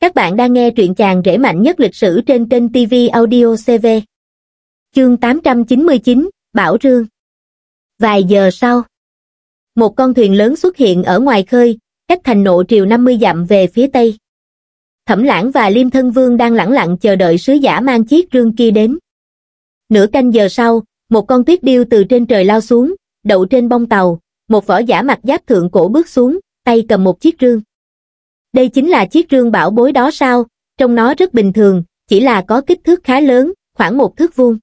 Các bạn đang nghe truyện chàng rễ mạnh nhất lịch sử trên kênh TV Audio CV. Chương 899, Bảo Rương Vài giờ sau, một con thuyền lớn xuất hiện ở ngoài khơi, cách thành nộ triều 50 dặm về phía tây. Thẩm lãng và Liêm Thân Vương đang lẳng lặng chờ đợi sứ giả mang chiếc rương kia đến. Nửa canh giờ sau, một con tuyết điêu từ trên trời lao xuống, đậu trên bông tàu, một võ giả mặc giáp thượng cổ bước xuống, tay cầm một chiếc rương đây chính là chiếc rương bảo bối đó sao, Trong nó rất bình thường, chỉ là có kích thước khá lớn, khoảng một thước vuông.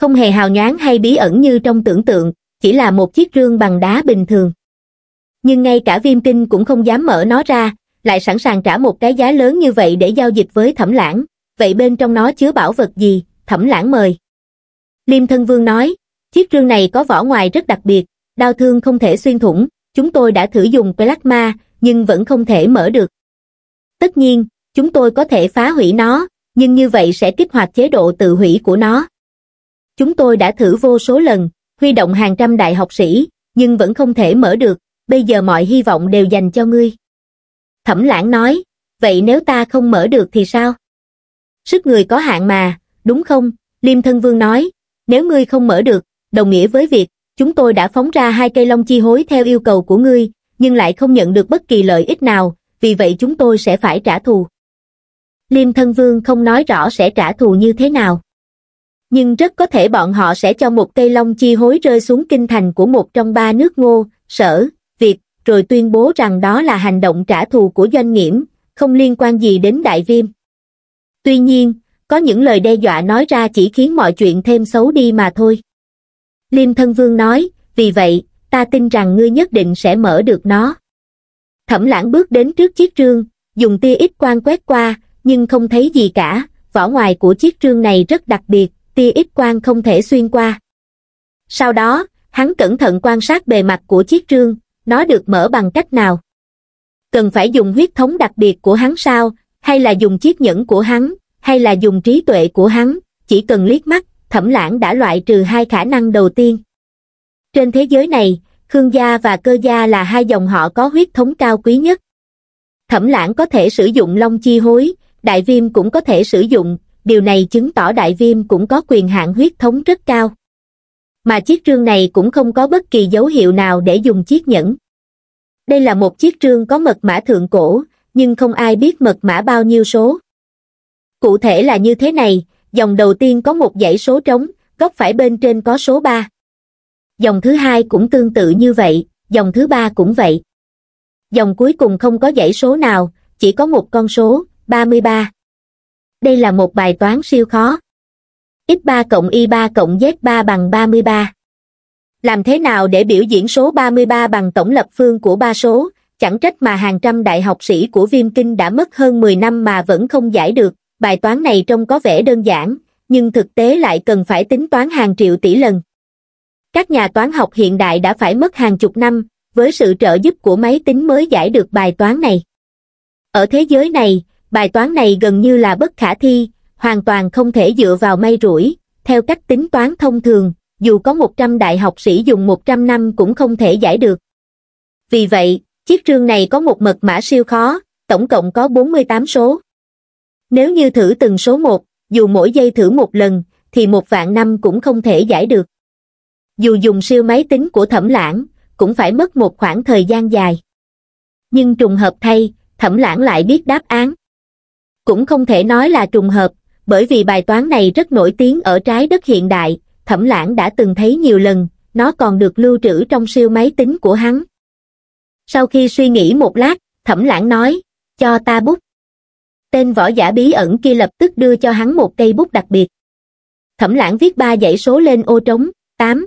Không hề hào nhoáng hay bí ẩn như trong tưởng tượng, chỉ là một chiếc rương bằng đá bình thường. Nhưng ngay cả viêm kinh cũng không dám mở nó ra, lại sẵn sàng trả một cái giá lớn như vậy để giao dịch với thẩm lãng, vậy bên trong nó chứa bảo vật gì, thẩm lãng mời. Liêm thân vương nói, chiếc rương này có vỏ ngoài rất đặc biệt, đau thương không thể xuyên thủng, chúng tôi đã thử dùng plasma, nhưng vẫn không thể mở được. Tất nhiên, chúng tôi có thể phá hủy nó, nhưng như vậy sẽ kích hoạt chế độ tự hủy của nó. Chúng tôi đã thử vô số lần, huy động hàng trăm đại học sĩ, nhưng vẫn không thể mở được, bây giờ mọi hy vọng đều dành cho ngươi. Thẩm lãng nói, vậy nếu ta không mở được thì sao? Sức người có hạn mà, đúng không? Liêm thân vương nói, nếu ngươi không mở được, đồng nghĩa với việc, chúng tôi đã phóng ra hai cây long chi hối theo yêu cầu của ngươi, nhưng lại không nhận được bất kỳ lợi ích nào, vì vậy chúng tôi sẽ phải trả thù. Liêm thân vương không nói rõ sẽ trả thù như thế nào. Nhưng rất có thể bọn họ sẽ cho một cây long chi hối rơi xuống kinh thành của một trong ba nước ngô, sở, Việt, rồi tuyên bố rằng đó là hành động trả thù của doanh nghiễm, không liên quan gì đến đại viêm. Tuy nhiên, có những lời đe dọa nói ra chỉ khiến mọi chuyện thêm xấu đi mà thôi. Liêm thân vương nói, vì vậy, ta tin rằng ngươi nhất định sẽ mở được nó. Thẩm lãng bước đến trước chiếc trương, dùng tia ít quang quét qua, nhưng không thấy gì cả, vỏ ngoài của chiếc trương này rất đặc biệt, tia ít quang không thể xuyên qua. Sau đó, hắn cẩn thận quan sát bề mặt của chiếc trương, nó được mở bằng cách nào. Cần phải dùng huyết thống đặc biệt của hắn sao, hay là dùng chiếc nhẫn của hắn, hay là dùng trí tuệ của hắn, chỉ cần liếc mắt, thẩm lãng đã loại trừ hai khả năng đầu tiên. Trên thế giới này, khương gia và cơ gia là hai dòng họ có huyết thống cao quý nhất thẩm lãng có thể sử dụng long chi hối đại viêm cũng có thể sử dụng điều này chứng tỏ đại viêm cũng có quyền hạn huyết thống rất cao mà chiếc trương này cũng không có bất kỳ dấu hiệu nào để dùng chiếc nhẫn đây là một chiếc trương có mật mã thượng cổ nhưng không ai biết mật mã bao nhiêu số cụ thể là như thế này dòng đầu tiên có một dãy số trống góc phải bên trên có số ba dòng thứ hai cũng tương tự như vậy, dòng thứ ba cũng vậy. Dòng cuối cùng không có dãy số nào, chỉ có một con số, 33. Đây là một bài toán siêu khó. X3 cộng Y3 cộng Z3 bằng 33. Làm thế nào để biểu diễn số 33 bằng tổng lập phương của ba số, chẳng trách mà hàng trăm đại học sĩ của Viêm Kinh đã mất hơn 10 năm mà vẫn không giải được, bài toán này trông có vẻ đơn giản, nhưng thực tế lại cần phải tính toán hàng triệu tỷ lần. Các nhà toán học hiện đại đã phải mất hàng chục năm, với sự trợ giúp của máy tính mới giải được bài toán này. Ở thế giới này, bài toán này gần như là bất khả thi, hoàn toàn không thể dựa vào may rủi, theo cách tính toán thông thường, dù có 100 đại học sĩ dùng 100 năm cũng không thể giải được. Vì vậy, chiếc rương này có một mật mã siêu khó, tổng cộng có 48 số. Nếu như thử từng số 1, dù mỗi giây thử một lần, thì một vạn năm cũng không thể giải được dù dùng siêu máy tính của thẩm lãng, cũng phải mất một khoảng thời gian dài. Nhưng trùng hợp thay, thẩm lãng lại biết đáp án. Cũng không thể nói là trùng hợp, bởi vì bài toán này rất nổi tiếng ở trái đất hiện đại, thẩm lãng đã từng thấy nhiều lần, nó còn được lưu trữ trong siêu máy tính của hắn. Sau khi suy nghĩ một lát, thẩm lãng nói, cho ta bút. Tên võ giả bí ẩn kia lập tức đưa cho hắn một cây bút đặc biệt. Thẩm lãng viết ba dãy số lên ô trống, 8,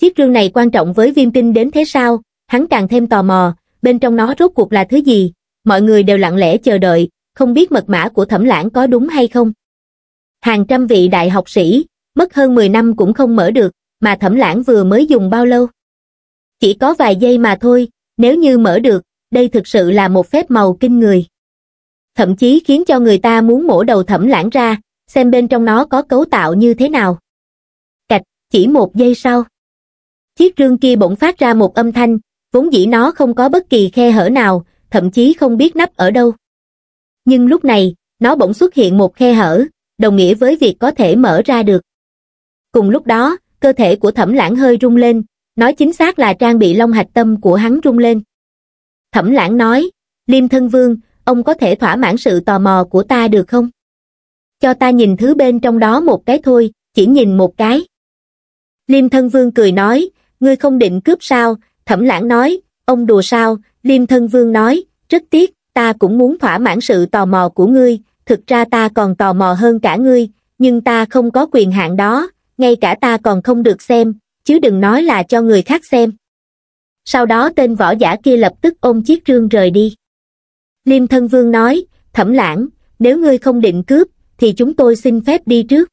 Chiếc rương này quan trọng với viêm Tinh đến thế sao, hắn càng thêm tò mò, bên trong nó rốt cuộc là thứ gì, mọi người đều lặng lẽ chờ đợi, không biết mật mã của thẩm lãng có đúng hay không. Hàng trăm vị đại học sĩ, mất hơn 10 năm cũng không mở được, mà thẩm lãng vừa mới dùng bao lâu. Chỉ có vài giây mà thôi, nếu như mở được, đây thực sự là một phép màu kinh người. Thậm chí khiến cho người ta muốn mổ đầu thẩm lãng ra, xem bên trong nó có cấu tạo như thế nào. Cạch, chỉ một giây sau chiếc rương kia bỗng phát ra một âm thanh, vốn dĩ nó không có bất kỳ khe hở nào, thậm chí không biết nắp ở đâu. Nhưng lúc này, nó bỗng xuất hiện một khe hở, đồng nghĩa với việc có thể mở ra được. Cùng lúc đó, cơ thể của thẩm lãng hơi rung lên, nói chính xác là trang bị long hạch tâm của hắn rung lên. Thẩm lãng nói, Liêm thân vương, ông có thể thỏa mãn sự tò mò của ta được không? Cho ta nhìn thứ bên trong đó một cái thôi, chỉ nhìn một cái. Liêm thân vương cười nói, ngươi không định cướp sao, thẩm lãng nói, ông đùa sao, liêm thân vương nói, rất tiếc, ta cũng muốn thỏa mãn sự tò mò của ngươi, thực ra ta còn tò mò hơn cả ngươi, nhưng ta không có quyền hạn đó, ngay cả ta còn không được xem, chứ đừng nói là cho người khác xem. Sau đó tên võ giả kia lập tức ôm chiếc rương rời đi. Liêm thân vương nói, thẩm lãng, nếu ngươi không định cướp, thì chúng tôi xin phép đi trước.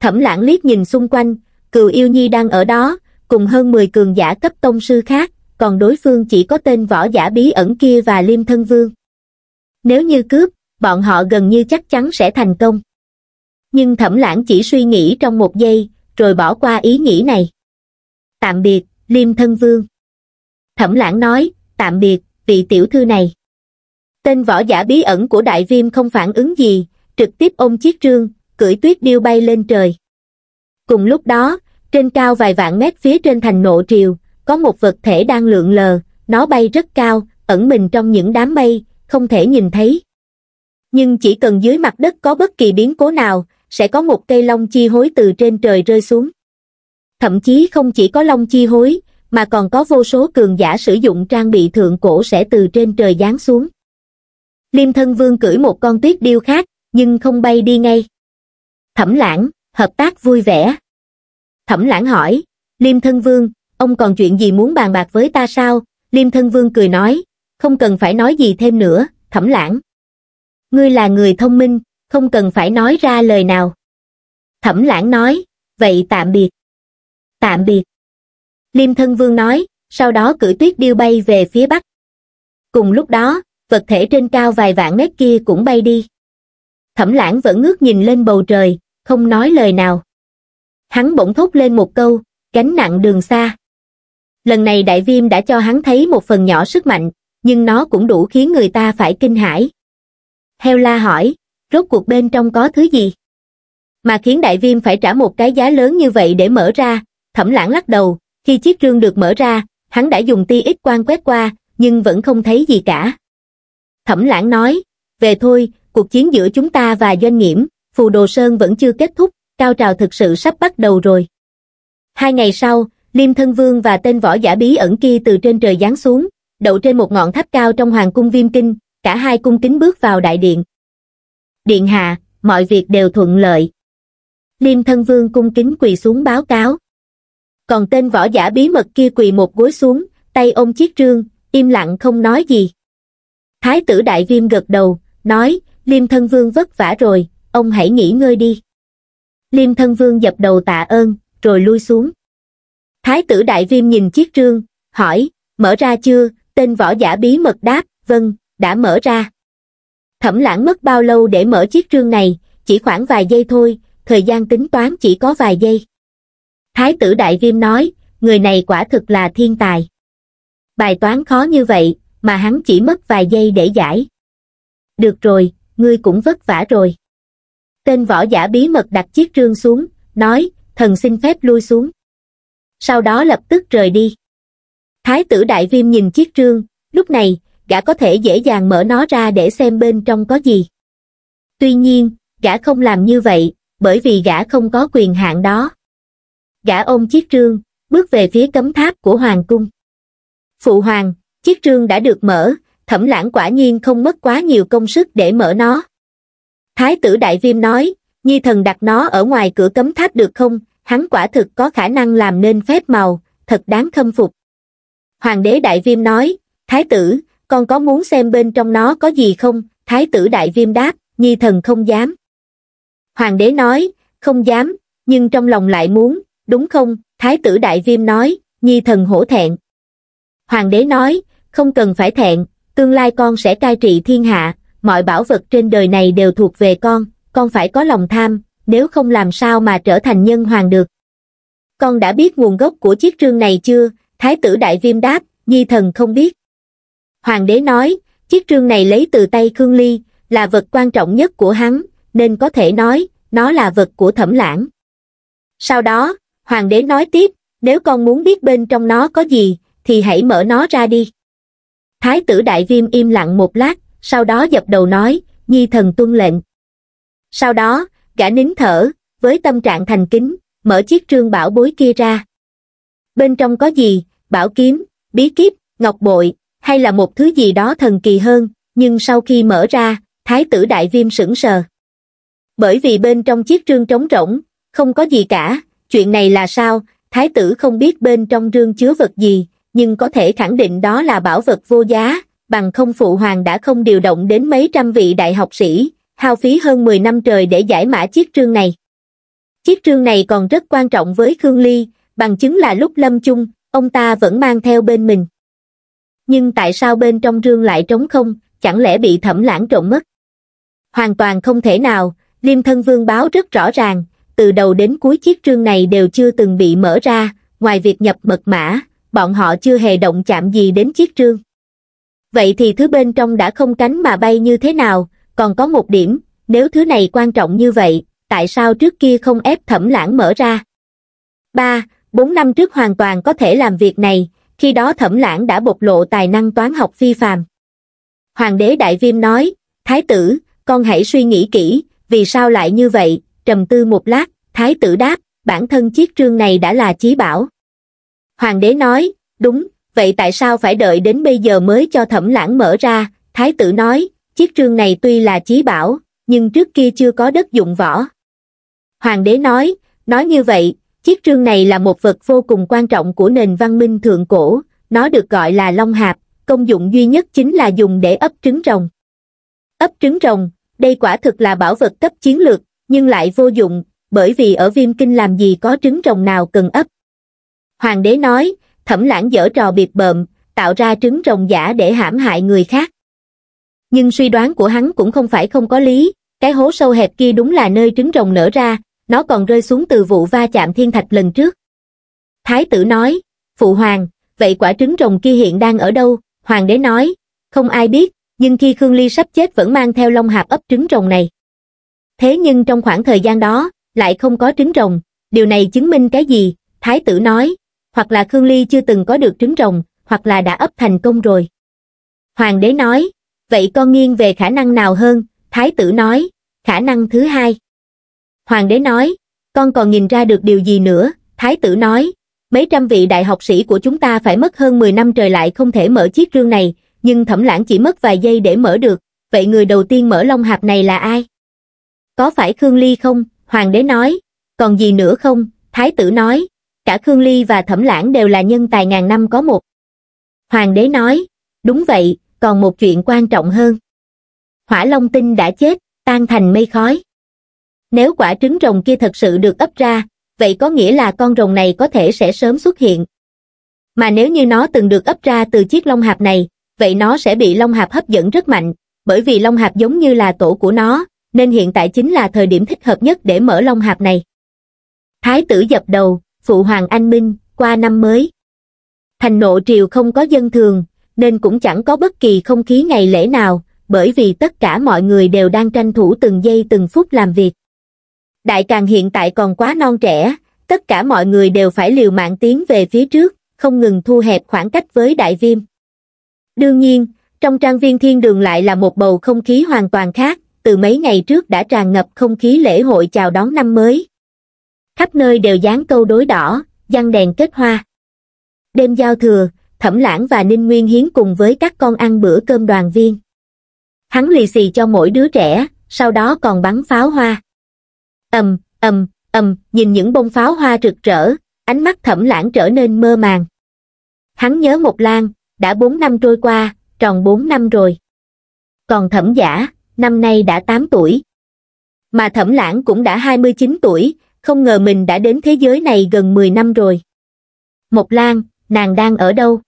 Thẩm lãng liếc nhìn xung quanh, cừu yêu nhi đang ở đó, cùng hơn 10 cường giả cấp tông sư khác, còn đối phương chỉ có tên võ giả bí ẩn kia và liêm thân vương. Nếu như cướp, bọn họ gần như chắc chắn sẽ thành công. Nhưng thẩm lãng chỉ suy nghĩ trong một giây, rồi bỏ qua ý nghĩ này. Tạm biệt, liêm thân vương. Thẩm lãng nói, tạm biệt, vị tiểu thư này. Tên võ giả bí ẩn của đại viêm không phản ứng gì, trực tiếp ôm chiếc trương, cưỡi tuyết điêu bay lên trời. Cùng lúc đó, trên cao vài vạn mét phía trên thành nộ triều, có một vật thể đang lượn lờ, nó bay rất cao, ẩn mình trong những đám mây, không thể nhìn thấy. Nhưng chỉ cần dưới mặt đất có bất kỳ biến cố nào, sẽ có một cây long chi hối từ trên trời rơi xuống. Thậm chí không chỉ có long chi hối, mà còn có vô số cường giả sử dụng trang bị thượng cổ sẽ từ trên trời giáng xuống. Liêm thân vương cưỡi một con tuyết điêu khác, nhưng không bay đi ngay. Thẩm lãng, hợp tác vui vẻ. Thẩm lãng hỏi, Liêm Thân Vương, ông còn chuyện gì muốn bàn bạc với ta sao? Liêm Thân Vương cười nói, không cần phải nói gì thêm nữa, thẩm lãng. Ngươi là người thông minh, không cần phải nói ra lời nào. Thẩm lãng nói, vậy tạm biệt. Tạm biệt. Liêm Thân Vương nói, sau đó cử tuyết điêu bay về phía bắc. Cùng lúc đó, vật thể trên cao vài vạn mét kia cũng bay đi. Thẩm lãng vẫn ngước nhìn lên bầu trời, không nói lời nào hắn bỗng thốt lên một câu, gánh nặng đường xa. Lần này đại viêm đã cho hắn thấy một phần nhỏ sức mạnh, nhưng nó cũng đủ khiến người ta phải kinh hãi. Heo la hỏi, rốt cuộc bên trong có thứ gì? Mà khiến đại viêm phải trả một cái giá lớn như vậy để mở ra, thẩm lãng lắc đầu, khi chiếc rương được mở ra, hắn đã dùng tia ít quan quét qua, nhưng vẫn không thấy gì cả. Thẩm lãng nói, về thôi, cuộc chiến giữa chúng ta và doanh nghiễm, Phù Đồ Sơn vẫn chưa kết thúc, cao trào thực sự sắp bắt đầu rồi. Hai ngày sau, Liêm Thân Vương và tên võ giả bí ẩn kia từ trên trời giáng xuống, đậu trên một ngọn tháp cao trong hoàng cung viêm kinh, cả hai cung kính bước vào đại điện. Điện hạ, mọi việc đều thuận lợi. Liêm Thân Vương cung kính quỳ xuống báo cáo. Còn tên võ giả bí mật kia quỳ một gối xuống, tay ôm chiếc trương, im lặng không nói gì. Thái tử Đại Viêm gật đầu, nói, Liêm Thân Vương vất vả rồi, ông hãy nghỉ ngơi đi liêm thân vương dập đầu tạ ơn rồi lui xuống thái tử đại viêm nhìn chiếc trương, hỏi mở ra chưa tên võ giả bí mật đáp vâng đã mở ra thẩm lãng mất bao lâu để mở chiếc trương này chỉ khoảng vài giây thôi thời gian tính toán chỉ có vài giây thái tử đại viêm nói người này quả thực là thiên tài bài toán khó như vậy mà hắn chỉ mất vài giây để giải được rồi ngươi cũng vất vả rồi Tên võ giả bí mật đặt chiếc rương xuống, nói, thần xin phép lui xuống. Sau đó lập tức rời đi. Thái tử Đại Viêm nhìn chiếc rương, lúc này, gã có thể dễ dàng mở nó ra để xem bên trong có gì. Tuy nhiên, gã không làm như vậy, bởi vì gã không có quyền hạn đó. Gã ôm chiếc rương, bước về phía cấm tháp của Hoàng Cung. Phụ Hoàng, chiếc rương đã được mở, thẩm lãng quả nhiên không mất quá nhiều công sức để mở nó. Thái tử Đại Viêm nói, Nhi thần đặt nó ở ngoài cửa cấm tháp được không, hắn quả thực có khả năng làm nên phép màu, thật đáng khâm phục. Hoàng đế Đại Viêm nói, Thái tử, con có muốn xem bên trong nó có gì không? Thái tử Đại Viêm đáp, Nhi thần không dám. Hoàng đế nói, không dám, nhưng trong lòng lại muốn, đúng không? Thái tử Đại Viêm nói, Nhi thần hổ thẹn. Hoàng đế nói, không cần phải thẹn, tương lai con sẽ cai trị thiên hạ, mọi bảo vật trên đời này đều thuộc về con, con phải có lòng tham, nếu không làm sao mà trở thành nhân hoàng được. Con đã biết nguồn gốc của chiếc trương này chưa? Thái tử Đại Viêm đáp, Nhi thần không biết. Hoàng đế nói, chiếc trương này lấy từ tay Khương Ly, là vật quan trọng nhất của hắn, nên có thể nói, nó là vật của thẩm lãng. Sau đó, hoàng đế nói tiếp, nếu con muốn biết bên trong nó có gì, thì hãy mở nó ra đi. Thái tử Đại Viêm im lặng một lát, sau đó dập đầu nói, nhi thần tuân lệnh. Sau đó, gã nín thở, với tâm trạng thành kính, mở chiếc trương bảo bối kia ra. Bên trong có gì, bảo kiếm, bí kíp, ngọc bội, hay là một thứ gì đó thần kỳ hơn, nhưng sau khi mở ra, thái tử đại viêm sững sờ. Bởi vì bên trong chiếc trương trống rỗng, không có gì cả, chuyện này là sao, thái tử không biết bên trong trương chứa vật gì, nhưng có thể khẳng định đó là bảo vật vô giá, bằng không phụ hoàng đã không điều động đến mấy trăm vị đại học sĩ, hao phí hơn 10 năm trời để giải mã chiếc trương này. Chiếc trương này còn rất quan trọng với Khương Ly, bằng chứng là lúc lâm chung, ông ta vẫn mang theo bên mình. Nhưng tại sao bên trong trương lại trống không, chẳng lẽ bị thẩm lãng trộm mất? Hoàn toàn không thể nào, Liêm Thân Vương báo rất rõ ràng, từ đầu đến cuối chiếc trương này đều chưa từng bị mở ra, ngoài việc nhập mật mã, bọn họ chưa hề động chạm gì đến chiếc trương vậy thì thứ bên trong đã không cánh mà bay như thế nào, còn có một điểm, nếu thứ này quan trọng như vậy, tại sao trước kia không ép thẩm lãng mở ra? 3. 4 năm trước hoàn toàn có thể làm việc này, khi đó thẩm lãng đã bộc lộ tài năng toán học phi phàm. Hoàng đế Đại Viêm nói, Thái tử, con hãy suy nghĩ kỹ, vì sao lại như vậy, trầm tư một lát, Thái tử đáp, bản thân chiếc trương này đã là chí bảo. Hoàng đế nói, đúng, vậy tại sao phải đợi đến bây giờ mới cho thẩm lãng mở ra, thái tử nói, chiếc trương này tuy là chí bảo, nhưng trước kia chưa có đất dụng võ. Hoàng đế nói, nói như vậy, chiếc trương này là một vật vô cùng quan trọng của nền văn minh thượng cổ, nó được gọi là long hạp, công dụng duy nhất chính là dùng để ấp trứng rồng. Ấp trứng rồng, đây quả thực là bảo vật cấp chiến lược, nhưng lại vô dụng, bởi vì ở viêm kinh làm gì có trứng rồng nào cần ấp. Hoàng đế nói, thẩm lãng dở trò biệt bợm, tạo ra trứng rồng giả để hãm hại người khác. Nhưng suy đoán của hắn cũng không phải không có lý, cái hố sâu hẹp kia đúng là nơi trứng rồng nở ra, nó còn rơi xuống từ vụ va chạm thiên thạch lần trước. Thái tử nói, Phụ Hoàng, vậy quả trứng rồng kia hiện đang ở đâu? Hoàng đế nói, không ai biết, nhưng khi Khương Ly sắp chết vẫn mang theo long hạp ấp trứng rồng này. Thế nhưng trong khoảng thời gian đó, lại không có trứng rồng, điều này chứng minh cái gì? Thái tử nói, hoặc là Khương Ly chưa từng có được trứng rồng, hoặc là đã ấp thành công rồi. Hoàng đế nói, vậy con nghiêng về khả năng nào hơn? Thái tử nói, khả năng thứ hai. Hoàng đế nói, con còn nhìn ra được điều gì nữa? Thái tử nói, mấy trăm vị đại học sĩ của chúng ta phải mất hơn 10 năm trời lại không thể mở chiếc rương này, nhưng thẩm lãng chỉ mất vài giây để mở được, vậy người đầu tiên mở long hạp này là ai? Có phải Khương Ly không? Hoàng đế nói, còn gì nữa không? Thái tử nói, cả Khương Ly và Thẩm Lãng đều là nhân tài ngàn năm có một. Hoàng đế nói, đúng vậy, còn một chuyện quan trọng hơn. Hỏa Long Tinh đã chết, tan thành mây khói. Nếu quả trứng rồng kia thật sự được ấp ra, vậy có nghĩa là con rồng này có thể sẽ sớm xuất hiện. Mà nếu như nó từng được ấp ra từ chiếc long hạp này, vậy nó sẽ bị long hạp hấp dẫn rất mạnh, bởi vì long hạp giống như là tổ của nó, nên hiện tại chính là thời điểm thích hợp nhất để mở long hạp này. Thái tử dập đầu, phụ hoàng anh minh, qua năm mới. Thành nộ triều không có dân thường, nên cũng chẳng có bất kỳ không khí ngày lễ nào, bởi vì tất cả mọi người đều đang tranh thủ từng giây từng phút làm việc. Đại càng hiện tại còn quá non trẻ, tất cả mọi người đều phải liều mạng tiến về phía trước, không ngừng thu hẹp khoảng cách với đại viêm. Đương nhiên, trong trang viên thiên đường lại là một bầu không khí hoàn toàn khác, từ mấy ngày trước đã tràn ngập không khí lễ hội chào đón năm mới, khắp nơi đều dán câu đối đỏ, giăng đèn kết hoa. Đêm giao thừa, Thẩm Lãng và Ninh Nguyên Hiến cùng với các con ăn bữa cơm đoàn viên. Hắn lì xì cho mỗi đứa trẻ, sau đó còn bắn pháo hoa. Ầm, ầm, ầm, nhìn những bông pháo hoa rực rỡ, ánh mắt Thẩm Lãng trở nên mơ màng. Hắn nhớ một Lan, đã 4 năm trôi qua, tròn 4 năm rồi. Còn Thẩm Giả, năm nay đã 8 tuổi. Mà Thẩm Lãng cũng đã 29 tuổi, không ngờ mình đã đến thế giới này gần 10 năm rồi. Mộc Lan, nàng đang ở đâu?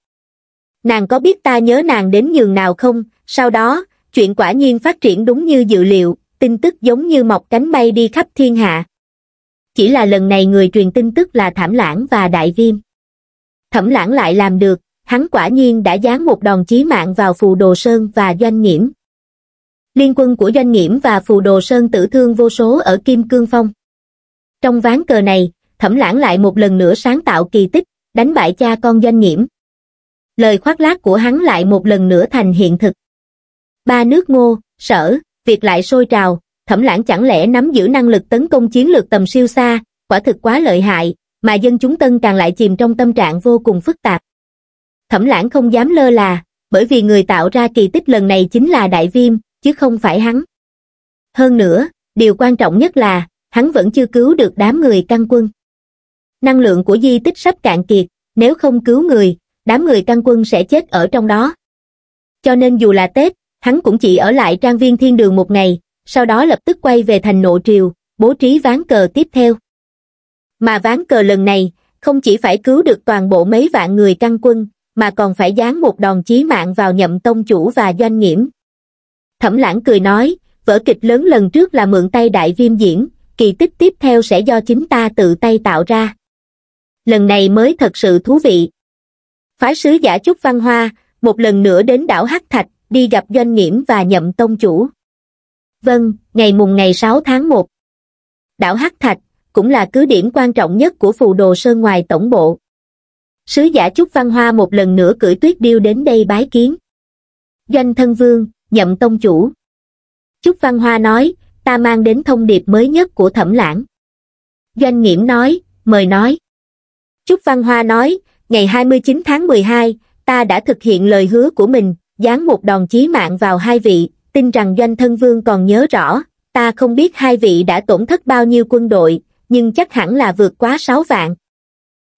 Nàng có biết ta nhớ nàng đến nhường nào không? Sau đó, chuyện quả nhiên phát triển đúng như dự liệu, tin tức giống như mọc cánh bay đi khắp thiên hạ. Chỉ là lần này người truyền tin tức là Thẩm Lãng và Đại Viêm. Thẩm Lãng lại làm được, hắn quả nhiên đã dán một đòn chí mạng vào Phù Đồ Sơn và Doanh Nghiễm. Liên quân của Doanh Nghiễm và Phù Đồ Sơn tử thương vô số ở Kim Cương Phong. Trong ván cờ này, thẩm lãng lại một lần nữa sáng tạo kỳ tích, đánh bại cha con doanh nghiễm. Lời khoác lác của hắn lại một lần nữa thành hiện thực. Ba nước ngô, sở, việc lại sôi trào, thẩm lãng chẳng lẽ nắm giữ năng lực tấn công chiến lược tầm siêu xa, quả thực quá lợi hại, mà dân chúng tân càng lại chìm trong tâm trạng vô cùng phức tạp. Thẩm lãng không dám lơ là, bởi vì người tạo ra kỳ tích lần này chính là Đại Viêm, chứ không phải hắn. Hơn nữa, điều quan trọng nhất là, hắn vẫn chưa cứu được đám người căn quân năng lượng của di tích sắp cạn kiệt nếu không cứu người đám người căn quân sẽ chết ở trong đó cho nên dù là tết hắn cũng chỉ ở lại trang viên thiên đường một ngày sau đó lập tức quay về thành nộ triều bố trí ván cờ tiếp theo mà ván cờ lần này không chỉ phải cứu được toàn bộ mấy vạn người căn quân mà còn phải dán một đòn chí mạng vào nhậm tông chủ và doanh nghiễm thẩm lãng cười nói vở kịch lớn lần trước là mượn tay đại viêm diễn kỳ tích tiếp theo sẽ do chính ta tự tay tạo ra lần này mới thật sự thú vị phái sứ giả chúc văn hoa một lần nữa đến đảo hắc thạch đi gặp doanh nghiễm và nhậm tông chủ vâng ngày mùng ngày 6 tháng 1. đảo hắc thạch cũng là cứ điểm quan trọng nhất của phù đồ sơn ngoài tổng bộ sứ giả chúc văn hoa một lần nữa cử tuyết điêu đến đây bái kiến doanh thân vương nhậm tông chủ chúc văn hoa nói ta mang đến thông điệp mới nhất của thẩm lãng doanh nghiễm nói mời nói trúc văn hoa nói ngày 29 tháng 12, ta đã thực hiện lời hứa của mình dán một đòn chí mạng vào hai vị tin rằng doanh thân vương còn nhớ rõ ta không biết hai vị đã tổn thất bao nhiêu quân đội nhưng chắc hẳn là vượt quá sáu vạn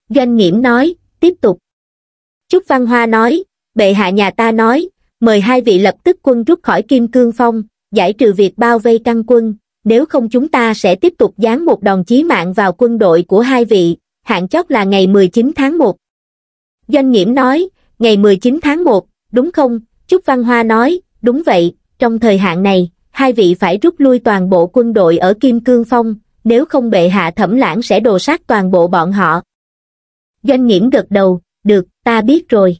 doanh nghiễm nói tiếp tục trúc văn hoa nói bệ hạ nhà ta nói mời hai vị lập tức quân rút khỏi kim cương phong giải trừ việc bao vây căn quân, nếu không chúng ta sẽ tiếp tục dán một đòn chí mạng vào quân đội của hai vị, hạn chót là ngày 19 tháng 1. Doanh nghiễm nói, ngày 19 tháng 1, đúng không? Trúc Văn Hoa nói, đúng vậy, trong thời hạn này, hai vị phải rút lui toàn bộ quân đội ở Kim Cương Phong, nếu không bệ hạ thẩm lãng sẽ đồ sát toàn bộ bọn họ. Doanh nghiễm gật đầu, được, ta biết rồi.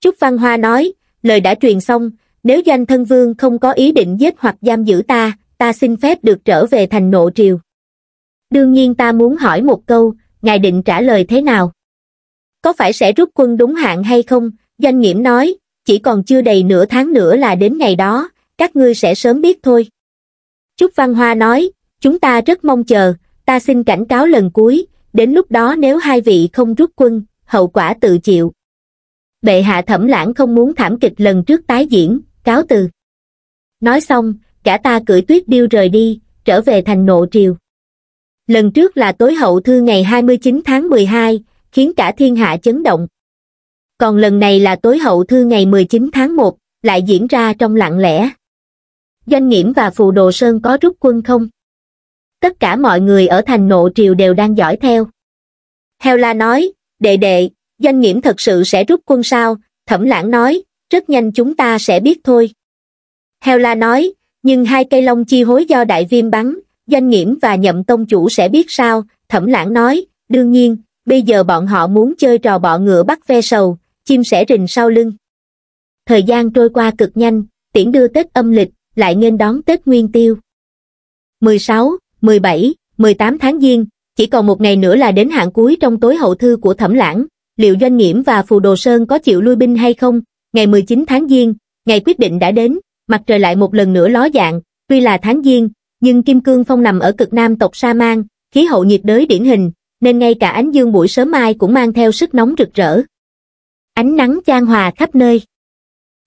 Trúc Văn Hoa nói, lời đã truyền xong, nếu doanh thân vương không có ý định giết hoặc giam giữ ta ta xin phép được trở về thành nộ triều đương nhiên ta muốn hỏi một câu ngài định trả lời thế nào có phải sẽ rút quân đúng hạn hay không doanh nghiễm nói chỉ còn chưa đầy nửa tháng nữa là đến ngày đó các ngươi sẽ sớm biết thôi trúc văn hoa nói chúng ta rất mong chờ ta xin cảnh cáo lần cuối đến lúc đó nếu hai vị không rút quân hậu quả tự chịu bệ hạ thẩm lãng không muốn thảm kịch lần trước tái diễn cáo từ. Nói xong, cả ta cưỡi tuyết điêu rời đi, trở về thành nộ triều. Lần trước là tối hậu thư ngày 29 tháng 12, khiến cả thiên hạ chấn động. Còn lần này là tối hậu thư ngày 19 tháng 1, lại diễn ra trong lặng lẽ. Doanh nghiễm và Phù Đồ Sơn có rút quân không? Tất cả mọi người ở thành nộ triều đều đang dõi theo. Heo La nói, đệ đệ, doanh nghiễm thật sự sẽ rút quân sao? Thẩm lãng nói, rất nhanh chúng ta sẽ biết thôi. Heo La nói, nhưng hai cây long chi hối do đại viêm bắn, doanh nghiễm và nhậm tông chủ sẽ biết sao, thẩm lãng nói, đương nhiên, bây giờ bọn họ muốn chơi trò bọ ngựa bắt ve sầu, chim sẽ rình sau lưng. Thời gian trôi qua cực nhanh, tiễn đưa Tết âm lịch, lại nên đón Tết Nguyên Tiêu. 16, 17, 18 tháng Giêng, chỉ còn một ngày nữa là đến hạn cuối trong tối hậu thư của Thẩm Lãng, liệu Doanh Nghiễm và Phù Đồ Sơn có chịu lui binh hay không, ngày 19 tháng Giêng, ngày quyết định đã đến, mặt trời lại một lần nữa ló dạng, tuy là tháng Giêng, nhưng Kim Cương Phong nằm ở cực nam tộc Sa Mang, khí hậu nhiệt đới điển hình, nên ngay cả ánh dương buổi sớm mai cũng mang theo sức nóng rực rỡ. Ánh nắng chan hòa khắp nơi.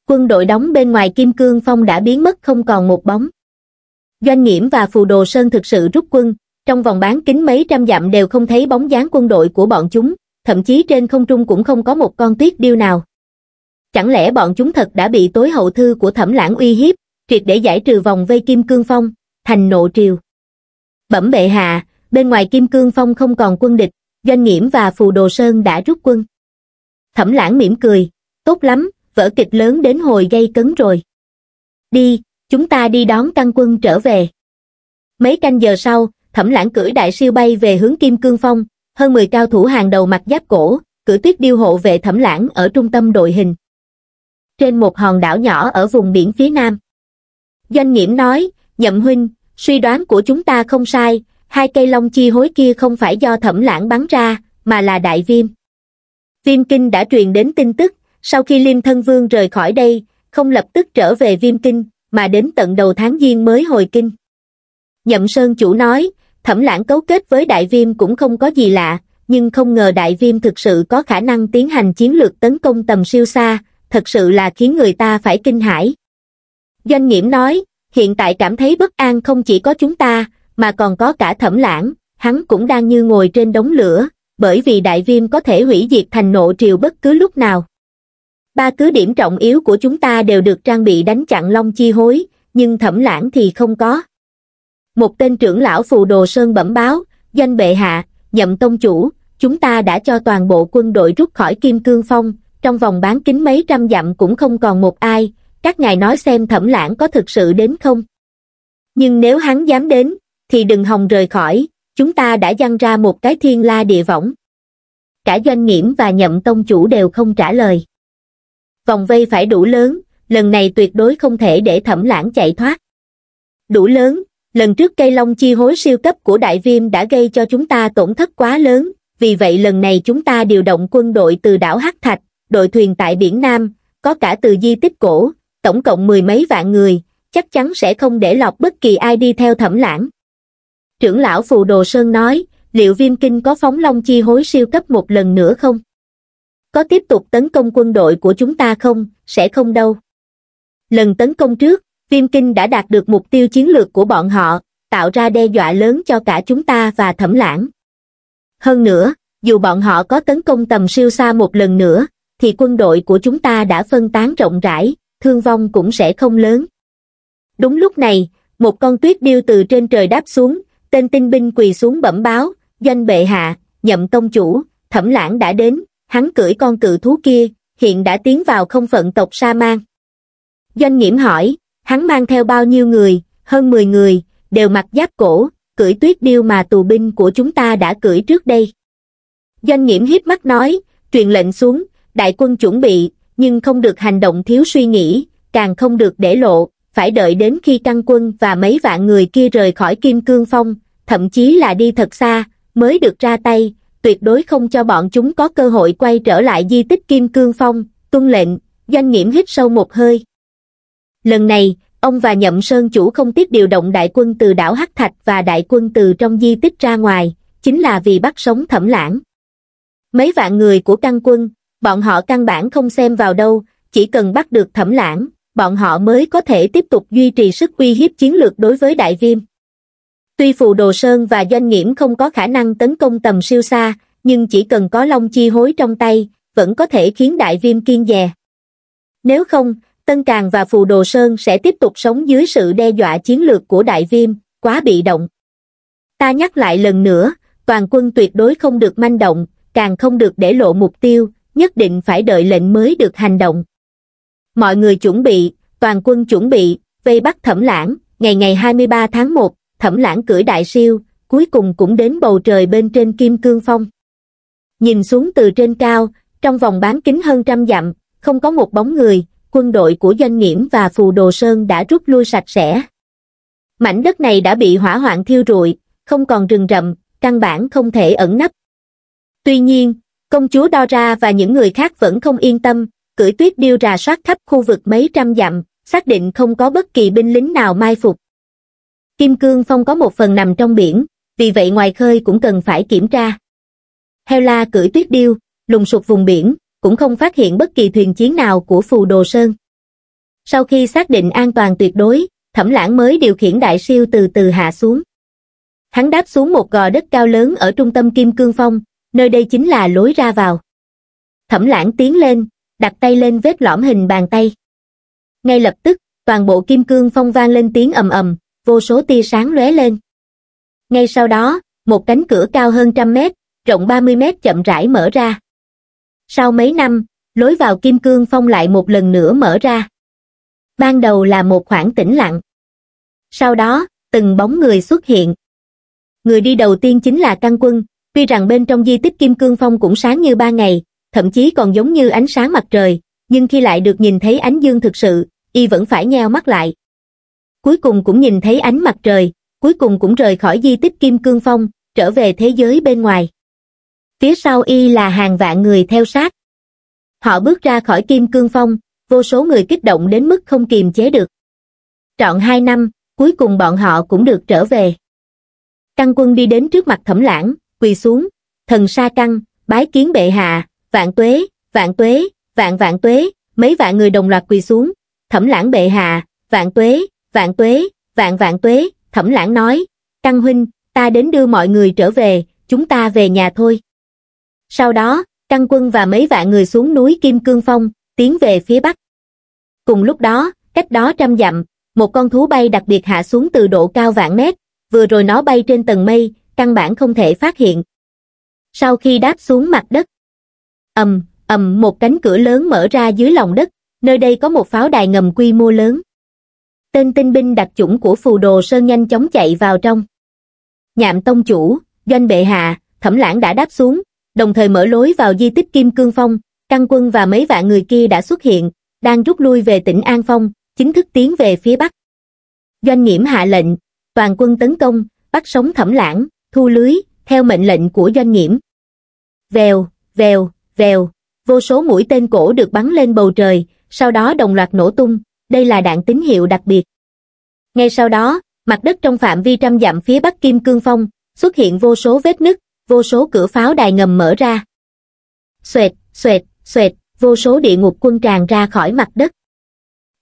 Quân đội đóng bên ngoài Kim Cương Phong đã biến mất không còn một bóng. Doanh Nghiễm và Phù Đồ Sơn thực sự rút quân, trong vòng bán kính mấy trăm dặm đều không thấy bóng dáng quân đội của bọn chúng, thậm chí trên không trung cũng không có một con tuyết điêu nào. Chẳng lẽ bọn chúng thật đã bị tối hậu thư của thẩm lãng uy hiếp, triệt để giải trừ vòng vây Kim Cương Phong, thành nộ triều. Bẩm bệ hạ, bên ngoài Kim Cương Phong không còn quân địch, doanh nghiễm và phù đồ sơn đã rút quân. Thẩm lãng mỉm cười, tốt lắm, vỡ kịch lớn đến hồi gây cấn rồi. Đi, chúng ta đi đón căn quân trở về. Mấy canh giờ sau, thẩm lãng cưỡi đại siêu bay về hướng Kim Cương Phong, hơn 10 cao thủ hàng đầu mặc giáp cổ, cử tuyết điêu hộ về thẩm lãng ở trung tâm đội hình trên một hòn đảo nhỏ ở vùng biển phía nam. Doanh nghiễm nói, nhậm huynh, suy đoán của chúng ta không sai, hai cây long chi hối kia không phải do thẩm lãng bắn ra, mà là đại viêm. Viêm kinh đã truyền đến tin tức, sau khi Liêm Thân Vương rời khỏi đây, không lập tức trở về viêm kinh, mà đến tận đầu tháng Giêng mới hồi kinh. Nhậm Sơn chủ nói, thẩm lãng cấu kết với đại viêm cũng không có gì lạ, nhưng không ngờ đại viêm thực sự có khả năng tiến hành chiến lược tấn công tầm siêu xa, thật sự là khiến người ta phải kinh hãi. Doanh nghiễm nói, hiện tại cảm thấy bất an không chỉ có chúng ta, mà còn có cả thẩm lãng, hắn cũng đang như ngồi trên đống lửa, bởi vì đại viêm có thể hủy diệt thành nộ triều bất cứ lúc nào. Ba cứ điểm trọng yếu của chúng ta đều được trang bị đánh chặn long chi hối, nhưng thẩm lãng thì không có. Một tên trưởng lão phù đồ sơn bẩm báo, danh bệ hạ, nhậm tông chủ, chúng ta đã cho toàn bộ quân đội rút khỏi Kim Cương Phong, trong vòng bán kính mấy trăm dặm cũng không còn một ai, các ngài nói xem thẩm lãng có thực sự đến không? Nhưng nếu hắn dám đến, thì đừng hòng rời khỏi, chúng ta đã dăng ra một cái thiên la địa võng. Cả doanh nghiễm và nhậm tông chủ đều không trả lời. Vòng vây phải đủ lớn, lần này tuyệt đối không thể để thẩm lãng chạy thoát. Đủ lớn, lần trước cây long chi hối siêu cấp của đại viêm đã gây cho chúng ta tổn thất quá lớn, vì vậy lần này chúng ta điều động quân đội từ đảo Hắc Thạch, đội thuyền tại biển Nam, có cả từ di tích cổ, tổng cộng mười mấy vạn người, chắc chắn sẽ không để lọt bất kỳ ai đi theo thẩm lãng. Trưởng lão Phù Đồ Sơn nói, liệu viêm kinh có phóng long chi hối siêu cấp một lần nữa không? Có tiếp tục tấn công quân đội của chúng ta không? Sẽ không đâu. Lần tấn công trước, viêm kinh đã đạt được mục tiêu chiến lược của bọn họ, tạo ra đe dọa lớn cho cả chúng ta và thẩm lãng. Hơn nữa, dù bọn họ có tấn công tầm siêu xa một lần nữa, thì quân đội của chúng ta đã phân tán rộng rãi, thương vong cũng sẽ không lớn. Đúng lúc này, một con tuyết điêu từ trên trời đáp xuống, tên tinh binh quỳ xuống bẩm báo, doanh bệ hạ, nhậm công chủ, thẩm lãng đã đến, hắn cưỡi con cự thú kia, hiện đã tiến vào không phận tộc Sa Mang. Doanh nghiễm hỏi, hắn mang theo bao nhiêu người, hơn 10 người, đều mặc giáp cổ, cưỡi tuyết điêu mà tù binh của chúng ta đã cưỡi trước đây. Doanh nghiễm hiếp mắt nói, truyền lệnh xuống, đại quân chuẩn bị, nhưng không được hành động thiếu suy nghĩ, càng không được để lộ, phải đợi đến khi căn quân và mấy vạn người kia rời khỏi Kim Cương Phong, thậm chí là đi thật xa, mới được ra tay, tuyệt đối không cho bọn chúng có cơ hội quay trở lại di tích Kim Cương Phong, tuân lệnh, doanh nghiễm hít sâu một hơi. Lần này, ông và Nhậm Sơn chủ không tiếc điều động đại quân từ đảo Hắc Thạch và đại quân từ trong di tích ra ngoài, chính là vì bắt sống thẩm lãng. Mấy vạn người của căn quân, bọn họ căn bản không xem vào đâu, chỉ cần bắt được thẩm lãng, bọn họ mới có thể tiếp tục duy trì sức uy hiếp chiến lược đối với đại viêm. Tuy Phù Đồ Sơn và Doanh Nghiễm không có khả năng tấn công tầm siêu xa, nhưng chỉ cần có Long Chi hối trong tay, vẫn có thể khiến đại viêm kiên dè. Nếu không, Tân Càng và Phù Đồ Sơn sẽ tiếp tục sống dưới sự đe dọa chiến lược của đại viêm, quá bị động. Ta nhắc lại lần nữa, toàn quân tuyệt đối không được manh động, càng không được để lộ mục tiêu, nhất định phải đợi lệnh mới được hành động. Mọi người chuẩn bị, toàn quân chuẩn bị, vây bắt thẩm lãng, ngày ngày 23 tháng 1, thẩm lãng cưỡi đại siêu, cuối cùng cũng đến bầu trời bên trên kim cương phong. Nhìn xuống từ trên cao, trong vòng bán kính hơn trăm dặm, không có một bóng người, quân đội của doanh nghiễm và phù đồ sơn đã rút lui sạch sẽ. Mảnh đất này đã bị hỏa hoạn thiêu rụi, không còn rừng rậm, căn bản không thể ẩn nấp. Tuy nhiên, Công chúa Dora và những người khác vẫn không yên tâm, cưỡi tuyết điêu rà soát khắp khu vực mấy trăm dặm, xác định không có bất kỳ binh lính nào mai phục. Kim Cương Phong có một phần nằm trong biển, vì vậy ngoài khơi cũng cần phải kiểm tra. Heo La cưỡi tuyết điêu, lùng sụp vùng biển, cũng không phát hiện bất kỳ thuyền chiến nào của Phù Đồ Sơn. Sau khi xác định an toàn tuyệt đối, Thẩm Lãng mới điều khiển đại siêu từ từ hạ xuống. Hắn đáp xuống một gò đất cao lớn ở trung tâm Kim Cương Phong, nơi đây chính là lối ra vào. Thẩm lãng tiến lên, đặt tay lên vết lõm hình bàn tay. Ngay lập tức, toàn bộ kim cương phong vang lên tiếng ầm ầm, vô số tia sáng lóe lên. Ngay sau đó, một cánh cửa cao hơn trăm mét, rộng 30 mét chậm rãi mở ra. Sau mấy năm, lối vào kim cương phong lại một lần nữa mở ra. Ban đầu là một khoảng tĩnh lặng. Sau đó, từng bóng người xuất hiện. Người đi đầu tiên chính là Căn Quân, Tuy rằng bên trong di tích Kim Cương Phong cũng sáng như ba ngày, thậm chí còn giống như ánh sáng mặt trời, nhưng khi lại được nhìn thấy ánh dương thực sự, y vẫn phải nheo mắt lại. Cuối cùng cũng nhìn thấy ánh mặt trời, cuối cùng cũng rời khỏi di tích Kim Cương Phong, trở về thế giới bên ngoài. Phía sau y là hàng vạn người theo sát. Họ bước ra khỏi Kim Cương Phong, vô số người kích động đến mức không kiềm chế được. Trọn hai năm, cuối cùng bọn họ cũng được trở về. Tăng quân đi đến trước mặt thẩm lãng, quỳ xuống, thần sa căng, bái kiến bệ hạ, vạn tuế, vạn tuế, vạn vạn tuế, mấy vạn người đồng loạt quỳ xuống, thẩm lãng bệ hạ, vạn tuế, vạn tuế, vạn vạn tuế, thẩm lãng nói, căng huynh, ta đến đưa mọi người trở về, chúng ta về nhà thôi. Sau đó, căng quân và mấy vạn người xuống núi Kim Cương Phong, tiến về phía bắc. Cùng lúc đó, cách đó trăm dặm, một con thú bay đặc biệt hạ xuống từ độ cao vạn mét, vừa rồi nó bay trên tầng mây, căn bản không thể phát hiện. Sau khi đáp xuống mặt đất, ầm, ầm một cánh cửa lớn mở ra dưới lòng đất, nơi đây có một pháo đài ngầm quy mô lớn. Tên tinh binh đặc chủng của phù đồ sơn nhanh chóng chạy vào trong. Nhạm tông chủ, doanh bệ hạ, thẩm lãng đã đáp xuống, đồng thời mở lối vào di tích Kim Cương Phong, căn quân và mấy vạn người kia đã xuất hiện, đang rút lui về tỉnh An Phong, chính thức tiến về phía Bắc. Doanh nghiễm hạ lệnh, toàn quân tấn công, bắt sống thẩm lãng, thu lưới, theo mệnh lệnh của doanh nghiễm. Vèo, vèo, vèo, vô số mũi tên cổ được bắn lên bầu trời, sau đó đồng loạt nổ tung, đây là đạn tín hiệu đặc biệt. Ngay sau đó, mặt đất trong phạm vi trăm dặm phía bắc Kim Cương Phong, xuất hiện vô số vết nứt, vô số cửa pháo đài ngầm mở ra. Xoẹt, xoẹt, xoẹt, vô số địa ngục quân tràn ra khỏi mặt đất.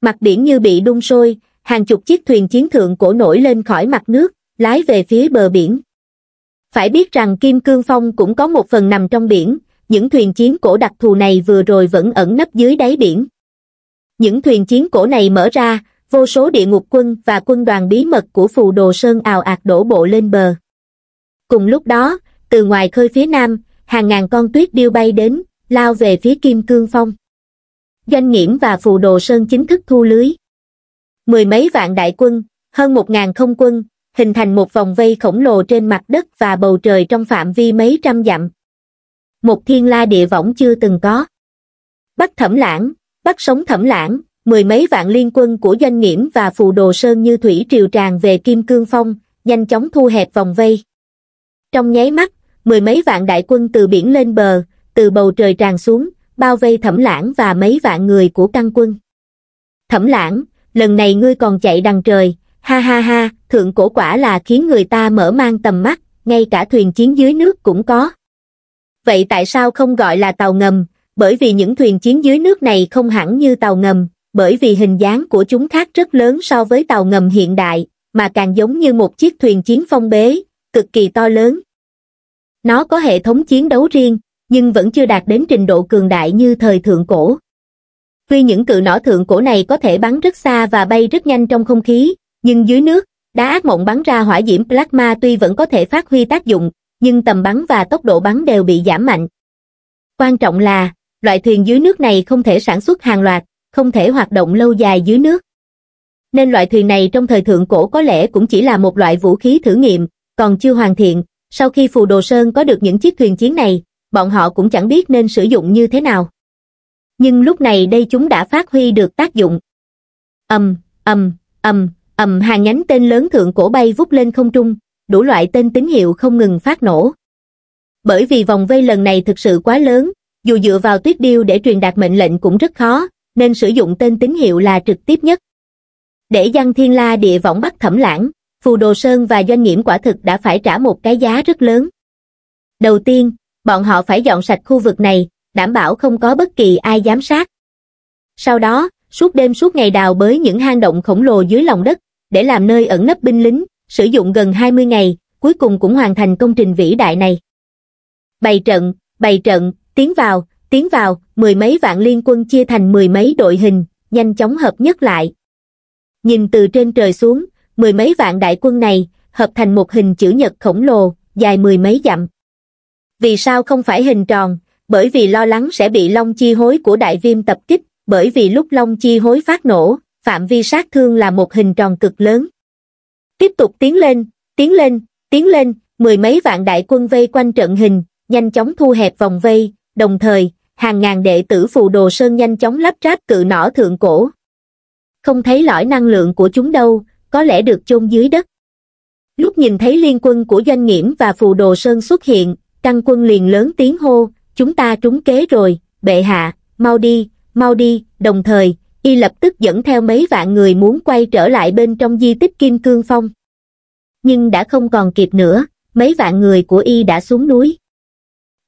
Mặt biển như bị đun sôi, hàng chục chiếc thuyền chiến thượng cổ nổi lên khỏi mặt nước, lái về phía bờ biển. Phải biết rằng Kim Cương Phong cũng có một phần nằm trong biển, những thuyền chiến cổ đặc thù này vừa rồi vẫn ẩn nấp dưới đáy biển. Những thuyền chiến cổ này mở ra, vô số địa ngục quân và quân đoàn bí mật của phù đồ sơn ào ạt đổ bộ lên bờ. Cùng lúc đó, từ ngoài khơi phía nam, hàng ngàn con tuyết điêu bay đến, lao về phía Kim Cương Phong. Doanh nghiễm và phù đồ sơn chính thức thu lưới. Mười mấy vạn đại quân, hơn một ngàn không quân, hình thành một vòng vây khổng lồ trên mặt đất và bầu trời trong phạm vi mấy trăm dặm. Một thiên la địa võng chưa từng có. bắt Thẩm Lãng, bắt Sống Thẩm Lãng, mười mấy vạn liên quân của doanh nghiễm và phù đồ sơn như thủy triều tràn về Kim Cương Phong, nhanh chóng thu hẹp vòng vây. Trong nháy mắt, mười mấy vạn đại quân từ biển lên bờ, từ bầu trời tràn xuống, bao vây Thẩm Lãng và mấy vạn người của căn quân. Thẩm Lãng, lần này ngươi còn chạy đằng trời, ha ha ha thượng cổ quả là khiến người ta mở mang tầm mắt ngay cả thuyền chiến dưới nước cũng có vậy tại sao không gọi là tàu ngầm bởi vì những thuyền chiến dưới nước này không hẳn như tàu ngầm bởi vì hình dáng của chúng khác rất lớn so với tàu ngầm hiện đại mà càng giống như một chiếc thuyền chiến phong bế cực kỳ to lớn nó có hệ thống chiến đấu riêng nhưng vẫn chưa đạt đến trình độ cường đại như thời thượng cổ tuy những cự nỏ thượng cổ này có thể bắn rất xa và bay rất nhanh trong không khí nhưng dưới nước, đá ác mộng bắn ra hỏa diễm plasma tuy vẫn có thể phát huy tác dụng, nhưng tầm bắn và tốc độ bắn đều bị giảm mạnh. Quan trọng là, loại thuyền dưới nước này không thể sản xuất hàng loạt, không thể hoạt động lâu dài dưới nước. Nên loại thuyền này trong thời thượng cổ có lẽ cũng chỉ là một loại vũ khí thử nghiệm, còn chưa hoàn thiện. Sau khi Phù Đồ Sơn có được những chiếc thuyền chiến này, bọn họ cũng chẳng biết nên sử dụng như thế nào. Nhưng lúc này đây chúng đã phát huy được tác dụng. Âm, âm, âm, ầm hàng nhánh tên lớn thượng cổ bay vút lên không trung, đủ loại tên tín hiệu không ngừng phát nổ. Bởi vì vòng vây lần này thực sự quá lớn, dù dựa vào tuyết điêu để truyền đạt mệnh lệnh cũng rất khó, nên sử dụng tên tín hiệu là trực tiếp nhất. Để Giang Thiên La địa võng bắt thẩm lãng, Phù Đồ Sơn và doanh nghiễm quả thực đã phải trả một cái giá rất lớn. Đầu tiên, bọn họ phải dọn sạch khu vực này, đảm bảo không có bất kỳ ai giám sát. Sau đó, suốt đêm suốt ngày đào bới những hang động khổng lồ dưới lòng đất, để làm nơi ẩn nấp binh lính, sử dụng gần 20 ngày, cuối cùng cũng hoàn thành công trình vĩ đại này. Bày trận, bày trận, tiến vào, tiến vào, mười mấy vạn liên quân chia thành mười mấy đội hình, nhanh chóng hợp nhất lại. Nhìn từ trên trời xuống, mười mấy vạn đại quân này, hợp thành một hình chữ nhật khổng lồ, dài mười mấy dặm. Vì sao không phải hình tròn? Bởi vì lo lắng sẽ bị long chi hối của đại viêm tập kích, bởi vì lúc long chi hối phát nổ, phạm vi sát thương là một hình tròn cực lớn. Tiếp tục tiến lên, tiến lên, tiến lên, mười mấy vạn đại quân vây quanh trận hình, nhanh chóng thu hẹp vòng vây, đồng thời, hàng ngàn đệ tử phù đồ sơn nhanh chóng lắp ráp cự nỏ thượng cổ. Không thấy lõi năng lượng của chúng đâu, có lẽ được chôn dưới đất. Lúc nhìn thấy liên quân của doanh nghiễm và phù đồ sơn xuất hiện, tăng quân liền lớn tiếng hô, chúng ta trúng kế rồi, bệ hạ, mau đi, mau đi, đồng thời, y lập tức dẫn theo mấy vạn người muốn quay trở lại bên trong di tích Kim Cương Phong. Nhưng đã không còn kịp nữa, mấy vạn người của y đã xuống núi.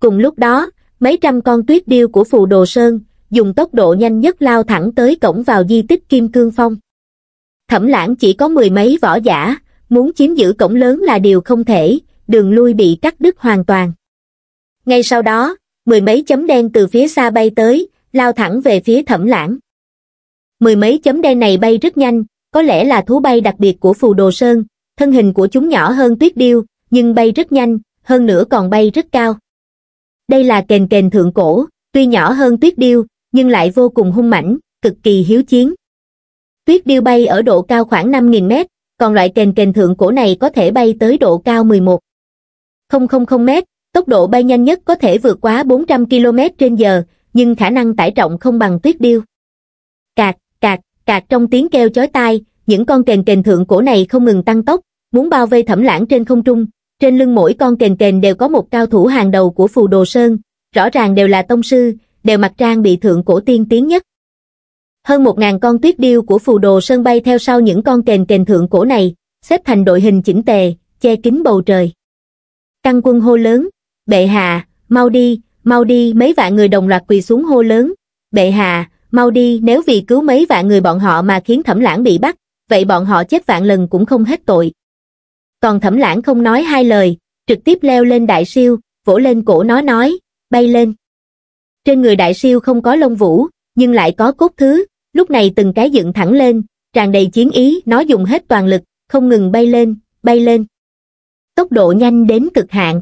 Cùng lúc đó, mấy trăm con tuyết điêu của Phù Đồ Sơn, dùng tốc độ nhanh nhất lao thẳng tới cổng vào di tích Kim Cương Phong. Thẩm lãng chỉ có mười mấy võ giả, muốn chiếm giữ cổng lớn là điều không thể, đường lui bị cắt đứt hoàn toàn. Ngay sau đó, mười mấy chấm đen từ phía xa bay tới, lao thẳng về phía thẩm lãng mười mấy chấm đen này bay rất nhanh, có lẽ là thú bay đặc biệt của phù đồ sơn, thân hình của chúng nhỏ hơn tuyết điêu, nhưng bay rất nhanh, hơn nữa còn bay rất cao. Đây là kền kền thượng cổ, tuy nhỏ hơn tuyết điêu, nhưng lại vô cùng hung mãnh, cực kỳ hiếu chiến. Tuyết điêu bay ở độ cao khoảng 5.000 mét, còn loại kền kền thượng cổ này có thể bay tới độ cao 11. 000 mét, tốc độ bay nhanh nhất có thể vượt quá 400 km trên giờ, nhưng khả năng tải trọng không bằng tuyết điêu. Cạc, cạc trong tiếng kêu chói tai những con kền kền thượng cổ này không ngừng tăng tốc muốn bao vây thẩm lãng trên không trung trên lưng mỗi con kền kền đều có một cao thủ hàng đầu của phù đồ sơn rõ ràng đều là tông sư đều mặc trang bị thượng cổ tiên tiến nhất hơn một ngàn con tuyết điêu của phù đồ sơn bay theo sau những con kền kền thượng cổ này xếp thành đội hình chỉnh tề che kín bầu trời căn quân hô lớn bệ hạ mau đi mau đi mấy vạn người đồng loạt quỳ xuống hô lớn bệ hạ mau đi nếu vì cứu mấy vạn người bọn họ mà khiến thẩm lãng bị bắt, vậy bọn họ chết vạn lần cũng không hết tội. Còn thẩm lãng không nói hai lời, trực tiếp leo lên đại siêu, vỗ lên cổ nó nói, bay lên. Trên người đại siêu không có lông vũ, nhưng lại có cốt thứ, lúc này từng cái dựng thẳng lên, tràn đầy chiến ý, nó dùng hết toàn lực, không ngừng bay lên, bay lên. Tốc độ nhanh đến cực hạn.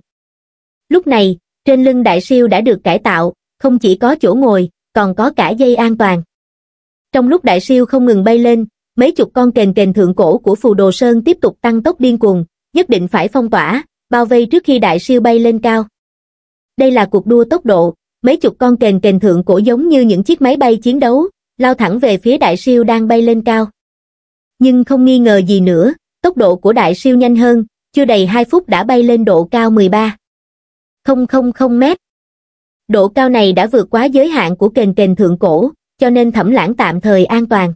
Lúc này, trên lưng đại siêu đã được cải tạo, không chỉ có chỗ ngồi, còn có cả dây an toàn. Trong lúc đại siêu không ngừng bay lên, mấy chục con kền kền thượng cổ của phù đồ sơn tiếp tục tăng tốc điên cuồng, nhất định phải phong tỏa, bao vây trước khi đại siêu bay lên cao. Đây là cuộc đua tốc độ, mấy chục con kền kền thượng cổ giống như những chiếc máy bay chiến đấu, lao thẳng về phía đại siêu đang bay lên cao. Nhưng không nghi ngờ gì nữa, tốc độ của đại siêu nhanh hơn, chưa đầy 2 phút đã bay lên độ cao 13. 000 mét độ cao này đã vượt quá giới hạn của kền kền thượng cổ, cho nên thẩm lãng tạm thời an toàn.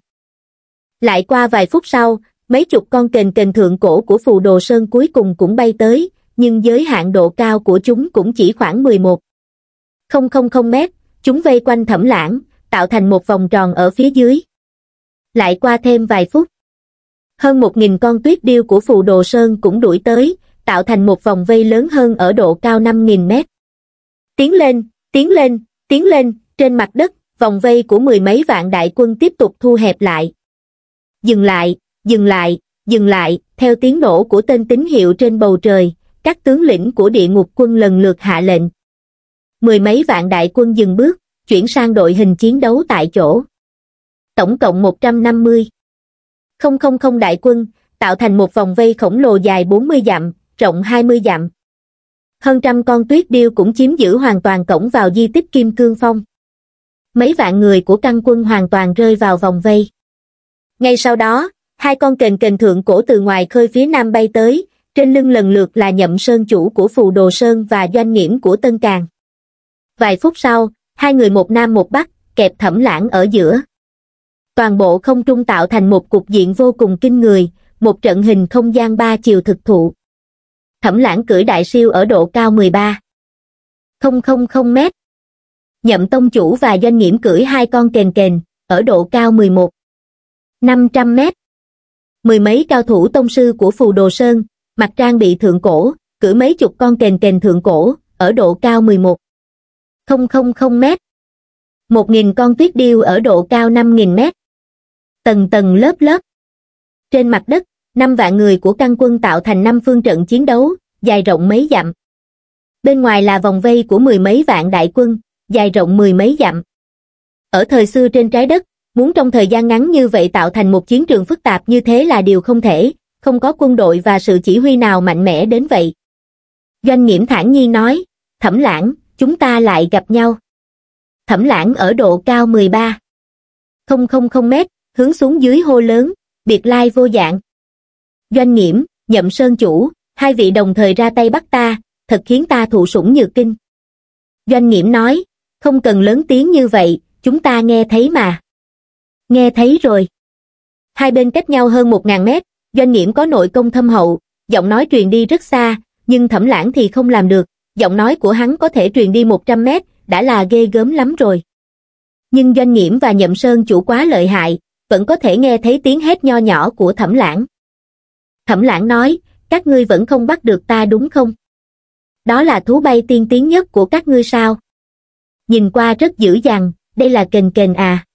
Lại qua vài phút sau, mấy chục con kền kền thượng cổ của phù đồ sơn cuối cùng cũng bay tới, nhưng giới hạn độ cao của chúng cũng chỉ khoảng 11. 000 mét, chúng vây quanh thẩm lãng, tạo thành một vòng tròn ở phía dưới. Lại qua thêm vài phút, hơn 1.000 con tuyết điêu của phù đồ sơn cũng đuổi tới, tạo thành một vòng vây lớn hơn ở độ cao 5.000 mét. Tiến lên, Tiến lên, tiến lên, trên mặt đất, vòng vây của mười mấy vạn đại quân tiếp tục thu hẹp lại. Dừng lại, dừng lại, dừng lại, theo tiếng nổ của tên tín hiệu trên bầu trời, các tướng lĩnh của địa ngục quân lần lượt hạ lệnh. Mười mấy vạn đại quân dừng bước, chuyển sang đội hình chiến đấu tại chỗ. Tổng cộng 150. không đại quân, tạo thành một vòng vây khổng lồ dài 40 dặm, rộng 20 dặm, hơn trăm con tuyết điêu cũng chiếm giữ hoàn toàn cổng vào di tích Kim Cương Phong. Mấy vạn người của căn quân hoàn toàn rơi vào vòng vây. Ngay sau đó, hai con kền kền thượng cổ từ ngoài khơi phía nam bay tới, trên lưng lần lượt là nhậm sơn chủ của Phù Đồ Sơn và doanh nghiễm của Tân Càng. Vài phút sau, hai người một nam một bắc, kẹp thẩm lãng ở giữa. Toàn bộ không trung tạo thành một cục diện vô cùng kinh người, một trận hình không gian ba chiều thực thụ thẩm lãng cưỡi đại siêu ở độ cao 13. 000 mét. Nhậm tông chủ và doanh nghiễm cưỡi hai con kền kền, ở độ cao 11. 500 mét. Mười mấy cao thủ tông sư của Phù Đồ Sơn, mặt trang bị thượng cổ, cưỡi mấy chục con kền kền thượng cổ, ở độ cao 11. 000 mét. Một nghìn con tuyết điêu ở độ cao 5.000 mét. Tầng tầng lớp lớp. Trên mặt đất, năm vạn người của căn quân tạo thành năm phương trận chiến đấu dài rộng mấy dặm bên ngoài là vòng vây của mười mấy vạn đại quân dài rộng mười mấy dặm ở thời xưa trên trái đất muốn trong thời gian ngắn như vậy tạo thành một chiến trường phức tạp như thế là điều không thể không có quân đội và sự chỉ huy nào mạnh mẽ đến vậy doanh nghiễm thản nhiên nói thẩm lãng chúng ta lại gặp nhau thẩm lãng ở độ cao mười ba không không không mét hướng xuống dưới hô lớn biệt lai vô dạng doanh nghiễm nhậm sơn chủ hai vị đồng thời ra tay bắt ta thật khiến ta thụ sủng nhược kinh doanh nghiễm nói không cần lớn tiếng như vậy chúng ta nghe thấy mà nghe thấy rồi hai bên cách nhau hơn một ngàn mét doanh nghiễm có nội công thâm hậu giọng nói truyền đi rất xa nhưng thẩm lãng thì không làm được giọng nói của hắn có thể truyền đi một trăm mét đã là ghê gớm lắm rồi nhưng doanh nghiễm và nhậm sơn chủ quá lợi hại vẫn có thể nghe thấy tiếng hét nho nhỏ của thẩm lãng thẩm lãng nói các ngươi vẫn không bắt được ta đúng không đó là thú bay tiên tiến nhất của các ngươi sao nhìn qua rất dữ dằn đây là kền kền à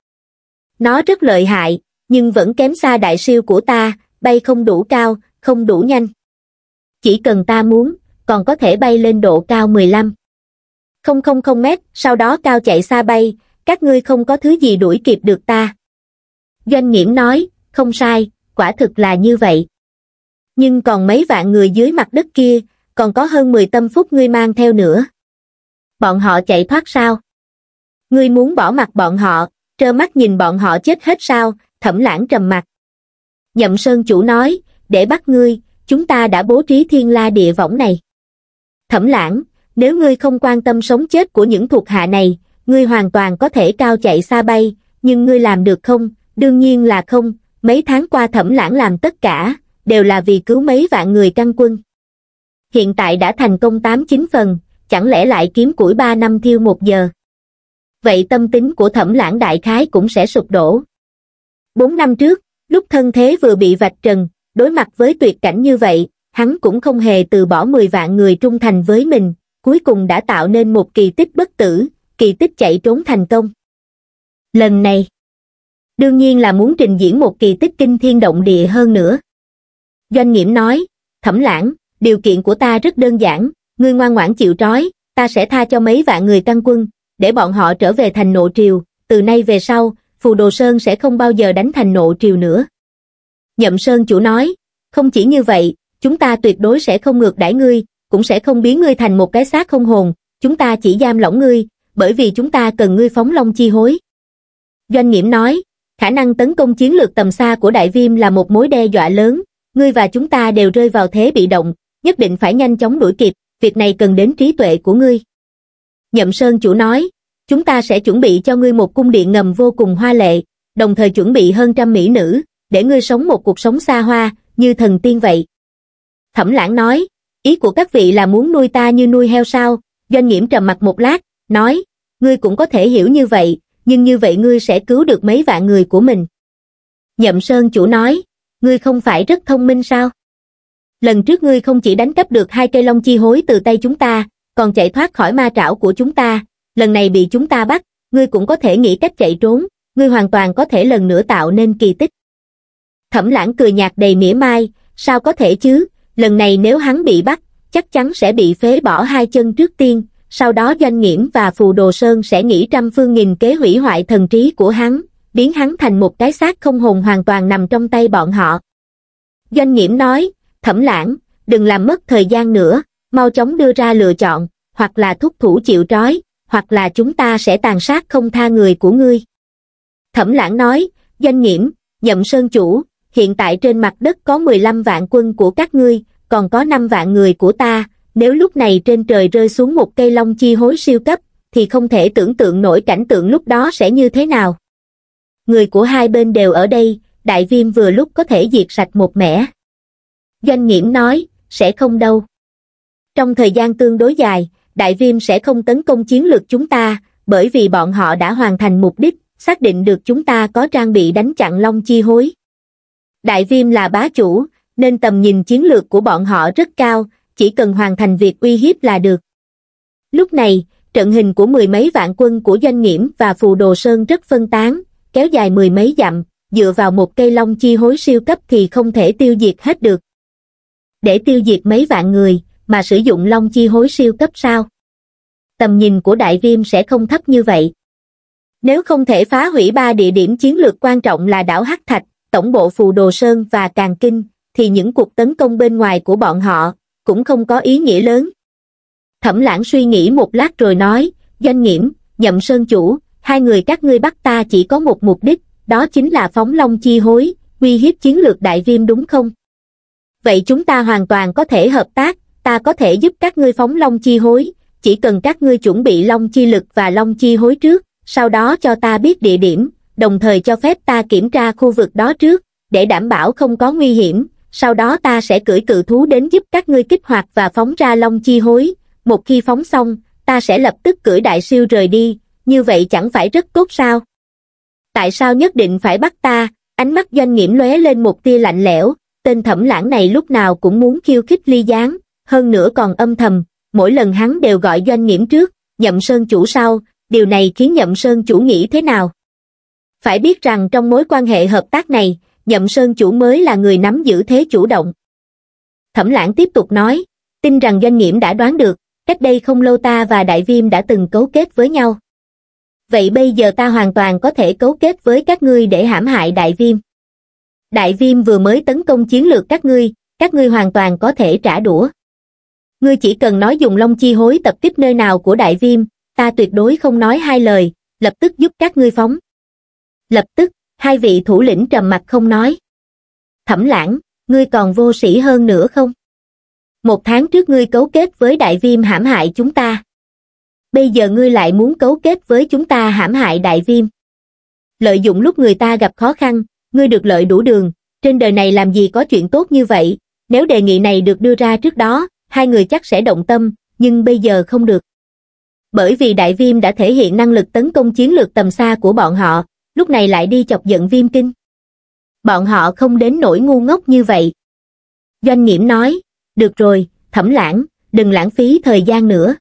nó rất lợi hại nhưng vẫn kém xa đại siêu của ta bay không đủ cao không đủ nhanh chỉ cần ta muốn còn có thể bay lên độ cao 15 không không không mét sau đó cao chạy xa bay các ngươi không có thứ gì đuổi kịp được ta doanh nghiễm nói không sai quả thực là như vậy nhưng còn mấy vạn người dưới mặt đất kia còn có hơn mười tâm phúc ngươi mang theo nữa bọn họ chạy thoát sao ngươi muốn bỏ mặt bọn họ trơ mắt nhìn bọn họ chết hết sao thẩm lãng trầm mặt nhậm sơn chủ nói để bắt ngươi chúng ta đã bố trí thiên la địa võng này thẩm lãng nếu ngươi không quan tâm sống chết của những thuộc hạ này ngươi hoàn toàn có thể cao chạy xa bay nhưng ngươi làm được không đương nhiên là không mấy tháng qua thẩm lãng làm tất cả đều là vì cứu mấy vạn người căn quân hiện tại đã thành công tám chín phần chẳng lẽ lại kiếm củi ba năm thiêu một giờ vậy tâm tính của thẩm lãng đại khái cũng sẽ sụp đổ bốn năm trước lúc thân thế vừa bị vạch trần đối mặt với tuyệt cảnh như vậy hắn cũng không hề từ bỏ mười vạn người trung thành với mình cuối cùng đã tạo nên một kỳ tích bất tử kỳ tích chạy trốn thành công lần này đương nhiên là muốn trình diễn một kỳ tích kinh thiên động địa hơn nữa Doanh nghiễm nói, thẩm lãng, điều kiện của ta rất đơn giản, ngươi ngoan ngoãn chịu trói, ta sẽ tha cho mấy vạn người tăng quân, để bọn họ trở về thành nộ triều, từ nay về sau, Phù Đồ Sơn sẽ không bao giờ đánh thành nộ triều nữa. Nhậm Sơn chủ nói, không chỉ như vậy, chúng ta tuyệt đối sẽ không ngược đãi ngươi, cũng sẽ không biến ngươi thành một cái xác không hồn, chúng ta chỉ giam lỏng ngươi, bởi vì chúng ta cần ngươi phóng long chi hối. Doanh nghiễm nói, khả năng tấn công chiến lược tầm xa của Đại Viêm là một mối đe dọa lớn, ngươi và chúng ta đều rơi vào thế bị động, nhất định phải nhanh chóng đuổi kịp, việc này cần đến trí tuệ của ngươi. Nhậm Sơn chủ nói, chúng ta sẽ chuẩn bị cho ngươi một cung điện ngầm vô cùng hoa lệ, đồng thời chuẩn bị hơn trăm mỹ nữ, để ngươi sống một cuộc sống xa hoa, như thần tiên vậy. Thẩm lãng nói, ý của các vị là muốn nuôi ta như nuôi heo sao, doanh nghiễm trầm mặt một lát, nói, ngươi cũng có thể hiểu như vậy, nhưng như vậy ngươi sẽ cứu được mấy vạn người của mình. Nhậm Sơn chủ nói, ngươi không phải rất thông minh sao? Lần trước ngươi không chỉ đánh cắp được hai cây long chi hối từ tay chúng ta, còn chạy thoát khỏi ma trảo của chúng ta, lần này bị chúng ta bắt, ngươi cũng có thể nghĩ cách chạy trốn, ngươi hoàn toàn có thể lần nữa tạo nên kỳ tích. Thẩm lãng cười nhạt đầy mỉa mai, sao có thể chứ, lần này nếu hắn bị bắt, chắc chắn sẽ bị phế bỏ hai chân trước tiên, sau đó doanh nghiễm và phù đồ sơn sẽ nghĩ trăm phương nghìn kế hủy hoại thần trí của hắn, biến hắn thành một cái xác không hồn hoàn toàn nằm trong tay bọn họ. Doanh nghiễm nói, thẩm lãng, đừng làm mất thời gian nữa, mau chóng đưa ra lựa chọn, hoặc là thúc thủ chịu trói, hoặc là chúng ta sẽ tàn sát không tha người của ngươi. Thẩm lãng nói, doanh nghiễm, nhậm sơn chủ, hiện tại trên mặt đất có 15 vạn quân của các ngươi, còn có 5 vạn người của ta, nếu lúc này trên trời rơi xuống một cây long chi hối siêu cấp, thì không thể tưởng tượng nổi cảnh tượng lúc đó sẽ như thế nào người của hai bên đều ở đây, đại viêm vừa lúc có thể diệt sạch một mẻ. Doanh nghiễm nói, sẽ không đâu. Trong thời gian tương đối dài, đại viêm sẽ không tấn công chiến lược chúng ta, bởi vì bọn họ đã hoàn thành mục đích, xác định được chúng ta có trang bị đánh chặn long chi hối. Đại viêm là bá chủ, nên tầm nhìn chiến lược của bọn họ rất cao, chỉ cần hoàn thành việc uy hiếp là được. Lúc này, trận hình của mười mấy vạn quân của doanh nghiễm và phù đồ sơn rất phân tán, kéo dài mười mấy dặm, dựa vào một cây long chi hối siêu cấp thì không thể tiêu diệt hết được. Để tiêu diệt mấy vạn người, mà sử dụng long chi hối siêu cấp sao? Tầm nhìn của đại viêm sẽ không thấp như vậy. Nếu không thể phá hủy ba địa điểm chiến lược quan trọng là đảo Hắc Thạch, tổng bộ Phù Đồ Sơn và Càng Kinh, thì những cuộc tấn công bên ngoài của bọn họ cũng không có ý nghĩa lớn. Thẩm lãng suy nghĩ một lát rồi nói, doanh nghiễm, nhậm sơn chủ, hai người các ngươi bắt ta chỉ có một mục đích, đó chính là phóng long chi hối, uy hiếp chiến lược đại viêm đúng không? Vậy chúng ta hoàn toàn có thể hợp tác, ta có thể giúp các ngươi phóng long chi hối, chỉ cần các ngươi chuẩn bị long chi lực và long chi hối trước, sau đó cho ta biết địa điểm, đồng thời cho phép ta kiểm tra khu vực đó trước, để đảm bảo không có nguy hiểm, sau đó ta sẽ cưỡi cự thú đến giúp các ngươi kích hoạt và phóng ra long chi hối, một khi phóng xong, ta sẽ lập tức cưỡi đại siêu rời đi, như vậy chẳng phải rất tốt sao? Tại sao nhất định phải bắt ta? Ánh mắt doanh nghiễm lóe lên một tia lạnh lẽo, tên thẩm lãng này lúc nào cũng muốn khiêu khích ly gián, hơn nữa còn âm thầm, mỗi lần hắn đều gọi doanh nghiễm trước, nhậm sơn chủ sau, điều này khiến nhậm sơn chủ nghĩ thế nào? Phải biết rằng trong mối quan hệ hợp tác này, nhậm sơn chủ mới là người nắm giữ thế chủ động. Thẩm lãng tiếp tục nói, tin rằng doanh nghiễm đã đoán được, cách đây không lâu ta và đại viêm đã từng cấu kết với nhau vậy bây giờ ta hoàn toàn có thể cấu kết với các ngươi để hãm hại đại viêm. Đại viêm vừa mới tấn công chiến lược các ngươi, các ngươi hoàn toàn có thể trả đũa. Ngươi chỉ cần nói dùng long chi hối tập kích nơi nào của đại viêm, ta tuyệt đối không nói hai lời, lập tức giúp các ngươi phóng. Lập tức, hai vị thủ lĩnh trầm mặt không nói. Thẩm lãng, ngươi còn vô sĩ hơn nữa không? Một tháng trước ngươi cấu kết với đại viêm hãm hại chúng ta bây giờ ngươi lại muốn cấu kết với chúng ta hãm hại đại viêm. Lợi dụng lúc người ta gặp khó khăn, ngươi được lợi đủ đường, trên đời này làm gì có chuyện tốt như vậy, nếu đề nghị này được đưa ra trước đó, hai người chắc sẽ động tâm, nhưng bây giờ không được. Bởi vì đại viêm đã thể hiện năng lực tấn công chiến lược tầm xa của bọn họ, lúc này lại đi chọc giận viêm kinh. Bọn họ không đến nỗi ngu ngốc như vậy. Doanh nghiệm nói, được rồi, thẩm lãng, đừng lãng phí thời gian nữa,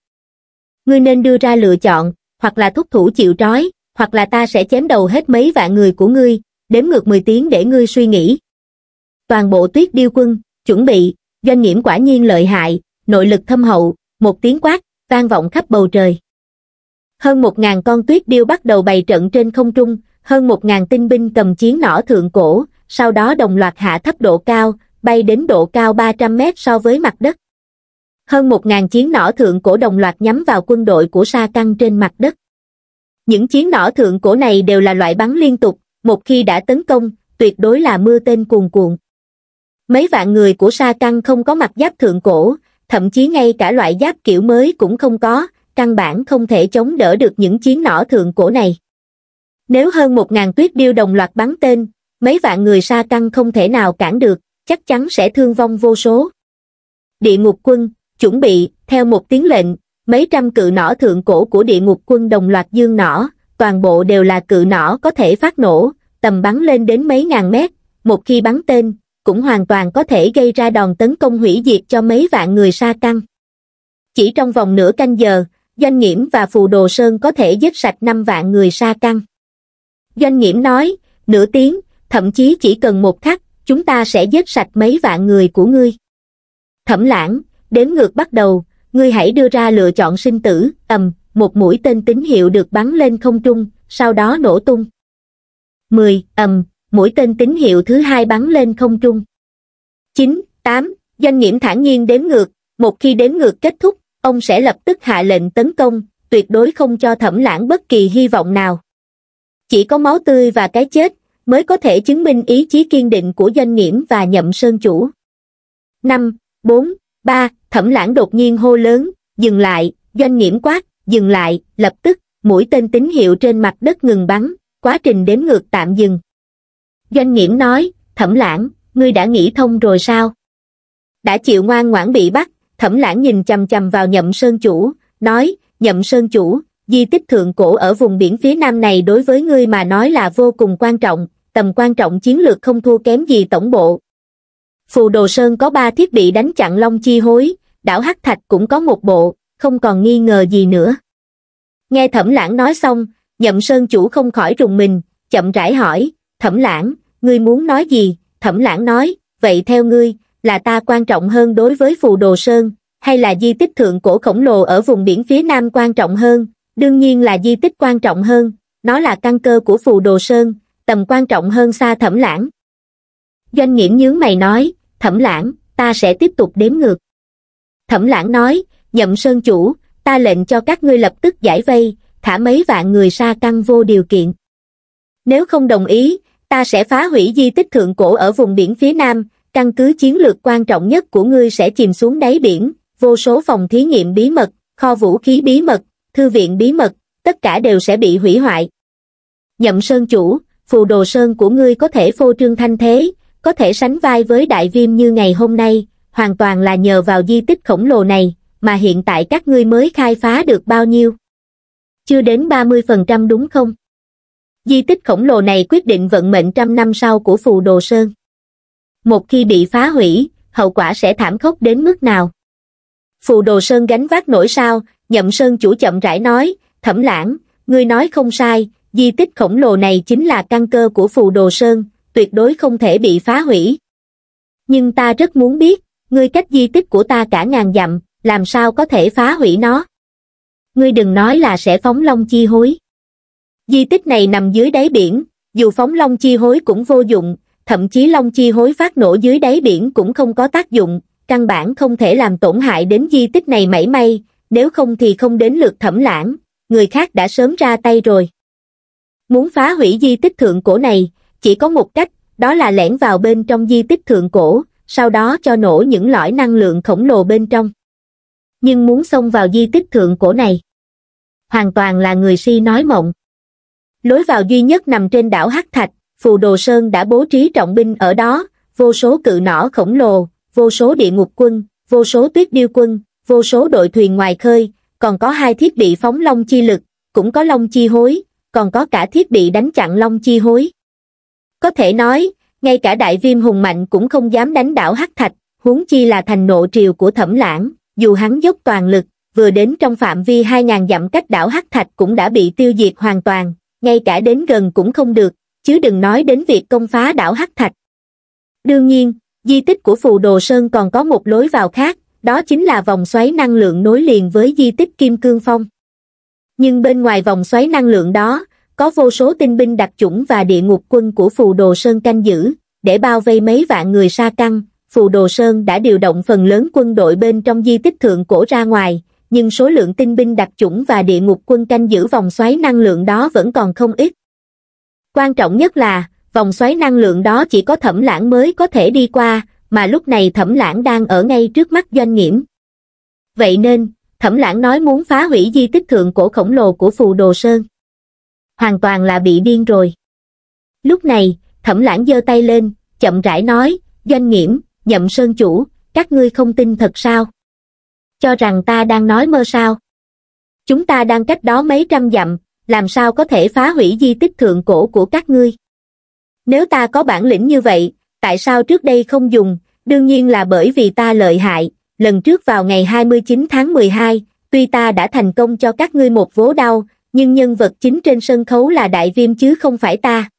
ngươi nên đưa ra lựa chọn, hoặc là thúc thủ chịu trói, hoặc là ta sẽ chém đầu hết mấy vạn người của ngươi, đếm ngược 10 tiếng để ngươi suy nghĩ. Toàn bộ tuyết điêu quân, chuẩn bị, doanh nghiễm quả nhiên lợi hại, nội lực thâm hậu, một tiếng quát, vang vọng khắp bầu trời. Hơn một ngàn con tuyết điêu bắt đầu bày trận trên không trung, hơn một ngàn tinh binh cầm chiến nỏ thượng cổ, sau đó đồng loạt hạ thấp độ cao, bay đến độ cao 300 mét so với mặt đất hơn một ngàn chiến nỏ thượng cổ đồng loạt nhắm vào quân đội của sa căng trên mặt đất những chiến nỏ thượng cổ này đều là loại bắn liên tục một khi đã tấn công tuyệt đối là mưa tên cuồn cuộn mấy vạn người của sa căng không có mặt giáp thượng cổ thậm chí ngay cả loại giáp kiểu mới cũng không có căn bản không thể chống đỡ được những chiến nỏ thượng cổ này nếu hơn một ngàn tuyết điêu đồng loạt bắn tên mấy vạn người sa căng không thể nào cản được chắc chắn sẽ thương vong vô số địa ngục quân chuẩn bị, theo một tiếng lệnh, mấy trăm cự nỏ thượng cổ của địa ngục quân đồng loạt dương nỏ, toàn bộ đều là cự nỏ có thể phát nổ, tầm bắn lên đến mấy ngàn mét, một khi bắn tên, cũng hoàn toàn có thể gây ra đòn tấn công hủy diệt cho mấy vạn người sa căng Chỉ trong vòng nửa canh giờ, Doanh Nghiễm và Phù Đồ Sơn có thể giết sạch 5 vạn người sa căng Doanh Nghiễm nói, nửa tiếng, thậm chí chỉ cần một khắc, chúng ta sẽ giết sạch mấy vạn người của ngươi. Thẩm lãng, đếm ngược bắt đầu, ngươi hãy đưa ra lựa chọn sinh tử, ầm, một mũi tên tín hiệu được bắn lên không trung, sau đó nổ tung. 10, ầm, mũi tên tín hiệu thứ hai bắn lên không trung. 9, 8, doanh nghiễm thản nhiên đếm ngược, một khi đếm ngược kết thúc, ông sẽ lập tức hạ lệnh tấn công, tuyệt đối không cho thẩm lãng bất kỳ hy vọng nào. Chỉ có máu tươi và cái chết mới có thể chứng minh ý chí kiên định của doanh nghiễm và nhậm sơn chủ. 5, 4, ba thẩm lãng đột nhiên hô lớn dừng lại doanh nghiễm quát dừng lại lập tức mũi tên tín hiệu trên mặt đất ngừng bắn quá trình đếm ngược tạm dừng doanh nghiễm nói thẩm lãng ngươi đã nghĩ thông rồi sao đã chịu ngoan ngoãn bị bắt thẩm lãng nhìn chằm chằm vào nhậm sơn chủ nói nhậm sơn chủ di tích thượng cổ ở vùng biển phía nam này đối với ngươi mà nói là vô cùng quan trọng tầm quan trọng chiến lược không thua kém gì tổng bộ Phù Đồ Sơn có ba thiết bị đánh chặn long chi hối, đảo Hắc Thạch cũng có một bộ, không còn nghi ngờ gì nữa. Nghe Thẩm Lãng nói xong, Nhậm Sơn chủ không khỏi rùng mình, chậm rãi hỏi, Thẩm Lãng, ngươi muốn nói gì? Thẩm Lãng nói, vậy theo ngươi, là ta quan trọng hơn đối với Phù Đồ Sơn, hay là di tích thượng cổ khổng lồ ở vùng biển phía nam quan trọng hơn? Đương nhiên là di tích quan trọng hơn, nó là căn cơ của Phù Đồ Sơn, tầm quan trọng hơn xa Thẩm Lãng. Doanh nghiễm nhướng mày nói, thẩm lãng ta sẽ tiếp tục đếm ngược thẩm lãng nói nhậm sơn chủ ta lệnh cho các ngươi lập tức giải vây thả mấy vạn người xa căng vô điều kiện nếu không đồng ý ta sẽ phá hủy di tích thượng cổ ở vùng biển phía nam căn cứ chiến lược quan trọng nhất của ngươi sẽ chìm xuống đáy biển vô số phòng thí nghiệm bí mật kho vũ khí bí mật thư viện bí mật tất cả đều sẽ bị hủy hoại nhậm sơn chủ phù đồ sơn của ngươi có thể phô trương thanh thế có thể sánh vai với đại viêm như ngày hôm nay, hoàn toàn là nhờ vào di tích khổng lồ này, mà hiện tại các ngươi mới khai phá được bao nhiêu? Chưa đến 30% đúng không? Di tích khổng lồ này quyết định vận mệnh trăm năm sau của Phù Đồ Sơn. Một khi bị phá hủy, hậu quả sẽ thảm khốc đến mức nào? Phù Đồ Sơn gánh vác nổi sao, nhậm Sơn chủ chậm rãi nói, thẩm lãng, ngươi nói không sai, di tích khổng lồ này chính là căn cơ của Phù Đồ Sơn, tuyệt đối không thể bị phá hủy. Nhưng ta rất muốn biết, ngươi cách di tích của ta cả ngàn dặm, làm sao có thể phá hủy nó? Ngươi đừng nói là sẽ phóng long chi hối. Di tích này nằm dưới đáy biển, dù phóng long chi hối cũng vô dụng, thậm chí long chi hối phát nổ dưới đáy biển cũng không có tác dụng, căn bản không thể làm tổn hại đến di tích này mảy may, nếu không thì không đến lượt thẩm lãng, người khác đã sớm ra tay rồi. Muốn phá hủy di tích thượng cổ này, chỉ có một cách, đó là lẻn vào bên trong di tích thượng cổ, sau đó cho nổ những lõi năng lượng khổng lồ bên trong. Nhưng muốn xông vào di tích thượng cổ này, hoàn toàn là người si nói mộng. Lối vào duy nhất nằm trên đảo Hắc Thạch, Phù Đồ Sơn đã bố trí trọng binh ở đó, vô số cự nỏ khổng lồ, vô số địa ngục quân, vô số tuyết điêu quân, vô số đội thuyền ngoài khơi, còn có hai thiết bị phóng long chi lực, cũng có long chi hối, còn có cả thiết bị đánh chặn long chi hối có thể nói ngay cả đại viêm hùng mạnh cũng không dám đánh đảo hắc thạch huống chi là thành nộ triều của thẩm lãng dù hắn dốc toàn lực vừa đến trong phạm vi hai ngàn dặm cách đảo hắc thạch cũng đã bị tiêu diệt hoàn toàn ngay cả đến gần cũng không được chứ đừng nói đến việc công phá đảo hắc thạch đương nhiên di tích của phù đồ sơn còn có một lối vào khác đó chính là vòng xoáy năng lượng nối liền với di tích kim cương phong nhưng bên ngoài vòng xoáy năng lượng đó có vô số tinh binh đặc chủng và địa ngục quân của Phù Đồ Sơn canh giữ, để bao vây mấy vạn người sa căng, Phù Đồ Sơn đã điều động phần lớn quân đội bên trong di tích thượng cổ ra ngoài, nhưng số lượng tinh binh đặc chủng và địa ngục quân canh giữ vòng xoáy năng lượng đó vẫn còn không ít. Quan trọng nhất là, vòng xoáy năng lượng đó chỉ có thẩm lãng mới có thể đi qua, mà lúc này thẩm lãng đang ở ngay trước mắt doanh nghiệm Vậy nên, thẩm lãng nói muốn phá hủy di tích thượng cổ khổng lồ của Phù Đồ Sơn hoàn toàn là bị điên rồi. Lúc này, thẩm lãng giơ tay lên, chậm rãi nói, doanh nghiễm, nhậm sơn chủ, các ngươi không tin thật sao? Cho rằng ta đang nói mơ sao? Chúng ta đang cách đó mấy trăm dặm, làm sao có thể phá hủy di tích thượng cổ của các ngươi? Nếu ta có bản lĩnh như vậy, tại sao trước đây không dùng? Đương nhiên là bởi vì ta lợi hại, lần trước vào ngày 29 tháng 12, tuy ta đã thành công cho các ngươi một vố đau, nhưng nhân vật chính trên sân khấu là đại viêm chứ không phải ta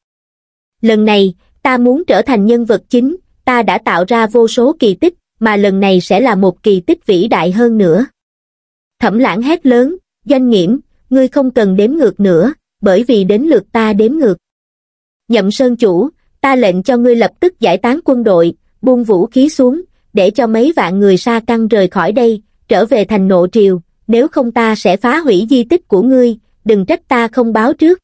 lần này ta muốn trở thành nhân vật chính ta đã tạo ra vô số kỳ tích mà lần này sẽ là một kỳ tích vĩ đại hơn nữa thẩm lãng hét lớn danh nghiễm ngươi không cần đếm ngược nữa bởi vì đến lượt ta đếm ngược nhậm sơn chủ ta lệnh cho ngươi lập tức giải tán quân đội buông vũ khí xuống để cho mấy vạn người xa căng rời khỏi đây trở về thành nộ triều nếu không ta sẽ phá hủy di tích của ngươi đừng trách ta không báo trước.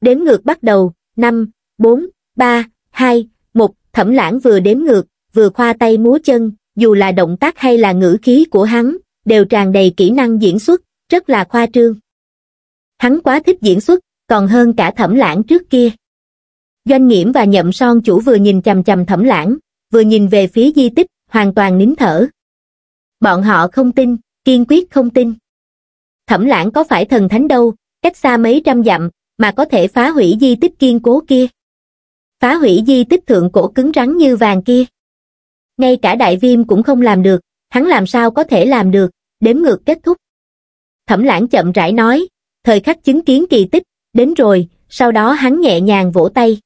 Đếm ngược bắt đầu, 5, 4, 3, 2, 1, thẩm lãng vừa đếm ngược, vừa khoa tay múa chân, dù là động tác hay là ngữ khí của hắn, đều tràn đầy kỹ năng diễn xuất, rất là khoa trương. Hắn quá thích diễn xuất, còn hơn cả thẩm lãng trước kia. Doanh nghiệm và nhậm son chủ vừa nhìn chầm chầm thẩm lãng, vừa nhìn về phía di tích, hoàn toàn nín thở. Bọn họ không tin, kiên quyết không tin thẩm lãng có phải thần thánh đâu, cách xa mấy trăm dặm, mà có thể phá hủy di tích kiên cố kia. Phá hủy di tích thượng cổ cứng rắn như vàng kia. Ngay cả đại viêm cũng không làm được, hắn làm sao có thể làm được, đếm ngược kết thúc. Thẩm lãng chậm rãi nói, thời khắc chứng kiến kỳ tích, đến rồi, sau đó hắn nhẹ nhàng vỗ tay.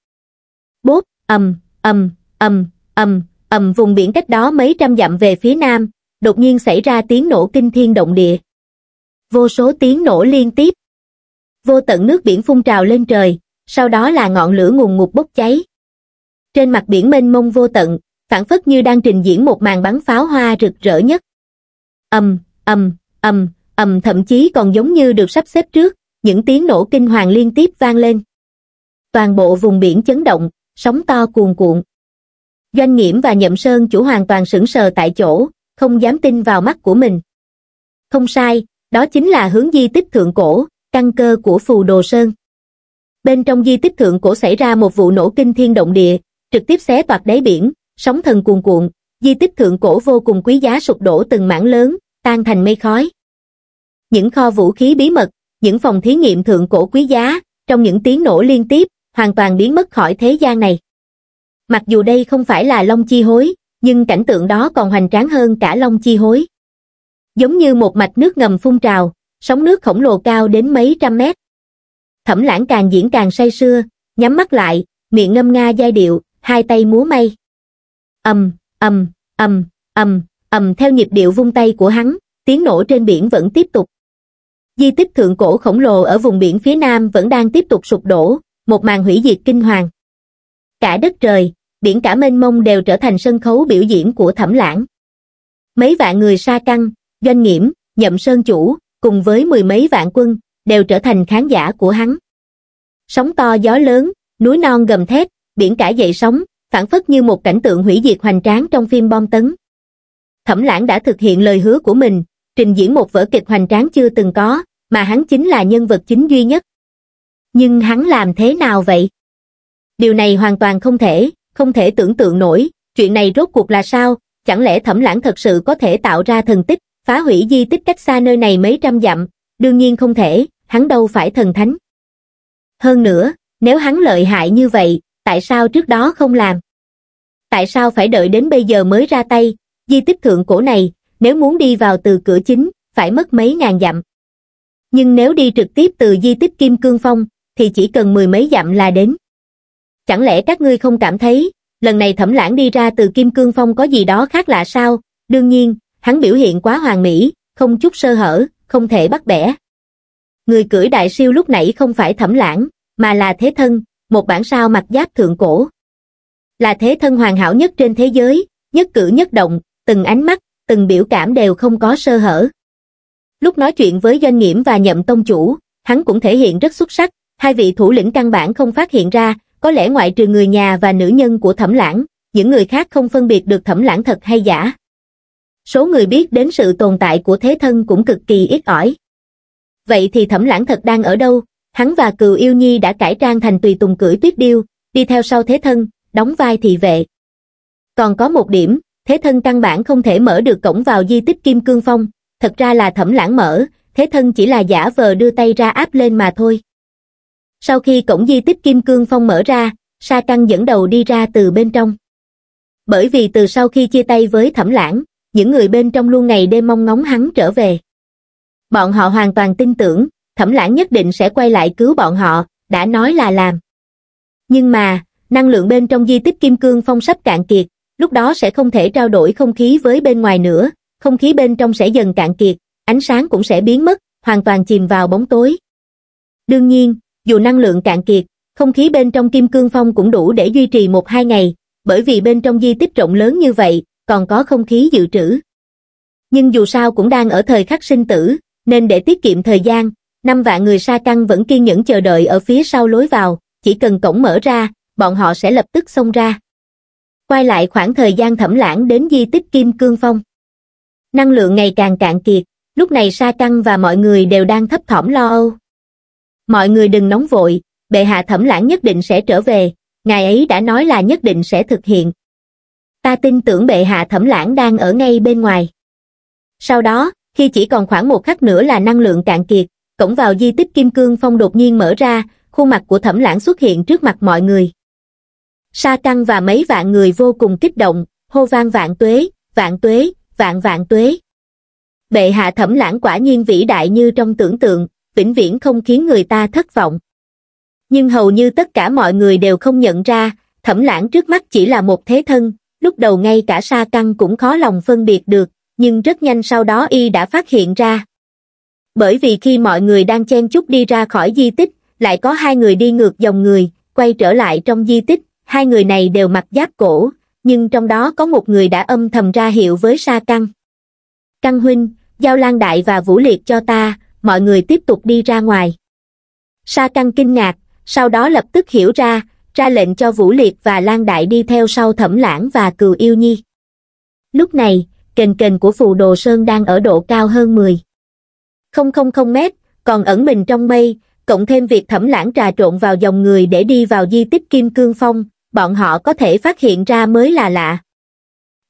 Bốp, ầm, ầm, ầm, ầm, ầm vùng biển cách đó mấy trăm dặm về phía nam, đột nhiên xảy ra tiếng nổ kinh thiên động địa vô số tiếng nổ liên tiếp. Vô tận nước biển phun trào lên trời, sau đó là ngọn lửa ngùn ngụt bốc cháy. Trên mặt biển mênh mông vô tận, phản phất như đang trình diễn một màn bắn pháo hoa rực rỡ nhất. Ầm, ầm, ầm, ầm thậm chí còn giống như được sắp xếp trước, những tiếng nổ kinh hoàng liên tiếp vang lên. Toàn bộ vùng biển chấn động, sóng to cuồn cuộn. Doanh nghiệm và Nhậm Sơn chủ hoàn toàn sững sờ tại chỗ, không dám tin vào mắt của mình. Không sai, đó chính là hướng di tích thượng cổ, căn cơ của Phù Đồ Sơn. Bên trong di tích thượng cổ xảy ra một vụ nổ kinh thiên động địa, trực tiếp xé toạc đáy biển, sóng thần cuồn cuộn, di tích thượng cổ vô cùng quý giá sụp đổ từng mảng lớn, tan thành mây khói. Những kho vũ khí bí mật, những phòng thí nghiệm thượng cổ quý giá, trong những tiếng nổ liên tiếp, hoàn toàn biến mất khỏi thế gian này. Mặc dù đây không phải là Long Chi Hối, nhưng cảnh tượng đó còn hoành tráng hơn cả Long Chi Hối giống như một mạch nước ngầm phun trào, sóng nước khổng lồ cao đến mấy trăm mét. Thẩm lãng càng diễn càng say sưa, nhắm mắt lại, miệng ngâm nga giai điệu, hai tay múa mây. ầm, ầm, ầm, ầm, ầm theo nhịp điệu vung tay của hắn, tiếng nổ trên biển vẫn tiếp tục. Di tích thượng cổ khổng lồ ở vùng biển phía nam vẫn đang tiếp tục sụp đổ, một màn hủy diệt kinh hoàng. Cả đất trời, biển cả mênh mông đều trở thành sân khấu biểu diễn của thẩm lãng. Mấy vạn người sa căng, Doanh Nghiễm, Nhậm Sơn Chủ, cùng với mười mấy vạn quân, đều trở thành khán giả của hắn. Sóng to gió lớn, núi non gầm thét, biển cả dậy sóng, phản phất như một cảnh tượng hủy diệt hoành tráng trong phim bom tấn. Thẩm Lãng đã thực hiện lời hứa của mình, trình diễn một vở kịch hoành tráng chưa từng có, mà hắn chính là nhân vật chính duy nhất. Nhưng hắn làm thế nào vậy? Điều này hoàn toàn không thể, không thể tưởng tượng nổi, chuyện này rốt cuộc là sao, chẳng lẽ Thẩm Lãng thật sự có thể tạo ra thần tích, phá hủy di tích cách xa nơi này mấy trăm dặm, đương nhiên không thể, hắn đâu phải thần thánh. Hơn nữa, nếu hắn lợi hại như vậy, tại sao trước đó không làm? Tại sao phải đợi đến bây giờ mới ra tay, di tích thượng cổ này, nếu muốn đi vào từ cửa chính, phải mất mấy ngàn dặm. Nhưng nếu đi trực tiếp từ di tích Kim Cương Phong, thì chỉ cần mười mấy dặm là đến. Chẳng lẽ các ngươi không cảm thấy, lần này thẩm lãng đi ra từ Kim Cương Phong có gì đó khác lạ sao? Đương nhiên, hắn biểu hiện quá hoàn mỹ, không chút sơ hở, không thể bắt bẻ. Người cưỡi đại siêu lúc nãy không phải thẩm lãng, mà là thế thân, một bản sao mặt giáp thượng cổ. Là thế thân hoàn hảo nhất trên thế giới, nhất cử nhất động, từng ánh mắt, từng biểu cảm đều không có sơ hở. Lúc nói chuyện với doanh nghiễm và nhậm tông chủ, hắn cũng thể hiện rất xuất sắc, hai vị thủ lĩnh căn bản không phát hiện ra, có lẽ ngoại trừ người nhà và nữ nhân của thẩm lãng, những người khác không phân biệt được thẩm lãng thật hay giả số người biết đến sự tồn tại của thế thân cũng cực kỳ ít ỏi. Vậy thì thẩm lãng thật đang ở đâu? Hắn và cựu yêu nhi đã cải trang thành tùy tùng cưỡi tuyết điêu, đi theo sau thế thân, đóng vai thị vệ. Còn có một điểm, thế thân căn bản không thể mở được cổng vào di tích Kim Cương Phong, thật ra là thẩm lãng mở, thế thân chỉ là giả vờ đưa tay ra áp lên mà thôi. Sau khi cổng di tích Kim Cương Phong mở ra, Sa Căng dẫn đầu đi ra từ bên trong. Bởi vì từ sau khi chia tay với thẩm lãng, những người bên trong luôn ngày đêm mong ngóng hắn trở về. Bọn họ hoàn toàn tin tưởng, thẩm lãng nhất định sẽ quay lại cứu bọn họ, đã nói là làm. Nhưng mà, năng lượng bên trong di tích kim cương phong sắp cạn kiệt, lúc đó sẽ không thể trao đổi không khí với bên ngoài nữa, không khí bên trong sẽ dần cạn kiệt, ánh sáng cũng sẽ biến mất, hoàn toàn chìm vào bóng tối. Đương nhiên, dù năng lượng cạn kiệt, không khí bên trong kim cương phong cũng đủ để duy trì một hai ngày, bởi vì bên trong di tích rộng lớn như vậy, còn có không khí dự trữ. Nhưng dù sao cũng đang ở thời khắc sinh tử, nên để tiết kiệm thời gian, năm vạn người sa căng vẫn kiên nhẫn chờ đợi ở phía sau lối vào, chỉ cần cổng mở ra, bọn họ sẽ lập tức xông ra. Quay lại khoảng thời gian thẩm lãng đến di tích Kim Cương Phong. Năng lượng ngày càng cạn kiệt, lúc này sa căng và mọi người đều đang thấp thỏm lo âu. Mọi người đừng nóng vội, bệ hạ thẩm lãng nhất định sẽ trở về, ngài ấy đã nói là nhất định sẽ thực hiện, ta tin tưởng bệ hạ thẩm lãng đang ở ngay bên ngoài. Sau đó, khi chỉ còn khoảng một khắc nữa là năng lượng cạn kiệt, cổng vào di tích Kim Cương Phong đột nhiên mở ra, khuôn mặt của thẩm lãng xuất hiện trước mặt mọi người. Sa Căng và mấy vạn người vô cùng kích động, hô vang vạn tuế, vạn tuế, vạn vạn tuế. Bệ hạ thẩm lãng quả nhiên vĩ đại như trong tưởng tượng, vĩnh viễn không khiến người ta thất vọng. Nhưng hầu như tất cả mọi người đều không nhận ra, thẩm lãng trước mắt chỉ là một thế thân, lúc đầu ngay cả sa căng cũng khó lòng phân biệt được, nhưng rất nhanh sau đó y đã phát hiện ra. Bởi vì khi mọi người đang chen chúc đi ra khỏi di tích, lại có hai người đi ngược dòng người, quay trở lại trong di tích, hai người này đều mặc giáp cổ, nhưng trong đó có một người đã âm thầm ra hiệu với sa căng. Căng huynh, giao lan đại và vũ liệt cho ta, mọi người tiếp tục đi ra ngoài. Sa căng kinh ngạc, sau đó lập tức hiểu ra, ra lệnh cho Vũ Liệt và Lan Đại đi theo sau Thẩm Lãng và Cừu Yêu Nhi. Lúc này, kền kền của phù đồ sơn đang ở độ cao hơn 10. 000 mét, còn ẩn mình trong mây, cộng thêm việc thẩm lãng trà trộn vào dòng người để đi vào di tích Kim Cương Phong, bọn họ có thể phát hiện ra mới là lạ.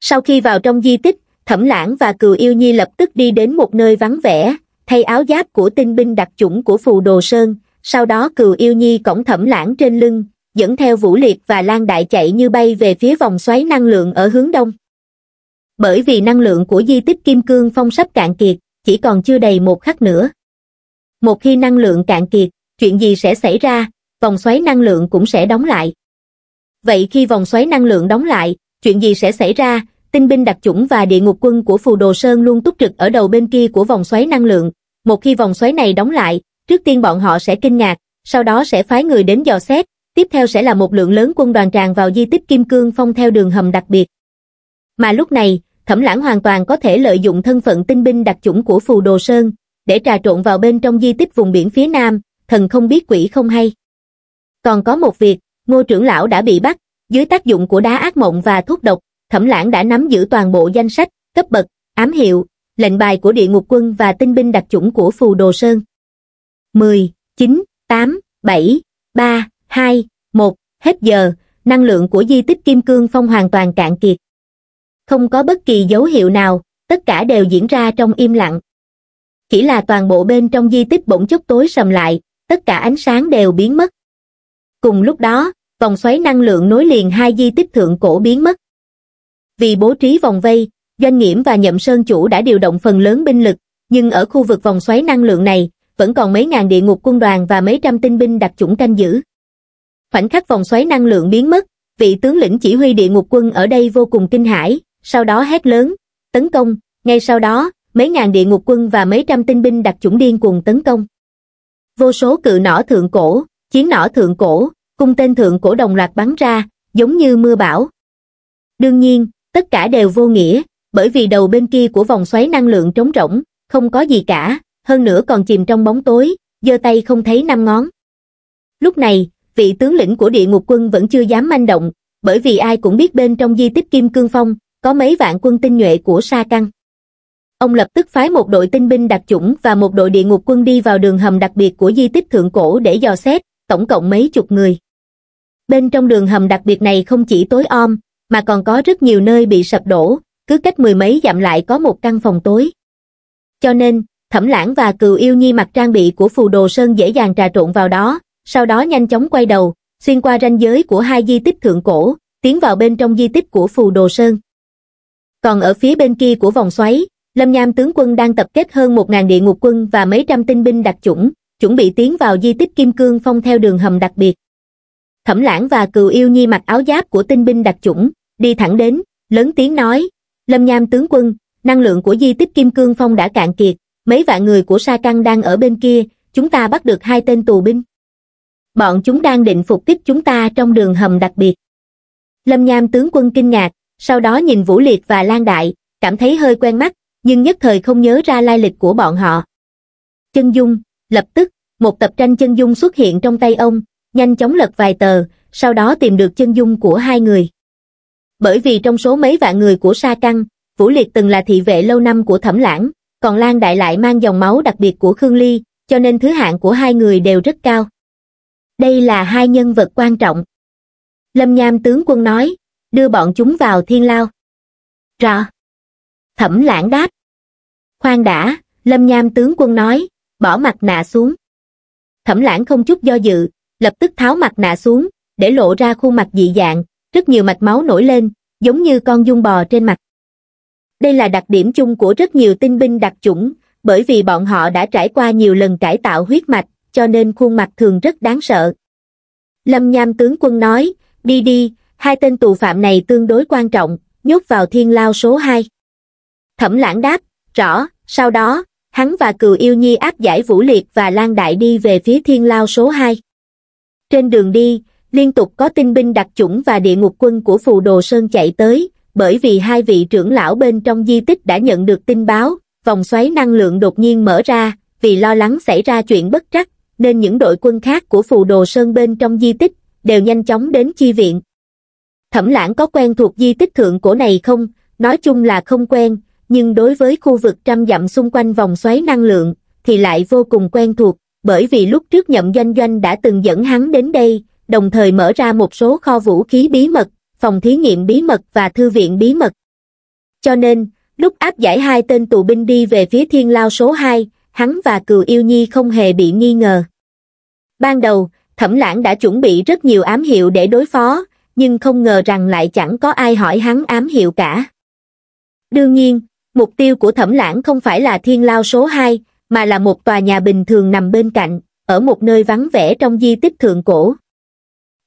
Sau khi vào trong di tích, thẩm lãng và cừu yêu nhi lập tức đi đến một nơi vắng vẻ, thay áo giáp của tinh binh đặc chủng của phù đồ sơn, sau đó cừu yêu nhi cõng thẩm lãng trên lưng, dẫn theo vũ liệt và lan đại chạy như bay về phía vòng xoáy năng lượng ở hướng đông bởi vì năng lượng của di tích kim cương phong sắp cạn kiệt chỉ còn chưa đầy một khắc nữa một khi năng lượng cạn kiệt chuyện gì sẽ xảy ra vòng xoáy năng lượng cũng sẽ đóng lại vậy khi vòng xoáy năng lượng đóng lại chuyện gì sẽ xảy ra tinh binh đặc chủng và địa ngục quân của phù đồ sơn luôn túc trực ở đầu bên kia của vòng xoáy năng lượng một khi vòng xoáy này đóng lại trước tiên bọn họ sẽ kinh ngạc sau đó sẽ phái người đến dò xét tiếp theo sẽ là một lượng lớn quân đoàn tràn vào di tích Kim Cương Phong theo đường hầm đặc biệt. Mà lúc này, Thẩm Lãng hoàn toàn có thể lợi dụng thân phận tinh binh đặc chủng của Phù Đồ Sơn, để trà trộn vào bên trong di tích vùng biển phía Nam, thần không biết quỷ không hay. Còn có một việc, ngô trưởng lão đã bị bắt, dưới tác dụng của đá ác mộng và thuốc độc, Thẩm Lãng đã nắm giữ toàn bộ danh sách, cấp bậc, ám hiệu, lệnh bài của địa ngục quân và tinh binh đặc chủng của Phù Đồ Sơn. 10, 9, 8, 7, 3, 2, 1, hết giờ, năng lượng của di tích Kim Cương Phong hoàn toàn cạn kiệt. Không có bất kỳ dấu hiệu nào, tất cả đều diễn ra trong im lặng. Chỉ là toàn bộ bên trong di tích bỗng chốc tối sầm lại, tất cả ánh sáng đều biến mất. Cùng lúc đó, vòng xoáy năng lượng nối liền hai di tích thượng cổ biến mất. Vì bố trí vòng vây, Doanh Nghiễm và Nhậm Sơn Chủ đã điều động phần lớn binh lực, nhưng ở khu vực vòng xoáy năng lượng này, vẫn còn mấy ngàn địa ngục quân đoàn và mấy trăm tinh binh đặc chủng canh giữ khoảnh khắc vòng xoáy năng lượng biến mất, vị tướng lĩnh chỉ huy địa ngục quân ở đây vô cùng kinh hãi, sau đó hét lớn, tấn công, ngay sau đó, mấy ngàn địa ngục quân và mấy trăm tinh binh đặc chủng điên cuồng tấn công. Vô số cự nỏ thượng cổ, chiến nỏ thượng cổ, cung tên thượng cổ đồng loạt bắn ra, giống như mưa bão. Đương nhiên, tất cả đều vô nghĩa, bởi vì đầu bên kia của vòng xoáy năng lượng trống rỗng, không có gì cả, hơn nữa còn chìm trong bóng tối, giơ tay không thấy năm ngón. Lúc này, vị tướng lĩnh của địa ngục quân vẫn chưa dám manh động, bởi vì ai cũng biết bên trong di tích Kim Cương Phong, có mấy vạn quân tinh nhuệ của Sa Căng. Ông lập tức phái một đội tinh binh đặc chủng và một đội địa ngục quân đi vào đường hầm đặc biệt của di tích thượng cổ để dò xét, tổng cộng mấy chục người. Bên trong đường hầm đặc biệt này không chỉ tối om, mà còn có rất nhiều nơi bị sập đổ, cứ cách mười mấy dặm lại có một căn phòng tối. Cho nên, Thẩm Lãng và Cừu Yêu Nhi mặc trang bị của Phù Đồ Sơn dễ dàng trà trộn vào đó, sau đó nhanh chóng quay đầu, xuyên qua ranh giới của hai di tích thượng cổ, tiến vào bên trong di tích của Phù Đồ Sơn. Còn ở phía bên kia của vòng xoáy, Lâm Nham tướng quân đang tập kết hơn 1.000 địa ngục quân và mấy trăm tinh binh đặc chủng, chuẩn bị tiến vào di tích Kim Cương Phong theo đường hầm đặc biệt. Thẩm Lãng và cựu Yêu Nhi mặc áo giáp của tinh binh đặc chủng, đi thẳng đến, lớn tiếng nói, Lâm Nham tướng quân, năng lượng của di tích Kim Cương Phong đã cạn kiệt, mấy vạn người của Sa Căng đang ở bên kia, chúng ta bắt được hai tên tù binh bọn chúng đang định phục kích chúng ta trong đường hầm đặc biệt. Lâm Nham tướng quân kinh ngạc, sau đó nhìn Vũ Liệt và Lan Đại, cảm thấy hơi quen mắt, nhưng nhất thời không nhớ ra lai lịch của bọn họ. Chân Dung, lập tức, một tập tranh Chân Dung xuất hiện trong tay ông, nhanh chóng lật vài tờ, sau đó tìm được Chân Dung của hai người. Bởi vì trong số mấy vạn người của Sa Căng, Vũ Liệt từng là thị vệ lâu năm của Thẩm Lãng, còn Lan Đại lại mang dòng máu đặc biệt của Khương Ly, cho nên thứ hạng của hai người đều rất cao đây là hai nhân vật quan trọng lâm nham tướng quân nói đưa bọn chúng vào thiên lao rõ thẩm lãng đáp khoan đã lâm nham tướng quân nói bỏ mặt nạ xuống thẩm lãng không chút do dự lập tức tháo mặt nạ xuống để lộ ra khuôn mặt dị dạng rất nhiều mạch máu nổi lên giống như con dung bò trên mặt đây là đặc điểm chung của rất nhiều tinh binh đặc chủng bởi vì bọn họ đã trải qua nhiều lần cải tạo huyết mạch cho nên khuôn mặt thường rất đáng sợ lâm nham tướng quân nói đi đi hai tên tù phạm này tương đối quan trọng nhốt vào thiên lao số hai thẩm lãng đáp rõ sau đó hắn và cừu yêu nhi áp giải vũ liệt và lan đại đi về phía thiên lao số hai trên đường đi liên tục có tinh binh đặc chủng và địa ngục quân của phù đồ sơn chạy tới bởi vì hai vị trưởng lão bên trong di tích đã nhận được tin báo vòng xoáy năng lượng đột nhiên mở ra vì lo lắng xảy ra chuyện bất trắc nên những đội quân khác của phù đồ sơn bên trong di tích đều nhanh chóng đến chi viện. Thẩm lãng có quen thuộc di tích thượng cổ này không? Nói chung là không quen, nhưng đối với khu vực trăm dặm xung quanh vòng xoáy năng lượng thì lại vô cùng quen thuộc, bởi vì lúc trước nhậm doanh doanh đã từng dẫn hắn đến đây, đồng thời mở ra một số kho vũ khí bí mật, phòng thí nghiệm bí mật và thư viện bí mật. Cho nên, lúc áp giải hai tên tù binh đi về phía thiên lao số 2, hắn và cừu yêu nhi không hề bị nghi ngờ. Ban đầu, thẩm lãng đã chuẩn bị rất nhiều ám hiệu để đối phó, nhưng không ngờ rằng lại chẳng có ai hỏi hắn ám hiệu cả. Đương nhiên, mục tiêu của thẩm lãng không phải là thiên lao số 2, mà là một tòa nhà bình thường nằm bên cạnh, ở một nơi vắng vẻ trong di tích thượng cổ.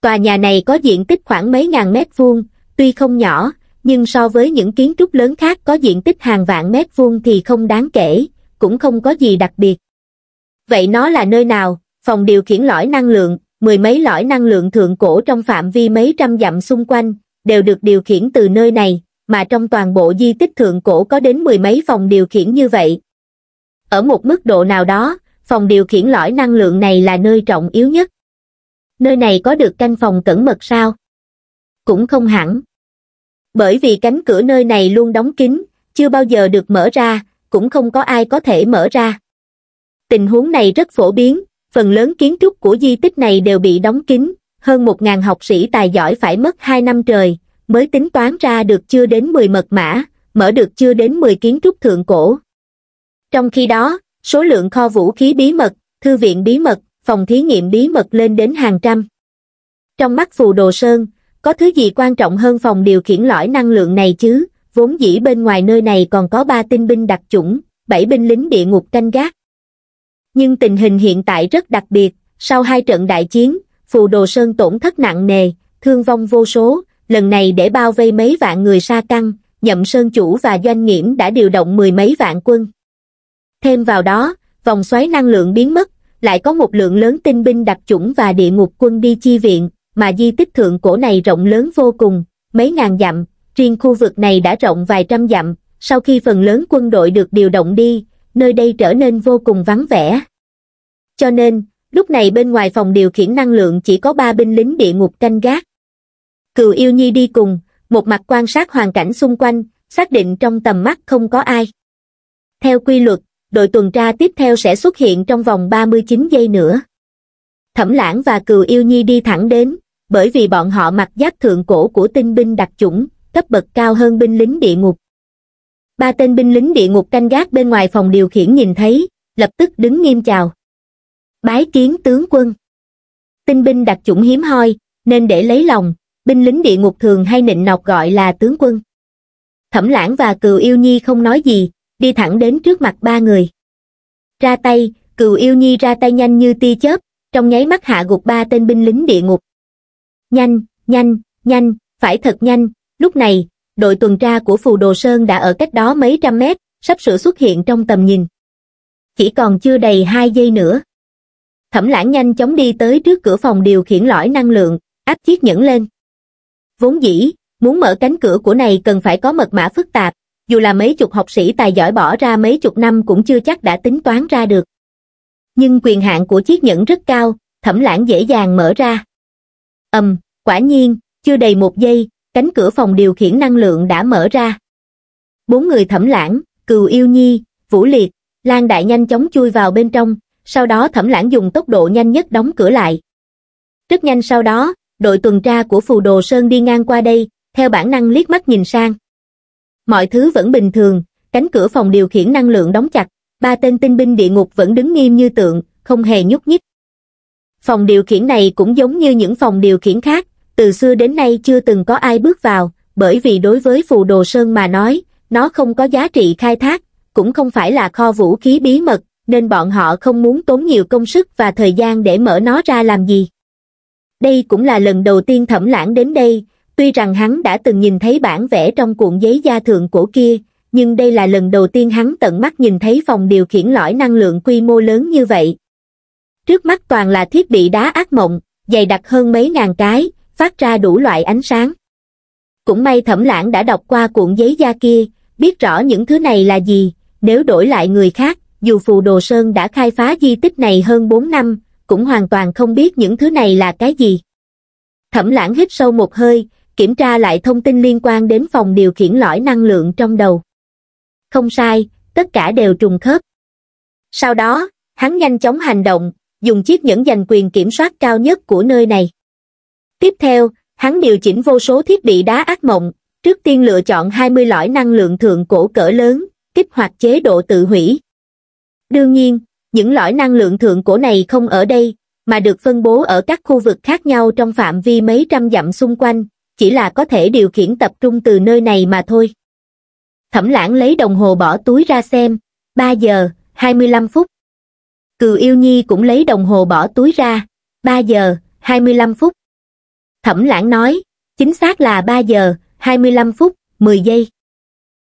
Tòa nhà này có diện tích khoảng mấy ngàn mét vuông, tuy không nhỏ, nhưng so với những kiến trúc lớn khác có diện tích hàng vạn mét vuông thì không đáng kể, cũng không có gì đặc biệt. Vậy nó là nơi nào? Phòng điều khiển lõi năng lượng, mười mấy lõi năng lượng thượng cổ trong phạm vi mấy trăm dặm xung quanh, đều được điều khiển từ nơi này, mà trong toàn bộ di tích thượng cổ có đến mười mấy phòng điều khiển như vậy. Ở một mức độ nào đó, phòng điều khiển lõi năng lượng này là nơi trọng yếu nhất. Nơi này có được canh phòng cẩn mật sao? Cũng không hẳn. Bởi vì cánh cửa nơi này luôn đóng kín, chưa bao giờ được mở ra, cũng không có ai có thể mở ra. Tình huống này rất phổ biến, phần lớn kiến trúc của di tích này đều bị đóng kín, hơn 1.000 học sĩ tài giỏi phải mất 2 năm trời, mới tính toán ra được chưa đến 10 mật mã, mở được chưa đến 10 kiến trúc thượng cổ. Trong khi đó, số lượng kho vũ khí bí mật, thư viện bí mật, phòng thí nghiệm bí mật lên đến hàng trăm. Trong mắt Phù Đồ Sơn, có thứ gì quan trọng hơn phòng điều khiển lõi năng lượng này chứ, vốn dĩ bên ngoài nơi này còn có ba tinh binh đặc chủng, bảy binh lính địa ngục canh gác. Nhưng tình hình hiện tại rất đặc biệt, sau hai trận đại chiến, phù đồ sơn tổn thất nặng nề, thương vong vô số, lần này để bao vây mấy vạn người sa căng, nhậm sơn chủ và doanh nghiễm đã điều động mười mấy vạn quân. Thêm vào đó, vòng xoáy năng lượng biến mất, lại có một lượng lớn tinh binh đặc chủng và địa ngục quân đi chi viện, mà di tích thượng cổ này rộng lớn vô cùng, mấy ngàn dặm, riêng khu vực này đã rộng vài trăm dặm, sau khi phần lớn quân đội được điều động đi, nơi đây trở nên vô cùng vắng vẻ. Cho nên, lúc này bên ngoài phòng điều khiển năng lượng chỉ có ba binh lính địa ngục canh gác. Cựu yêu nhi đi cùng, một mặt quan sát hoàn cảnh xung quanh, xác định trong tầm mắt không có ai. Theo quy luật, đội tuần tra tiếp theo sẽ xuất hiện trong vòng 39 giây nữa. Thẩm lãng và cựu yêu nhi đi thẳng đến, bởi vì bọn họ mặc giáp thượng cổ của tinh binh đặc chủng, cấp bậc cao hơn binh lính địa ngục. Ba tên binh lính địa ngục canh gác bên ngoài phòng điều khiển nhìn thấy, lập tức đứng nghiêm chào. Bái kiến tướng quân. Tinh binh đặc chủng hiếm hoi, nên để lấy lòng, binh lính địa ngục thường hay nịnh nọc gọi là tướng quân. Thẩm lãng và cừu yêu nhi không nói gì, đi thẳng đến trước mặt ba người. Ra tay, cừu yêu nhi ra tay nhanh như tia chớp, trong nháy mắt hạ gục ba tên binh lính địa ngục. Nhanh, nhanh, nhanh, phải thật nhanh, Lúc này, đội tuần tra của Phù Đồ Sơn đã ở cách đó mấy trăm mét, sắp sửa xuất hiện trong tầm nhìn. Chỉ còn chưa đầy hai giây nữa. Thẩm lãng nhanh chóng đi tới trước cửa phòng điều khiển lõi năng lượng, áp chiếc nhẫn lên. Vốn dĩ, muốn mở cánh cửa của này cần phải có mật mã phức tạp, dù là mấy chục học sĩ tài giỏi bỏ ra mấy chục năm cũng chưa chắc đã tính toán ra được. Nhưng quyền hạn của chiếc nhẫn rất cao, thẩm lãng dễ dàng mở ra. ầm, quả nhiên, chưa đầy một giây, cánh cửa phòng điều khiển năng lượng đã mở ra. Bốn người thẩm lãng, cừu yêu nhi, vũ liệt, Lan Đại nhanh chóng chui vào bên trong, sau đó thẩm lãng dùng tốc độ nhanh nhất đóng cửa lại. Rất nhanh sau đó, đội tuần tra của phù đồ Sơn đi ngang qua đây, theo bản năng liếc mắt nhìn sang. Mọi thứ vẫn bình thường, cánh cửa phòng điều khiển năng lượng đóng chặt, ba tên tinh binh địa ngục vẫn đứng nghiêm như tượng, không hề nhúc nhích. Phòng điều khiển này cũng giống như những phòng điều khiển khác, từ xưa đến nay chưa từng có ai bước vào, bởi vì đối với phù đồ sơn mà nói, nó không có giá trị khai thác, cũng không phải là kho vũ khí bí mật, nên bọn họ không muốn tốn nhiều công sức và thời gian để mở nó ra làm gì. Đây cũng là lần đầu tiên thẩm lãng đến đây, tuy rằng hắn đã từng nhìn thấy bản vẽ trong cuộn giấy gia thượng cổ kia, nhưng đây là lần đầu tiên hắn tận mắt nhìn thấy phòng điều khiển lõi năng lượng quy mô lớn như vậy. Trước mắt toàn là thiết bị đá ác mộng, dày đặc hơn mấy ngàn cái, phát ra đủ loại ánh sáng. Cũng may thẩm lãng đã đọc qua cuộn giấy da kia, biết rõ những thứ này là gì, nếu đổi lại người khác, dù Phù Đồ Sơn đã khai phá di tích này hơn 4 năm, cũng hoàn toàn không biết những thứ này là cái gì. Thẩm lãng hít sâu một hơi, kiểm tra lại thông tin liên quan đến phòng điều khiển lõi năng lượng trong đầu. Không sai, tất cả đều trùng khớp. Sau đó, hắn nhanh chóng hành động, dùng chiếc nhẫn giành quyền kiểm soát cao nhất của nơi này. Tiếp theo, hắn điều chỉnh vô số thiết bị đá ác mộng, trước tiên lựa chọn 20 lõi năng lượng thượng cổ cỡ lớn, kích hoạt chế độ tự hủy. Đương nhiên, những lõi năng lượng thượng cổ này không ở đây, mà được phân bố ở các khu vực khác nhau trong phạm vi mấy trăm dặm xung quanh, chỉ là có thể điều khiển tập trung từ nơi này mà thôi. Thẩm lãng lấy đồng hồ bỏ túi ra xem, 3 giờ, 25 phút. Cừu yêu nhi cũng lấy đồng hồ bỏ túi ra, 3 giờ, 25 phút. Thẩm lãng nói, chính xác là 3 giờ, 25 phút, 10 giây.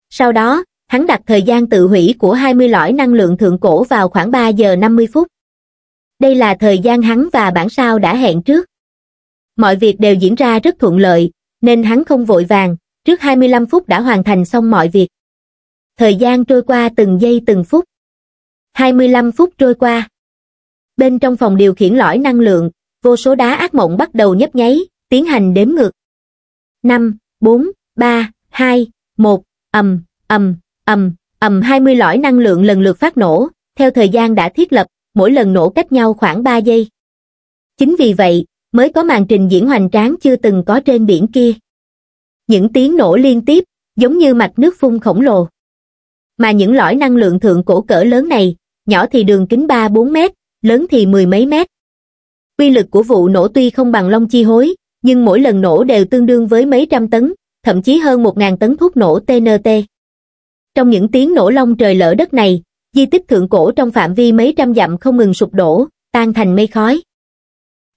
Sau đó, hắn đặt thời gian tự hủy của 20 lõi năng lượng thượng cổ vào khoảng 3 giờ 50 phút. Đây là thời gian hắn và bản sao đã hẹn trước. Mọi việc đều diễn ra rất thuận lợi, nên hắn không vội vàng, trước 25 phút đã hoàn thành xong mọi việc. Thời gian trôi qua từng giây từng phút. 25 phút trôi qua. Bên trong phòng điều khiển lõi năng lượng, vô số đá ác mộng bắt đầu nhấp nháy, tiến hành đếm ngược. 5, 4, 3, 2, 1, ầm, ầm, ầm, ầm 20 lõi năng lượng lần lượt phát nổ, theo thời gian đã thiết lập, mỗi lần nổ cách nhau khoảng 3 giây. Chính vì vậy, mới có màn trình diễn hoành tráng chưa từng có trên biển kia. Những tiếng nổ liên tiếp, giống như mạch nước phun khổng lồ. Mà những lõi năng lượng thượng cổ cỡ lớn này, nhỏ thì đường kính 3-4 mét, lớn thì mười mấy mét. Quy lực của vụ nổ tuy không bằng long chi hối, nhưng mỗi lần nổ đều tương đương với mấy trăm tấn, thậm chí hơn một ngàn tấn thuốc nổ TNT. Trong những tiếng nổ long trời lở đất này, di tích thượng cổ trong phạm vi mấy trăm dặm không ngừng sụp đổ, tan thành mây khói.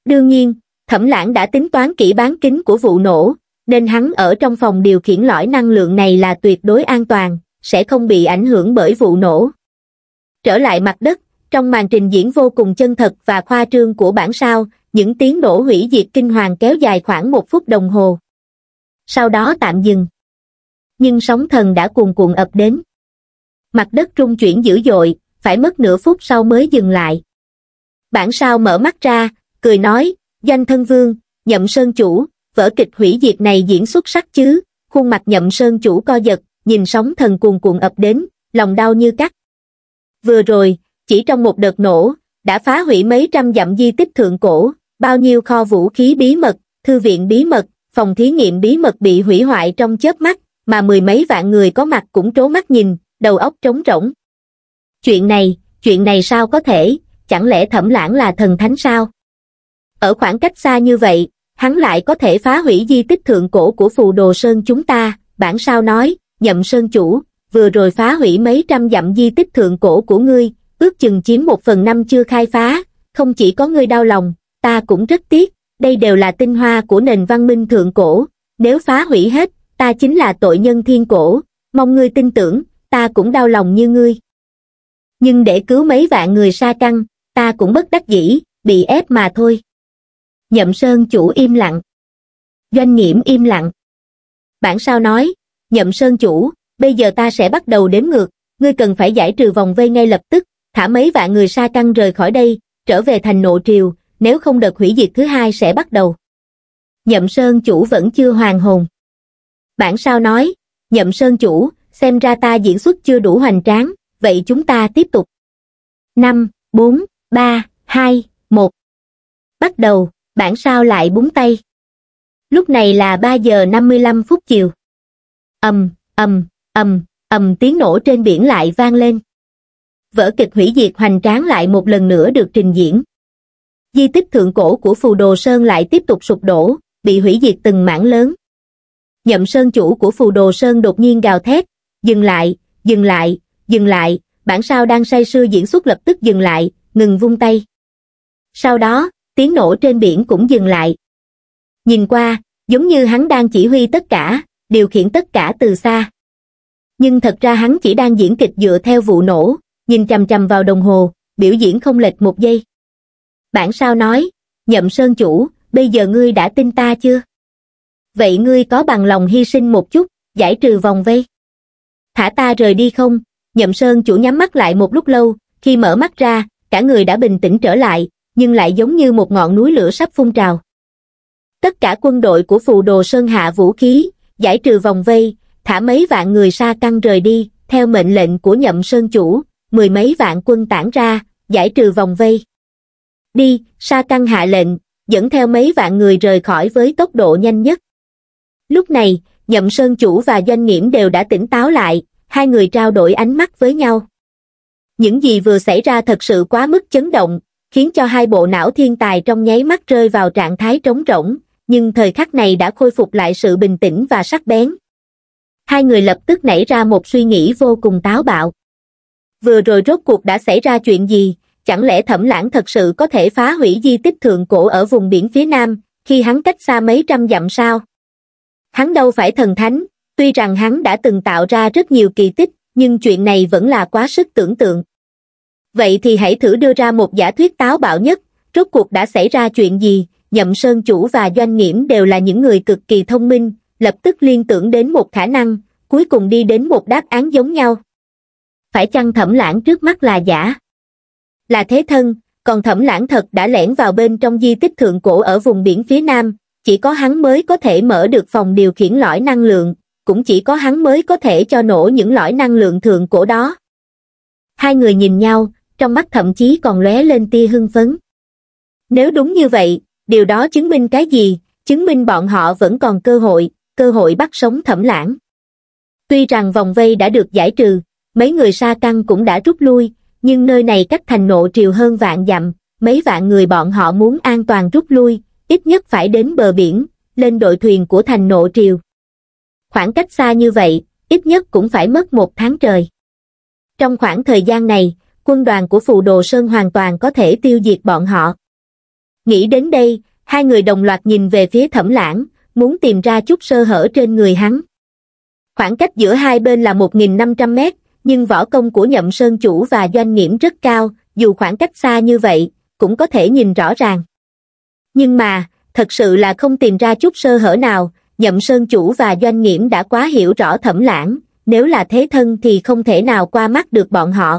Đương nhiên, Thẩm Lãng đã tính toán kỹ bán kính của vụ nổ, nên hắn ở trong phòng điều khiển lõi năng lượng này là tuyệt đối an toàn, sẽ không bị ảnh hưởng bởi vụ nổ. Trở lại mặt đất, trong màn trình diễn vô cùng chân thật và khoa trương của bản sao, những tiếng nổ hủy diệt kinh hoàng kéo dài khoảng một phút đồng hồ. Sau đó tạm dừng. Nhưng sóng thần đã cuồn cuộn ập đến. Mặt đất trung chuyển dữ dội, phải mất nửa phút sau mới dừng lại. Bản sao mở mắt ra, cười nói, danh thân vương, nhậm sơn chủ, vở kịch hủy diệt này diễn xuất sắc chứ, khuôn mặt nhậm sơn chủ co giật, nhìn sóng thần cuồn cuộn ập đến, lòng đau như cắt. Vừa rồi, chỉ trong một đợt nổ, đã phá hủy mấy trăm dặm di tích thượng cổ, bao nhiêu kho vũ khí bí mật, thư viện bí mật, phòng thí nghiệm bí mật bị hủy hoại trong chớp mắt, mà mười mấy vạn người có mặt cũng trố mắt nhìn, đầu óc trống rỗng. Chuyện này, chuyện này sao có thể, chẳng lẽ thẩm lãng là thần thánh sao? Ở khoảng cách xa như vậy, hắn lại có thể phá hủy di tích thượng cổ của phù đồ sơn chúng ta, bản sao nói, nhậm sơn chủ, vừa rồi phá hủy mấy trăm dặm di tích thượng cổ của ngươi, ước chừng chiếm một phần năm chưa khai phá, không chỉ có ngươi đau lòng, ta cũng rất tiếc, đây đều là tinh hoa của nền văn minh thượng cổ, nếu phá hủy hết, ta chính là tội nhân thiên cổ, mong ngươi tin tưởng, ta cũng đau lòng như ngươi. Nhưng để cứu mấy vạn người sa căng, ta cũng bất đắc dĩ, bị ép mà thôi. Nhậm Sơn chủ im lặng. Doanh nghiệm im lặng. Bản sao nói, Nhậm Sơn chủ, bây giờ ta sẽ bắt đầu đếm ngược, ngươi cần phải giải trừ vòng vây ngay lập tức, thả mấy vạn người sa tăng rời khỏi đây, trở về thành nộ triều, nếu không đợt hủy diệt thứ hai sẽ bắt đầu. Nhậm Sơn chủ vẫn chưa hoàn hồn. Bản sao nói, Nhậm Sơn chủ, xem ra ta diễn xuất chưa đủ hoành tráng, vậy chúng ta tiếp tục. 5, 4, 3, 2, 1 Bắt đầu, bản sao lại búng tay. Lúc này là 3 giờ 55 phút chiều. Ầm, ầm, ầm, ầm tiếng nổ trên biển lại vang lên vở kịch hủy diệt hoành tráng lại một lần nữa được trình diễn. Di tích thượng cổ của Phù Đồ Sơn lại tiếp tục sụp đổ, bị hủy diệt từng mảng lớn. Nhậm Sơn chủ của Phù Đồ Sơn đột nhiên gào thét, dừng lại, dừng lại, dừng lại, bản sao đang say sưa diễn xuất lập tức dừng lại, ngừng vung tay. Sau đó, tiếng nổ trên biển cũng dừng lại. Nhìn qua, giống như hắn đang chỉ huy tất cả, điều khiển tất cả từ xa. Nhưng thật ra hắn chỉ đang diễn kịch dựa theo vụ nổ, nhìn chầm chầm vào đồng hồ, biểu diễn không lệch một giây. Bản sao nói, nhậm sơn chủ, bây giờ ngươi đã tin ta chưa? Vậy ngươi có bằng lòng hy sinh một chút, giải trừ vòng vây? Thả ta rời đi không? Nhậm sơn chủ nhắm mắt lại một lúc lâu, khi mở mắt ra, cả người đã bình tĩnh trở lại, nhưng lại giống như một ngọn núi lửa sắp phun trào. Tất cả quân đội của phù đồ sơn hạ vũ khí, giải trừ vòng vây, thả mấy vạn người xa căng rời đi, theo mệnh lệnh của nhậm sơn chủ, mười mấy vạn quân tản ra, giải trừ vòng vây. Đi, Sa Căng hạ lệnh, dẫn theo mấy vạn người rời khỏi với tốc độ nhanh nhất. Lúc này, Nhậm Sơn Chủ và Doanh Nghiễm đều đã tỉnh táo lại, hai người trao đổi ánh mắt với nhau. Những gì vừa xảy ra thật sự quá mức chấn động, khiến cho hai bộ não thiên tài trong nháy mắt rơi vào trạng thái trống rỗng, nhưng thời khắc này đã khôi phục lại sự bình tĩnh và sắc bén. Hai người lập tức nảy ra một suy nghĩ vô cùng táo bạo vừa rồi rốt cuộc đã xảy ra chuyện gì, chẳng lẽ thẩm lãng thật sự có thể phá hủy di tích thượng cổ ở vùng biển phía nam, khi hắn cách xa mấy trăm dặm sao? Hắn đâu phải thần thánh, tuy rằng hắn đã từng tạo ra rất nhiều kỳ tích, nhưng chuyện này vẫn là quá sức tưởng tượng. Vậy thì hãy thử đưa ra một giả thuyết táo bạo nhất, rốt cuộc đã xảy ra chuyện gì, nhậm sơn chủ và doanh nghiễm đều là những người cực kỳ thông minh, lập tức liên tưởng đến một khả năng, cuối cùng đi đến một đáp án giống nhau phải chăng thẩm lãng trước mắt là giả? Là thế thân, còn thẩm lãng thật đã lẻn vào bên trong di tích thượng cổ ở vùng biển phía nam, chỉ có hắn mới có thể mở được phòng điều khiển lõi năng lượng, cũng chỉ có hắn mới có thể cho nổ những lõi năng lượng thượng cổ đó. Hai người nhìn nhau, trong mắt thậm chí còn lóe lên tia hưng phấn. Nếu đúng như vậy, điều đó chứng minh cái gì? Chứng minh bọn họ vẫn còn cơ hội, cơ hội bắt sống thẩm lãng. Tuy rằng vòng vây đã được giải trừ, mấy người sa căng cũng đã rút lui, nhưng nơi này cách thành nộ triều hơn vạn dặm, mấy vạn người bọn họ muốn an toàn rút lui, ít nhất phải đến bờ biển, lên đội thuyền của thành nộ triều. Khoảng cách xa như vậy, ít nhất cũng phải mất một tháng trời. Trong khoảng thời gian này, quân đoàn của Phù Đồ Sơn hoàn toàn có thể tiêu diệt bọn họ. Nghĩ đến đây, hai người đồng loạt nhìn về phía thẩm lãng, muốn tìm ra chút sơ hở trên người hắn. Khoảng cách giữa hai bên là 1.500 mét, nhưng võ công của nhậm sơn chủ và doanh nghiễm rất cao, dù khoảng cách xa như vậy, cũng có thể nhìn rõ ràng. Nhưng mà, thật sự là không tìm ra chút sơ hở nào, nhậm sơn chủ và doanh nghiễm đã quá hiểu rõ thẩm lãng, nếu là thế thân thì không thể nào qua mắt được bọn họ.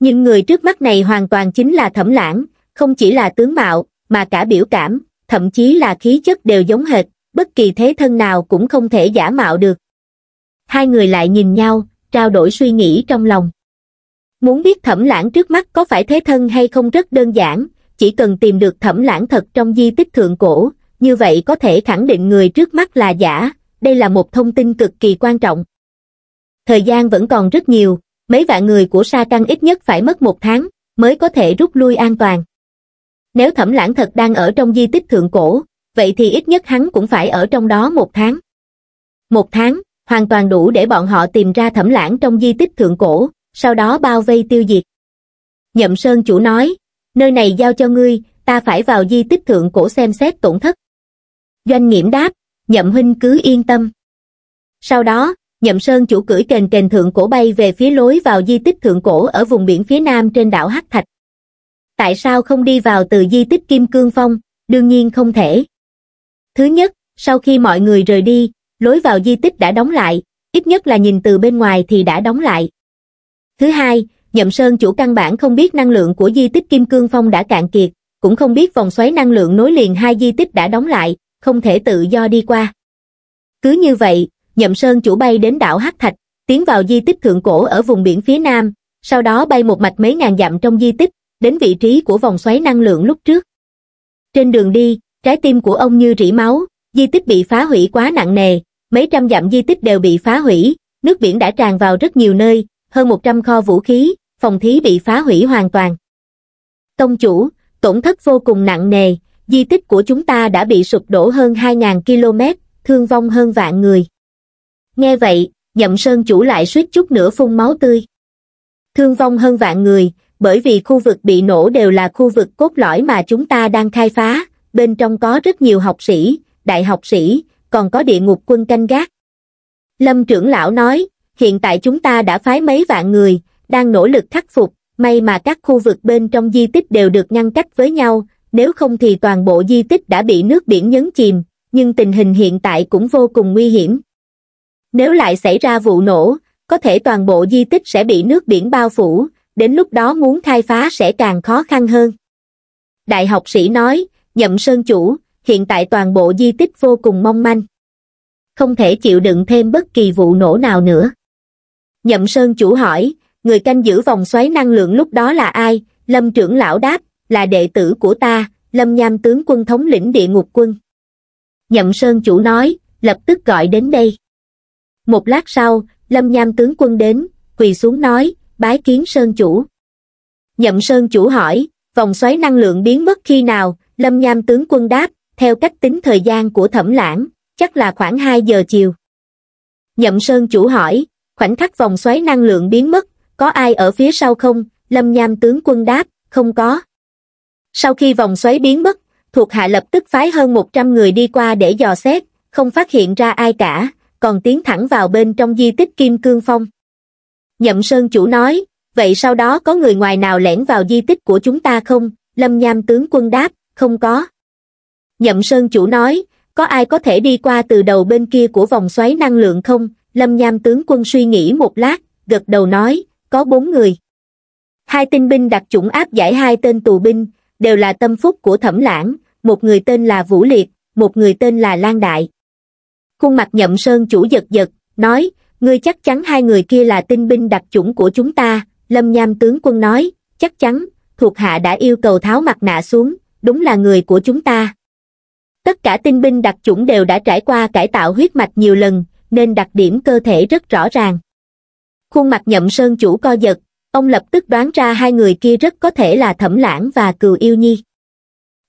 Nhưng người trước mắt này hoàn toàn chính là thẩm lãng, không chỉ là tướng mạo, mà cả biểu cảm, thậm chí là khí chất đều giống hệt, bất kỳ thế thân nào cũng không thể giả mạo được. Hai người lại nhìn nhau, trao đổi suy nghĩ trong lòng. Muốn biết thẩm lãng trước mắt có phải thế thân hay không rất đơn giản, chỉ cần tìm được thẩm lãng thật trong di tích thượng cổ, như vậy có thể khẳng định người trước mắt là giả, đây là một thông tin cực kỳ quan trọng. Thời gian vẫn còn rất nhiều, mấy vạn người của Sa Căng ít nhất phải mất một tháng, mới có thể rút lui an toàn. Nếu thẩm lãng thật đang ở trong di tích thượng cổ, vậy thì ít nhất hắn cũng phải ở trong đó một tháng. Một tháng, hoàn toàn đủ để bọn họ tìm ra thẩm lãng trong di tích thượng cổ, sau đó bao vây tiêu diệt. Nhậm Sơn chủ nói, nơi này giao cho ngươi, ta phải vào di tích thượng cổ xem xét tổn thất. Doanh nghiễm đáp, Nhậm Huynh cứ yên tâm. Sau đó, Nhậm Sơn chủ cử kền kền thượng cổ bay về phía lối vào di tích thượng cổ ở vùng biển phía nam trên đảo Hắc Thạch. Tại sao không đi vào từ di tích Kim Cương Phong? Đương nhiên không thể. Thứ nhất, sau khi mọi người rời đi, lối vào di tích đã đóng lại, ít nhất là nhìn từ bên ngoài thì đã đóng lại. Thứ hai, Nhậm Sơn chủ căn bản không biết năng lượng của di tích Kim Cương Phong đã cạn kiệt, cũng không biết vòng xoáy năng lượng nối liền hai di tích đã đóng lại, không thể tự do đi qua. Cứ như vậy, Nhậm Sơn chủ bay đến đảo Hắc Thạch, tiến vào di tích thượng cổ ở vùng biển phía nam, sau đó bay một mạch mấy ngàn dặm trong di tích, đến vị trí của vòng xoáy năng lượng lúc trước. Trên đường đi, trái tim của ông như rỉ máu, di tích bị phá hủy quá nặng nề, mấy trăm dặm di tích đều bị phá hủy, nước biển đã tràn vào rất nhiều nơi, hơn 100 kho vũ khí, phòng thí bị phá hủy hoàn toàn. Tông chủ, tổn thất vô cùng nặng nề, di tích của chúng ta đã bị sụp đổ hơn 2.000 km, thương vong hơn vạn người. Nghe vậy, nhậm sơn chủ lại suýt chút nữa phun máu tươi. Thương vong hơn vạn người, bởi vì khu vực bị nổ đều là khu vực cốt lõi mà chúng ta đang khai phá, bên trong có rất nhiều học sĩ, đại học sĩ, còn có địa ngục quân canh gác. Lâm trưởng lão nói, hiện tại chúng ta đã phái mấy vạn người, đang nỗ lực khắc phục, may mà các khu vực bên trong di tích đều được ngăn cách với nhau, nếu không thì toàn bộ di tích đã bị nước biển nhấn chìm, nhưng tình hình hiện tại cũng vô cùng nguy hiểm. Nếu lại xảy ra vụ nổ, có thể toàn bộ di tích sẽ bị nước biển bao phủ, đến lúc đó muốn khai phá sẽ càng khó khăn hơn. Đại học sĩ nói, nhậm sơn chủ, hiện tại toàn bộ di tích vô cùng mong manh. Không thể chịu đựng thêm bất kỳ vụ nổ nào nữa. Nhậm Sơn chủ hỏi, người canh giữ vòng xoáy năng lượng lúc đó là ai? Lâm trưởng lão đáp, là đệ tử của ta, Lâm Nham tướng quân thống lĩnh địa ngục quân. Nhậm Sơn chủ nói, lập tức gọi đến đây. Một lát sau, Lâm Nham tướng quân đến, quỳ xuống nói, bái kiến Sơn chủ. Nhậm Sơn chủ hỏi, vòng xoáy năng lượng biến mất khi nào? Lâm Nham tướng quân đáp, theo cách tính thời gian của thẩm lãng, chắc là khoảng 2 giờ chiều. Nhậm Sơn chủ hỏi, khoảnh khắc vòng xoáy năng lượng biến mất, có ai ở phía sau không? Lâm Nham tướng quân đáp, không có. Sau khi vòng xoáy biến mất, thuộc hạ lập tức phái hơn 100 người đi qua để dò xét, không phát hiện ra ai cả, còn tiến thẳng vào bên trong di tích Kim Cương Phong. Nhậm Sơn chủ nói, vậy sau đó có người ngoài nào lẻn vào di tích của chúng ta không? Lâm Nham tướng quân đáp, không có. Nhậm Sơn chủ nói, có ai có thể đi qua từ đầu bên kia của vòng xoáy năng lượng không? Lâm Nham tướng quân suy nghĩ một lát, gật đầu nói, có bốn người. Hai tinh binh đặt chủng áp giải hai tên tù binh, đều là tâm phúc của thẩm lãng, một người tên là Vũ Liệt, một người tên là Lan Đại. Khuôn mặt nhậm sơn chủ giật giật, nói, ngươi chắc chắn hai người kia là tinh binh đặc chủng của chúng ta, Lâm Nham tướng quân nói, chắc chắn, thuộc hạ đã yêu cầu tháo mặt nạ xuống, đúng là người của chúng ta tất cả tinh binh đặc chủng đều đã trải qua cải tạo huyết mạch nhiều lần nên đặc điểm cơ thể rất rõ ràng khuôn mặt nhậm sơn chủ co giật ông lập tức đoán ra hai người kia rất có thể là thẩm lãng và cừu yêu nhi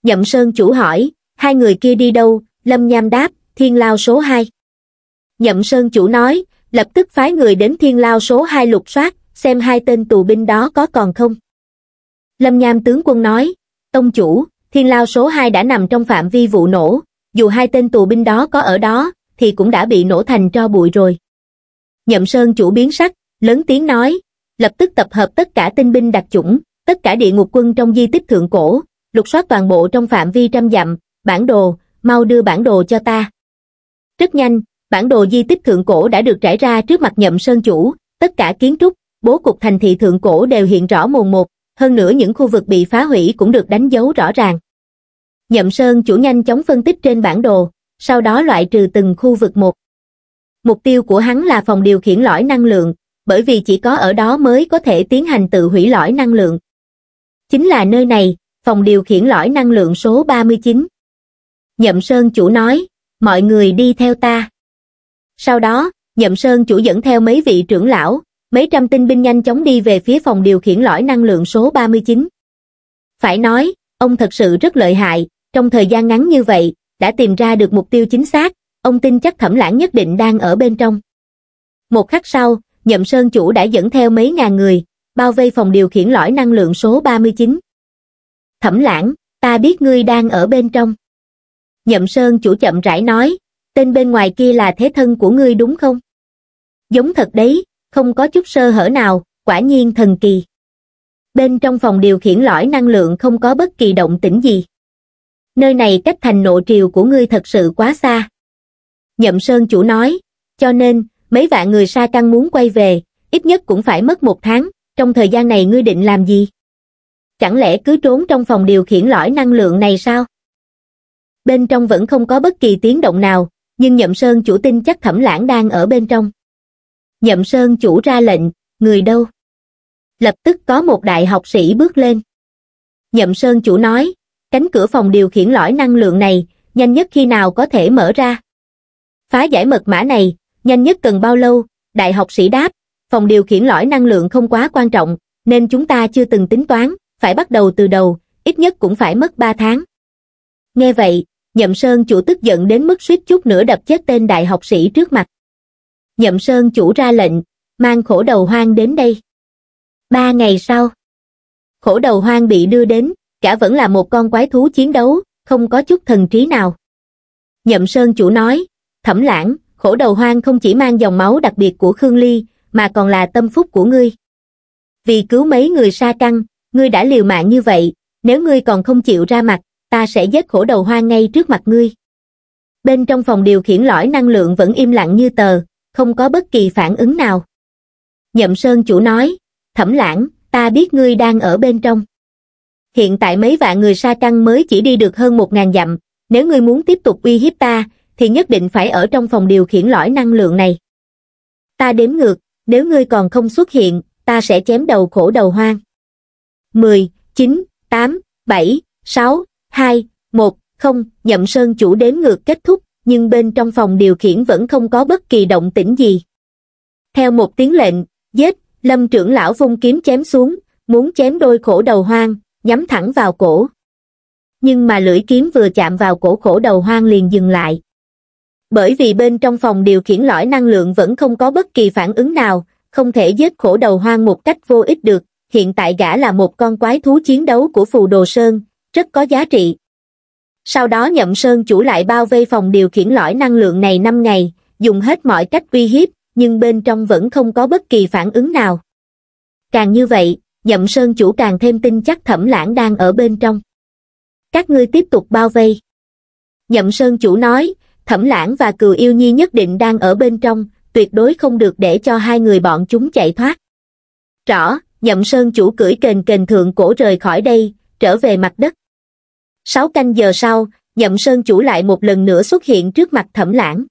nhậm sơn chủ hỏi hai người kia đi đâu lâm nham đáp thiên lao số hai nhậm sơn chủ nói lập tức phái người đến thiên lao số hai lục soát xem hai tên tù binh đó có còn không lâm nham tướng quân nói tông chủ Thiên Lao số 2 đã nằm trong phạm vi vụ nổ, dù hai tên tù binh đó có ở đó, thì cũng đã bị nổ thành cho bụi rồi. Nhậm Sơn chủ biến sắc, lớn tiếng nói, lập tức tập hợp tất cả tinh binh đặc chủng, tất cả địa ngục quân trong di tích thượng cổ, lục soát toàn bộ trong phạm vi trăm dặm, bản đồ, mau đưa bản đồ cho ta. Rất nhanh, bản đồ di tích thượng cổ đã được trải ra trước mặt Nhậm Sơn chủ, tất cả kiến trúc, bố cục thành thị thượng cổ đều hiện rõ mồn một, hơn nữa những khu vực bị phá hủy cũng được đánh dấu rõ ràng. Nhậm Sơn chủ nhanh chóng phân tích trên bản đồ, sau đó loại trừ từng khu vực một. Mục tiêu của hắn là phòng điều khiển lõi năng lượng, bởi vì chỉ có ở đó mới có thể tiến hành tự hủy lõi năng lượng. Chính là nơi này, phòng điều khiển lõi năng lượng số 39. Nhậm Sơn chủ nói, mọi người đi theo ta. Sau đó, Nhậm Sơn chủ dẫn theo mấy vị trưởng lão, mấy trăm tinh binh nhanh chóng đi về phía phòng điều khiển lõi năng lượng số 39. Phải nói, ông thật sự rất lợi hại, trong thời gian ngắn như vậy, đã tìm ra được mục tiêu chính xác, ông tin chắc thẩm lãng nhất định đang ở bên trong. Một khắc sau, nhậm sơn chủ đã dẫn theo mấy ngàn người, bao vây phòng điều khiển lõi năng lượng số 39. Thẩm lãng, ta biết ngươi đang ở bên trong. Nhậm sơn chủ chậm rãi nói, tên bên ngoài kia là thế thân của ngươi đúng không? Giống thật đấy, không có chút sơ hở nào, quả nhiên thần kỳ. Bên trong phòng điều khiển lõi năng lượng không có bất kỳ động tĩnh gì. Nơi này cách thành nộ triều của ngươi thật sự quá xa. Nhậm Sơn chủ nói, cho nên, mấy vạn người sa căng muốn quay về, ít nhất cũng phải mất một tháng, trong thời gian này ngươi định làm gì? Chẳng lẽ cứ trốn trong phòng điều khiển lõi năng lượng này sao? Bên trong vẫn không có bất kỳ tiếng động nào, nhưng Nhậm Sơn chủ tin chắc Thẩm Lãng đang ở bên trong. Nhậm Sơn chủ ra lệnh, người đâu? Lập tức có một đại học sĩ bước lên. Nhậm Sơn chủ nói, cánh cửa phòng điều khiển lõi năng lượng này, nhanh nhất khi nào có thể mở ra? Phá giải mật mã này, nhanh nhất cần bao lâu? Đại học sĩ đáp, phòng điều khiển lõi năng lượng không quá quan trọng, nên chúng ta chưa từng tính toán, phải bắt đầu từ đầu, ít nhất cũng phải mất 3 tháng. Nghe vậy, Nhậm Sơn chủ tức giận đến mức suýt chút nữa đập chết tên đại học sĩ trước mặt nhậm sơn chủ ra lệnh, mang khổ đầu hoang đến đây. Ba ngày sau, khổ đầu hoang bị đưa đến, cả vẫn là một con quái thú chiến đấu, không có chút thần trí nào. Nhậm sơn chủ nói, thẩm lãng, khổ đầu hoang không chỉ mang dòng máu đặc biệt của Khương Ly, mà còn là tâm phúc của ngươi. Vì cứu mấy người sa căng, ngươi đã liều mạng như vậy, nếu ngươi còn không chịu ra mặt, ta sẽ giết khổ đầu hoang ngay trước mặt ngươi. Bên trong phòng điều khiển lõi năng lượng vẫn im lặng như tờ, không có bất kỳ phản ứng nào nhậm sơn chủ nói thẩm lãng ta biết ngươi đang ở bên trong hiện tại mấy vạn người sa trăng mới chỉ đi được hơn một ngàn dặm nếu ngươi muốn tiếp tục uy hiếp ta thì nhất định phải ở trong phòng điều khiển lõi năng lượng này ta đếm ngược nếu ngươi còn không xuất hiện ta sẽ chém đầu khổ đầu hoang mười chín tám bảy sáu hai một không nhậm sơn chủ đếm ngược kết thúc nhưng bên trong phòng điều khiển vẫn không có bất kỳ động tĩnh gì. Theo một tiếng lệnh, giết, lâm trưởng lão vung kiếm chém xuống, muốn chém đôi khổ đầu hoang, nhắm thẳng vào cổ. Nhưng mà lưỡi kiếm vừa chạm vào cổ khổ đầu hoang liền dừng lại. Bởi vì bên trong phòng điều khiển lõi năng lượng vẫn không có bất kỳ phản ứng nào, không thể giết khổ đầu hoang một cách vô ích được, hiện tại gã là một con quái thú chiến đấu của phù đồ sơn, rất có giá trị sau đó nhậm sơn chủ lại bao vây phòng điều khiển lõi năng lượng này 5 ngày, dùng hết mọi cách uy hiếp, nhưng bên trong vẫn không có bất kỳ phản ứng nào. Càng như vậy, nhậm sơn chủ càng thêm tin chắc thẩm lãng đang ở bên trong. Các ngươi tiếp tục bao vây. Nhậm sơn chủ nói, thẩm lãng và cừu yêu nhi nhất định đang ở bên trong, tuyệt đối không được để cho hai người bọn chúng chạy thoát. Rõ, nhậm sơn chủ cưỡi kền kền thượng cổ rời khỏi đây, trở về mặt đất sáu canh giờ sau nhậm sơn chủ lại một lần nữa xuất hiện trước mặt thẩm lãng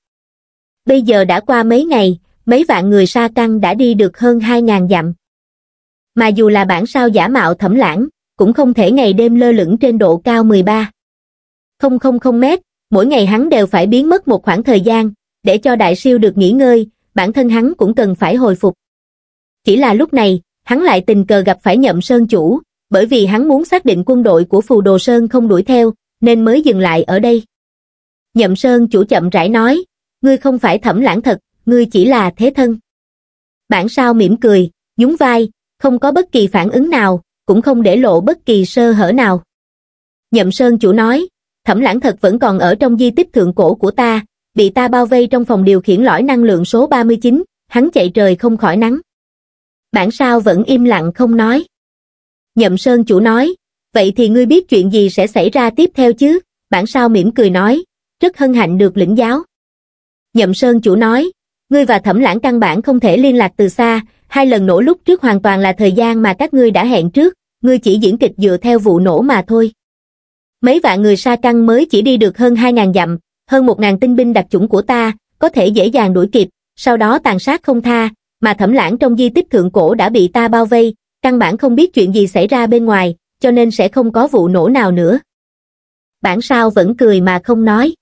bây giờ đã qua mấy ngày mấy vạn người sa căng đã đi được hơn hai ngàn dặm mà dù là bản sao giả mạo thẩm lãng cũng không thể ngày đêm lơ lửng trên độ cao mười ba không không không mét mỗi ngày hắn đều phải biến mất một khoảng thời gian để cho đại siêu được nghỉ ngơi bản thân hắn cũng cần phải hồi phục chỉ là lúc này hắn lại tình cờ gặp phải nhậm sơn chủ bởi vì hắn muốn xác định quân đội của Phù Đồ Sơn không đuổi theo, nên mới dừng lại ở đây. Nhậm Sơn chủ chậm rãi nói, ngươi không phải thẩm lãng thật, ngươi chỉ là thế thân. Bản sao mỉm cười, nhún vai, không có bất kỳ phản ứng nào, cũng không để lộ bất kỳ sơ hở nào. Nhậm Sơn chủ nói, thẩm lãng thật vẫn còn ở trong di tích thượng cổ của ta, bị ta bao vây trong phòng điều khiển lõi năng lượng số 39, hắn chạy trời không khỏi nắng. Bản sao vẫn im lặng không nói. Nhậm Sơn chủ nói, vậy thì ngươi biết chuyện gì sẽ xảy ra tiếp theo chứ? Bản sao mỉm cười nói, rất hân hạnh được lĩnh giáo. Nhậm Sơn chủ nói, ngươi và thẩm lãng căn bản không thể liên lạc từ xa, hai lần nổ lúc trước hoàn toàn là thời gian mà các ngươi đã hẹn trước, ngươi chỉ diễn kịch dựa theo vụ nổ mà thôi. Mấy vạn người sa căn mới chỉ đi được hơn 2.000 dặm, hơn 1.000 tinh binh đặc chủng của ta, có thể dễ dàng đuổi kịp, sau đó tàn sát không tha, mà thẩm lãng trong di tích thượng cổ đã bị ta bao vây, Căn bản không biết chuyện gì xảy ra bên ngoài, cho nên sẽ không có vụ nổ nào nữa. Bản sao vẫn cười mà không nói.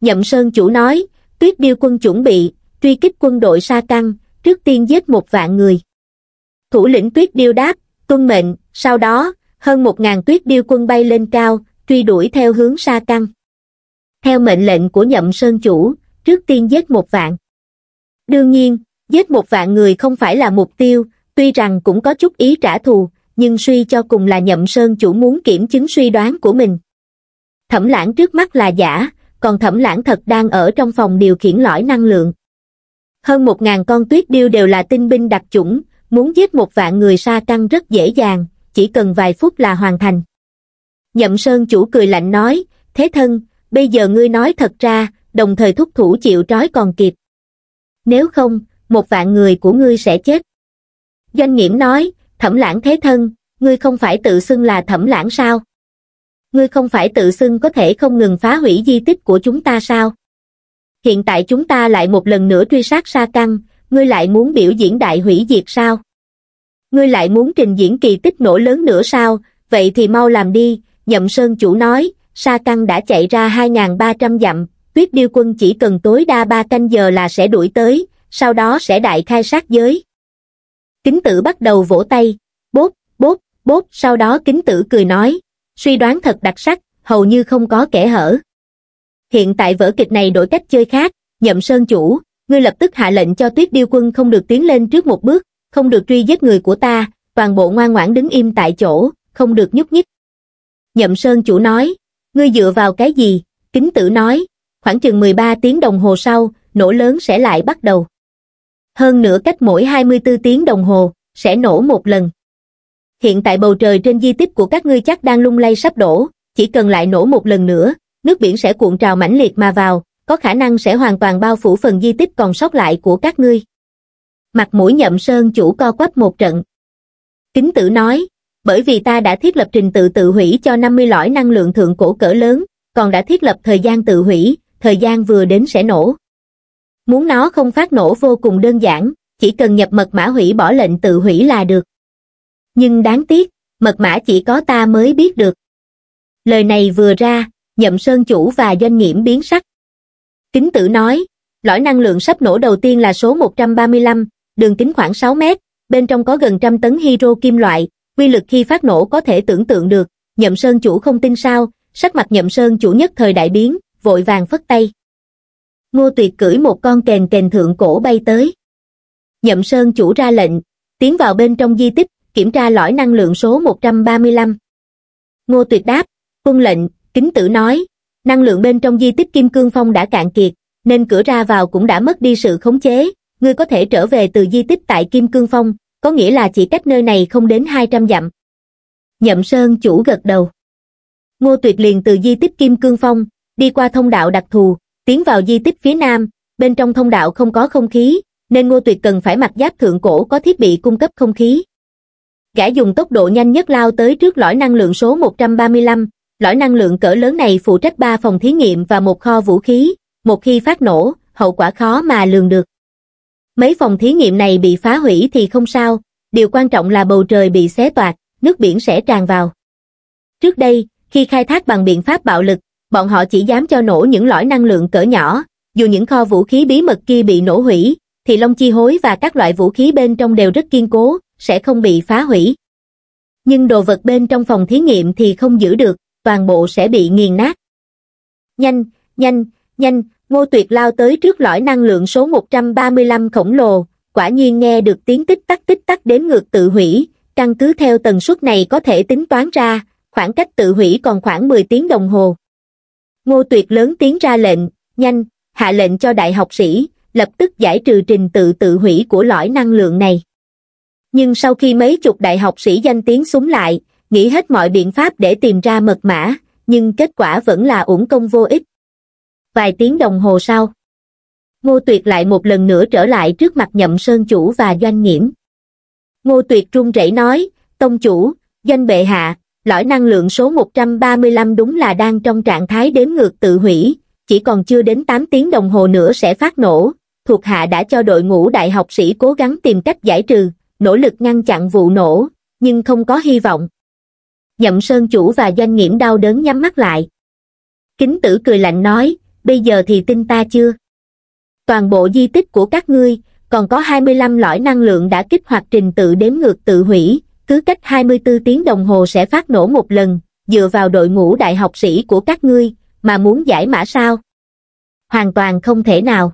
Nhậm Sơn chủ nói, tuyết điêu quân chuẩn bị, truy kích quân đội Sa Căng, trước tiên giết một vạn người. Thủ lĩnh tuyết điêu đáp, tuân mệnh, sau đó, hơn một ngàn tuyết điêu quân bay lên cao, truy đuổi theo hướng Sa Căng. Theo mệnh lệnh của nhậm Sơn chủ, trước tiên giết một vạn. Đương nhiên, giết một vạn người không phải là mục tiêu, tuy rằng cũng có chút ý trả thù, nhưng suy cho cùng là nhậm sơn chủ muốn kiểm chứng suy đoán của mình. Thẩm lãng trước mắt là giả, còn thẩm lãng thật đang ở trong phòng điều khiển lõi năng lượng. Hơn một ngàn con tuyết điêu đều là tinh binh đặc chủng, muốn giết một vạn người sa tăng rất dễ dàng, chỉ cần vài phút là hoàn thành. Nhậm Sơn chủ cười lạnh nói, thế thân, bây giờ ngươi nói thật ra, đồng thời thúc thủ chịu trói còn kịp. Nếu không, một vạn người của ngươi sẽ chết. Doanh nghiễm nói, thẩm lãng thế thân, ngươi không phải tự xưng là thẩm lãng sao? Ngươi không phải tự xưng có thể không ngừng phá hủy di tích của chúng ta sao? Hiện tại chúng ta lại một lần nữa truy sát Sa Căng, ngươi lại muốn biểu diễn đại hủy diệt sao? Ngươi lại muốn trình diễn kỳ tích nổ lớn nữa sao? Vậy thì mau làm đi, nhậm sơn chủ nói, Sa Căng đã chạy ra 2.300 dặm, tuyết điêu quân chỉ cần tối đa 3 canh giờ là sẽ đuổi tới, sau đó sẽ đại khai sát giới kính tử bắt đầu vỗ tay, bốt, bốt, bốt, sau đó kính tử cười nói, suy đoán thật đặc sắc, hầu như không có kẻ hở. Hiện tại vở kịch này đổi cách chơi khác, nhậm sơn chủ, ngươi lập tức hạ lệnh cho tuyết điêu quân không được tiến lên trước một bước, không được truy giết người của ta, toàn bộ ngoan ngoãn đứng im tại chỗ, không được nhúc nhích. Nhậm sơn chủ nói, ngươi dựa vào cái gì, kính tử nói, khoảng chừng 13 tiếng đồng hồ sau, nổ lớn sẽ lại bắt đầu hơn nữa cách mỗi 24 tiếng đồng hồ, sẽ nổ một lần. Hiện tại bầu trời trên di tích của các ngươi chắc đang lung lay sắp đổ, chỉ cần lại nổ một lần nữa, nước biển sẽ cuộn trào mãnh liệt mà vào, có khả năng sẽ hoàn toàn bao phủ phần di tích còn sót lại của các ngươi. Mặt mũi nhậm sơn chủ co quắp một trận. Kính tử nói, bởi vì ta đã thiết lập trình tự tự hủy cho 50 lõi năng lượng thượng cổ cỡ lớn, còn đã thiết lập thời gian tự hủy, thời gian vừa đến sẽ nổ muốn nó không phát nổ vô cùng đơn giản, chỉ cần nhập mật mã hủy bỏ lệnh tự hủy là được. Nhưng đáng tiếc, mật mã chỉ có ta mới biết được. Lời này vừa ra, nhậm sơn chủ và doanh nghiệm biến sắc. Kính tử nói, lõi năng lượng sắp nổ đầu tiên là số 135, đường kính khoảng 6 mét, bên trong có gần trăm tấn hydro kim loại, quy lực khi phát nổ có thể tưởng tượng được, nhậm sơn chủ không tin sao, sắc mặt nhậm sơn chủ nhất thời đại biến, vội vàng phất tay ngô tuyệt cưỡi một con kèn kèn thượng cổ bay tới nhậm sơn chủ ra lệnh tiến vào bên trong di tích kiểm tra lõi năng lượng số 135. Ngô Tuyệt đáp, quân lệnh, kính tử nói, năng lượng bên trong di tích Kim Cương Phong đã cạn kiệt, nên cửa ra vào cũng đã mất đi sự khống chế, ngươi có thể trở về từ di tích tại Kim Cương Phong, có nghĩa là chỉ cách nơi này không đến 200 dặm. Nhậm Sơn chủ gật đầu. Ngô Tuyệt liền từ di tích Kim Cương Phong, đi qua thông đạo đặc thù, tiến vào di tích phía nam, bên trong thông đạo không có không khí, nên Ngô Tuyệt cần phải mặc giáp thượng cổ có thiết bị cung cấp không khí. Gã dùng tốc độ nhanh nhất lao tới trước lõi năng lượng số 135, lõi năng lượng cỡ lớn này phụ trách 3 phòng thí nghiệm và một kho vũ khí, một khi phát nổ, hậu quả khó mà lường được. Mấy phòng thí nghiệm này bị phá hủy thì không sao, điều quan trọng là bầu trời bị xé toạc, nước biển sẽ tràn vào. Trước đây, khi khai thác bằng biện pháp bạo lực, bọn họ chỉ dám cho nổ những lõi năng lượng cỡ nhỏ, dù những kho vũ khí bí mật kia bị nổ hủy, thì Long Chi Hối và các loại vũ khí bên trong đều rất kiên cố, sẽ không bị phá hủy. Nhưng đồ vật bên trong phòng thí nghiệm thì không giữ được, toàn bộ sẽ bị nghiền nát. Nhanh, nhanh, nhanh, Ngô Tuyệt lao tới trước lõi năng lượng số 135 khổng lồ, quả nhiên nghe được tiếng tích tắc tích tắc đến ngược tự hủy, căn cứ theo tần suất này có thể tính toán ra, khoảng cách tự hủy còn khoảng 10 tiếng đồng hồ. Ngô Tuyệt lớn tiếng ra lệnh, nhanh, hạ lệnh cho đại học sĩ, lập tức giải trừ trình tự tự hủy của lõi năng lượng này. Nhưng sau khi mấy chục đại học sĩ danh tiếng súng lại, nghĩ hết mọi biện pháp để tìm ra mật mã, nhưng kết quả vẫn là uổng công vô ích. Vài tiếng đồng hồ sau, Ngô Tuyệt lại một lần nữa trở lại trước mặt nhậm sơn chủ và doanh nghiễm. Ngô Tuyệt run rẩy nói, Tông chủ, doanh bệ hạ, lõi năng lượng số 135 đúng là đang trong trạng thái đếm ngược tự hủy, chỉ còn chưa đến 8 tiếng đồng hồ nữa sẽ phát nổ, thuộc hạ đã cho đội ngũ đại học sĩ cố gắng tìm cách giải trừ, nỗ lực ngăn chặn vụ nổ, nhưng không có hy vọng. Nhậm Sơn Chủ và Doanh Nghiễm đau đớn nhắm mắt lại. Kính tử cười lạnh nói, bây giờ thì tin ta chưa? Toàn bộ di tích của các ngươi, còn có 25 lõi năng lượng đã kích hoạt trình tự đếm ngược tự hủy, cứ cách 24 tiếng đồng hồ sẽ phát nổ một lần, dựa vào đội ngũ đại học sĩ của các ngươi, mà muốn giải mã sao? Hoàn toàn không thể nào.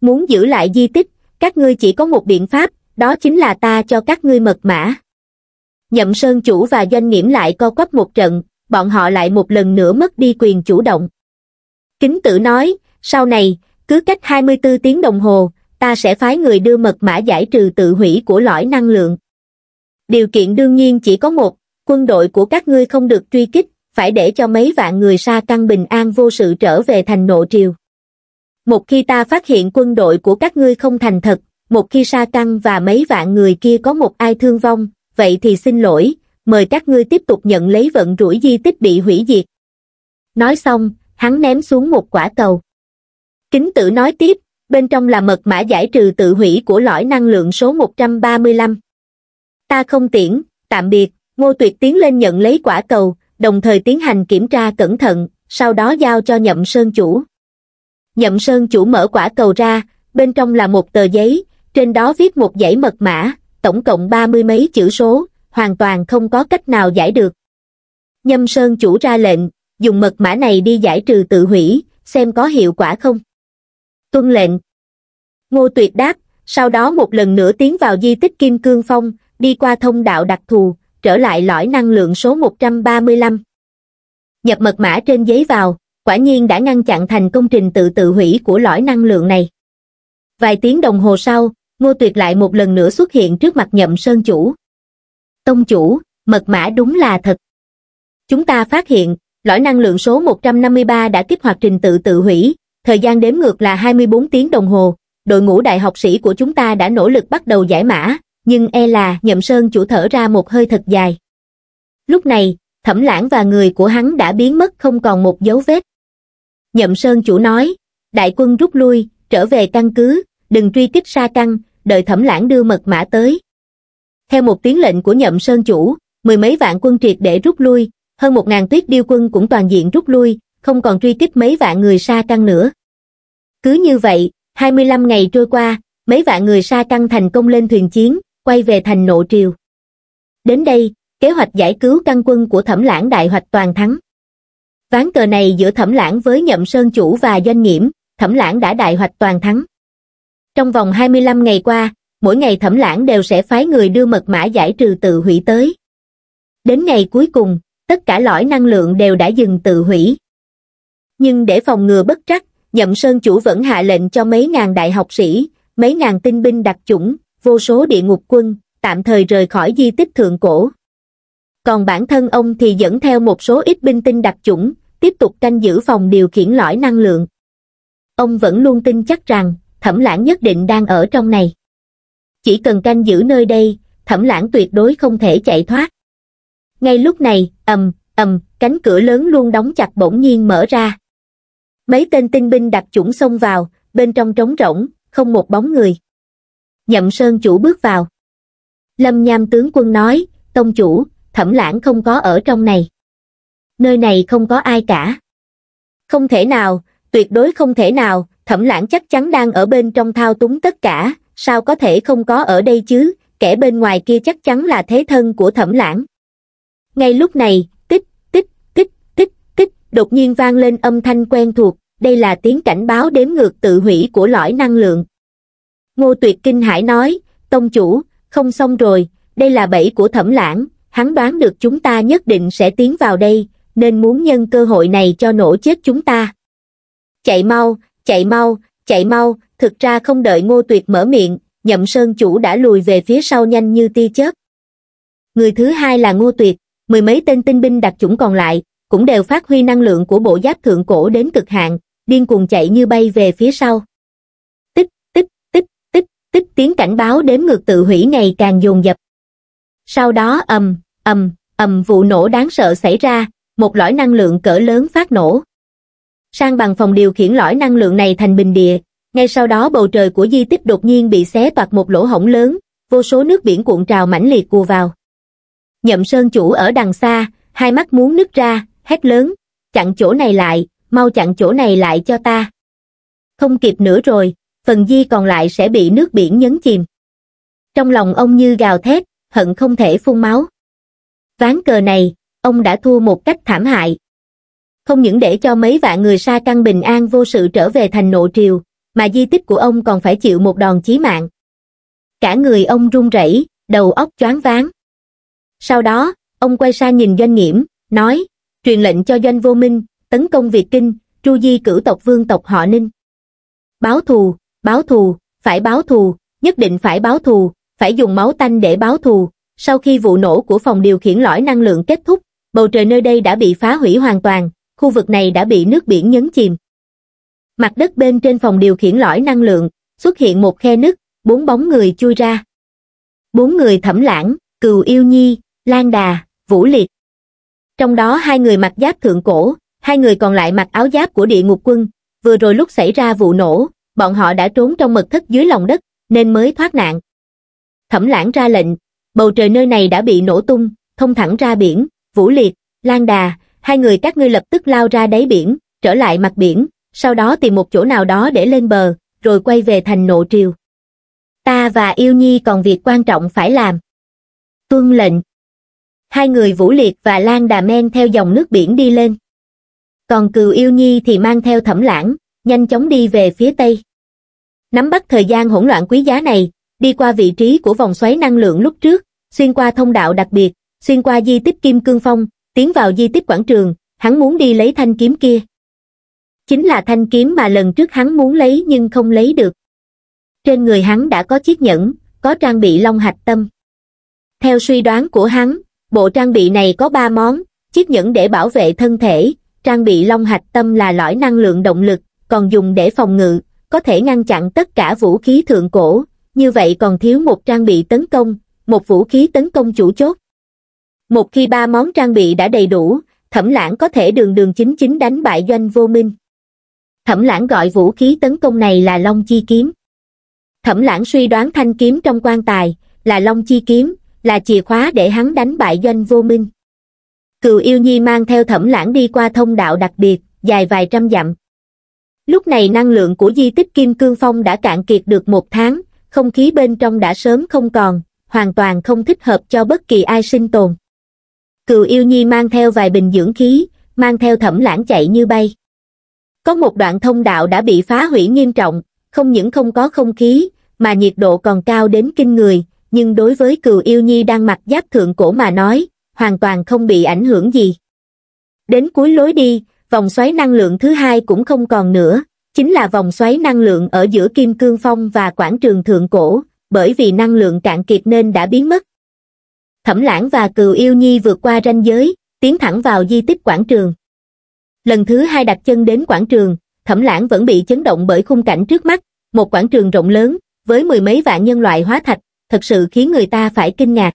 Muốn giữ lại di tích, các ngươi chỉ có một biện pháp, đó chính là ta cho các ngươi mật mã. Nhậm Sơn chủ và doanh nghiễm lại co quắp một trận, bọn họ lại một lần nữa mất đi quyền chủ động. Kính tử nói, sau này, cứ cách 24 tiếng đồng hồ, ta sẽ phái người đưa mật mã giải trừ tự hủy của lõi năng lượng. Điều kiện đương nhiên chỉ có một, quân đội của các ngươi không được truy kích, phải để cho mấy vạn người Sa Căn bình an vô sự trở về thành nộ triều. Một khi ta phát hiện quân đội của các ngươi không thành thật, một khi Sa Căn và mấy vạn người kia có một ai thương vong, vậy thì xin lỗi, mời các ngươi tiếp tục nhận lấy vận rủi di tích bị hủy diệt. Nói xong, hắn ném xuống một quả cầu. Kính tử nói tiếp, bên trong là mật mã giải trừ tự hủy của lõi năng lượng số 135 ta không tiễn, tạm biệt, Ngô Tuyệt tiến lên nhận lấy quả cầu, đồng thời tiến hành kiểm tra cẩn thận, sau đó giao cho Nhậm Sơn Chủ. Nhậm Sơn Chủ mở quả cầu ra, bên trong là một tờ giấy, trên đó viết một dãy mật mã, tổng cộng ba mươi mấy chữ số, hoàn toàn không có cách nào giải được. Nhâm Sơn Chủ ra lệnh, dùng mật mã này đi giải trừ tự hủy, xem có hiệu quả không. Tuân lệnh. Ngô Tuyệt đáp, sau đó một lần nữa tiến vào di tích Kim Cương Phong, đi qua thông đạo đặc thù, trở lại lõi năng lượng số 135. Nhập mật mã trên giấy vào, quả nhiên đã ngăn chặn thành công trình tự tự hủy của lõi năng lượng này. Vài tiếng đồng hồ sau, Ngô Tuyệt lại một lần nữa xuất hiện trước mặt nhậm sơn chủ. Tông chủ, mật mã đúng là thật. Chúng ta phát hiện, lõi năng lượng số 153 đã kích hoạt trình tự tự hủy, thời gian đếm ngược là 24 tiếng đồng hồ, đội ngũ đại học sĩ của chúng ta đã nỗ lực bắt đầu giải mã, nhưng e là nhậm sơn chủ thở ra một hơi thật dài. Lúc này, thẩm lãng và người của hắn đã biến mất không còn một dấu vết. Nhậm sơn chủ nói, đại quân rút lui, trở về căn cứ, đừng truy kích xa căn, đợi thẩm lãng đưa mật mã tới. Theo một tiếng lệnh của nhậm sơn chủ, mười mấy vạn quân triệt để rút lui, hơn một ngàn tuyết điêu quân cũng toàn diện rút lui, không còn truy kích mấy vạn người xa căn nữa. Cứ như vậy, 25 ngày trôi qua, mấy vạn người xa căn thành công lên thuyền chiến, quay về thành nộ triều đến đây kế hoạch giải cứu căn quân của thẩm lãng đại hoạch toàn thắng ván cờ này giữa thẩm lãng với nhậm sơn chủ và doanh nghiễm thẩm lãng đã đại hoạch toàn thắng trong vòng 25 ngày qua mỗi ngày thẩm lãng đều sẽ phái người đưa mật mã giải trừ tự hủy tới đến ngày cuối cùng tất cả lõi năng lượng đều đã dừng tự hủy nhưng để phòng ngừa bất trắc nhậm sơn chủ vẫn hạ lệnh cho mấy ngàn đại học sĩ mấy ngàn tinh binh đặc chủng vô số địa ngục quân, tạm thời rời khỏi di tích thượng cổ. Còn bản thân ông thì dẫn theo một số ít binh tinh đặc chủng, tiếp tục canh giữ phòng điều khiển lõi năng lượng. Ông vẫn luôn tin chắc rằng, thẩm lãng nhất định đang ở trong này. Chỉ cần canh giữ nơi đây, thẩm lãng tuyệt đối không thể chạy thoát. Ngay lúc này, ầm, ầm, cánh cửa lớn luôn đóng chặt bỗng nhiên mở ra. Mấy tên tinh binh đặc chủng xông vào, bên trong trống rỗng, không một bóng người nhậm sơn chủ bước vào lâm nham tướng quân nói tông chủ thẩm lãng không có ở trong này nơi này không có ai cả không thể nào tuyệt đối không thể nào thẩm lãng chắc chắn đang ở bên trong thao túng tất cả sao có thể không có ở đây chứ kẻ bên ngoài kia chắc chắn là thế thân của thẩm lãng ngay lúc này tích tích tích tích tích đột nhiên vang lên âm thanh quen thuộc đây là tiếng cảnh báo đếm ngược tự hủy của lõi năng lượng ngô tuyệt kinh hãi nói tông chủ không xong rồi đây là bẫy của thẩm lãng hắn đoán được chúng ta nhất định sẽ tiến vào đây nên muốn nhân cơ hội này cho nổ chết chúng ta chạy mau chạy mau chạy mau thực ra không đợi ngô tuyệt mở miệng nhậm sơn chủ đã lùi về phía sau nhanh như tia chớp người thứ hai là ngô tuyệt mười mấy tên tinh binh đặc chủng còn lại cũng đều phát huy năng lượng của bộ giáp thượng cổ đến cực hạn điên cuồng chạy như bay về phía sau tích tiếng cảnh báo đếm ngược tự hủy ngày càng dồn dập sau đó ầm ầm ầm vụ nổ đáng sợ xảy ra một lõi năng lượng cỡ lớn phát nổ sang bằng phòng điều khiển lõi năng lượng này thành bình địa ngay sau đó bầu trời của di tích đột nhiên bị xé toạc một lỗ hổng lớn vô số nước biển cuộn trào mãnh liệt cua vào nhậm sơn chủ ở đằng xa hai mắt muốn nứt ra hét lớn chặn chỗ này lại mau chặn chỗ này lại cho ta không kịp nữa rồi phần di còn lại sẽ bị nước biển nhấn chìm. Trong lòng ông như gào thét, hận không thể phun máu. Ván cờ này, ông đã thua một cách thảm hại. Không những để cho mấy vạn người Sa căn bình an vô sự trở về thành nộ triều, mà di tích của ông còn phải chịu một đòn chí mạng. Cả người ông run rẩy, đầu óc choáng váng. Sau đó, ông quay sang nhìn doanh nghiễm, nói, truyền lệnh cho doanh vô minh, tấn công Việt Kinh, tru di cử tộc vương tộc họ Ninh. Báo thù, Báo thù, phải báo thù, nhất định phải báo thù, phải dùng máu tanh để báo thù. Sau khi vụ nổ của phòng điều khiển lõi năng lượng kết thúc, bầu trời nơi đây đã bị phá hủy hoàn toàn, khu vực này đã bị nước biển nhấn chìm. Mặt đất bên trên phòng điều khiển lõi năng lượng, xuất hiện một khe nứt, bốn bóng người chui ra. Bốn người thẩm lãng, cừu yêu nhi, lan đà, vũ liệt. Trong đó hai người mặc giáp thượng cổ, hai người còn lại mặc áo giáp của địa ngục quân. Vừa rồi lúc xảy ra vụ nổ, bọn họ đã trốn trong mật thất dưới lòng đất, nên mới thoát nạn. Thẩm lãng ra lệnh, bầu trời nơi này đã bị nổ tung, thông thẳng ra biển, vũ liệt, lan đà, hai người các ngươi lập tức lao ra đáy biển, trở lại mặt biển, sau đó tìm một chỗ nào đó để lên bờ, rồi quay về thành nộ triều. Ta và yêu nhi còn việc quan trọng phải làm. Tuân lệnh. Hai người Vũ Liệt và Lan Đà Men theo dòng nước biển đi lên. Còn cừu yêu nhi thì mang theo thẩm lãng, nhanh chóng đi về phía tây. Nắm bắt thời gian hỗn loạn quý giá này, đi qua vị trí của vòng xoáy năng lượng lúc trước, xuyên qua thông đạo đặc biệt, xuyên qua di tích Kim Cương Phong, tiến vào di tích quảng trường, hắn muốn đi lấy thanh kiếm kia. Chính là thanh kiếm mà lần trước hắn muốn lấy nhưng không lấy được. Trên người hắn đã có chiếc nhẫn, có trang bị long hạch tâm. Theo suy đoán của hắn, bộ trang bị này có ba món, chiếc nhẫn để bảo vệ thân thể, trang bị long hạch tâm là lõi năng lượng động lực, còn dùng để phòng ngự, có thể ngăn chặn tất cả vũ khí thượng cổ, như vậy còn thiếu một trang bị tấn công, một vũ khí tấn công chủ chốt. Một khi ba món trang bị đã đầy đủ, thẩm lãng có thể đường đường chính chính đánh bại doanh vô minh. Thẩm lãng gọi vũ khí tấn công này là Long Chi Kiếm. Thẩm lãng suy đoán thanh kiếm trong quan tài, là Long Chi Kiếm, là chìa khóa để hắn đánh bại doanh vô minh. Cựu yêu nhi mang theo thẩm lãng đi qua thông đạo đặc biệt, dài vài trăm dặm lúc này năng lượng của di tích kim cương phong đã cạn kiệt được một tháng không khí bên trong đã sớm không còn hoàn toàn không thích hợp cho bất kỳ ai sinh tồn cựu yêu nhi mang theo vài bình dưỡng khí mang theo thẩm lãng chạy như bay có một đoạn thông đạo đã bị phá hủy nghiêm trọng không những không có không khí mà nhiệt độ còn cao đến kinh người nhưng đối với cựu yêu nhi đang mặc giáp thượng cổ mà nói hoàn toàn không bị ảnh hưởng gì đến cuối lối đi vòng xoáy năng lượng thứ hai cũng không còn nữa, chính là vòng xoáy năng lượng ở giữa Kim Cương Phong và quảng trường Thượng Cổ, bởi vì năng lượng cạn kiệt nên đã biến mất. Thẩm lãng và cừu yêu nhi vượt qua ranh giới, tiến thẳng vào di tích quảng trường. Lần thứ hai đặt chân đến quảng trường, thẩm lãng vẫn bị chấn động bởi khung cảnh trước mắt, một quảng trường rộng lớn, với mười mấy vạn nhân loại hóa thạch, thật sự khiến người ta phải kinh ngạc.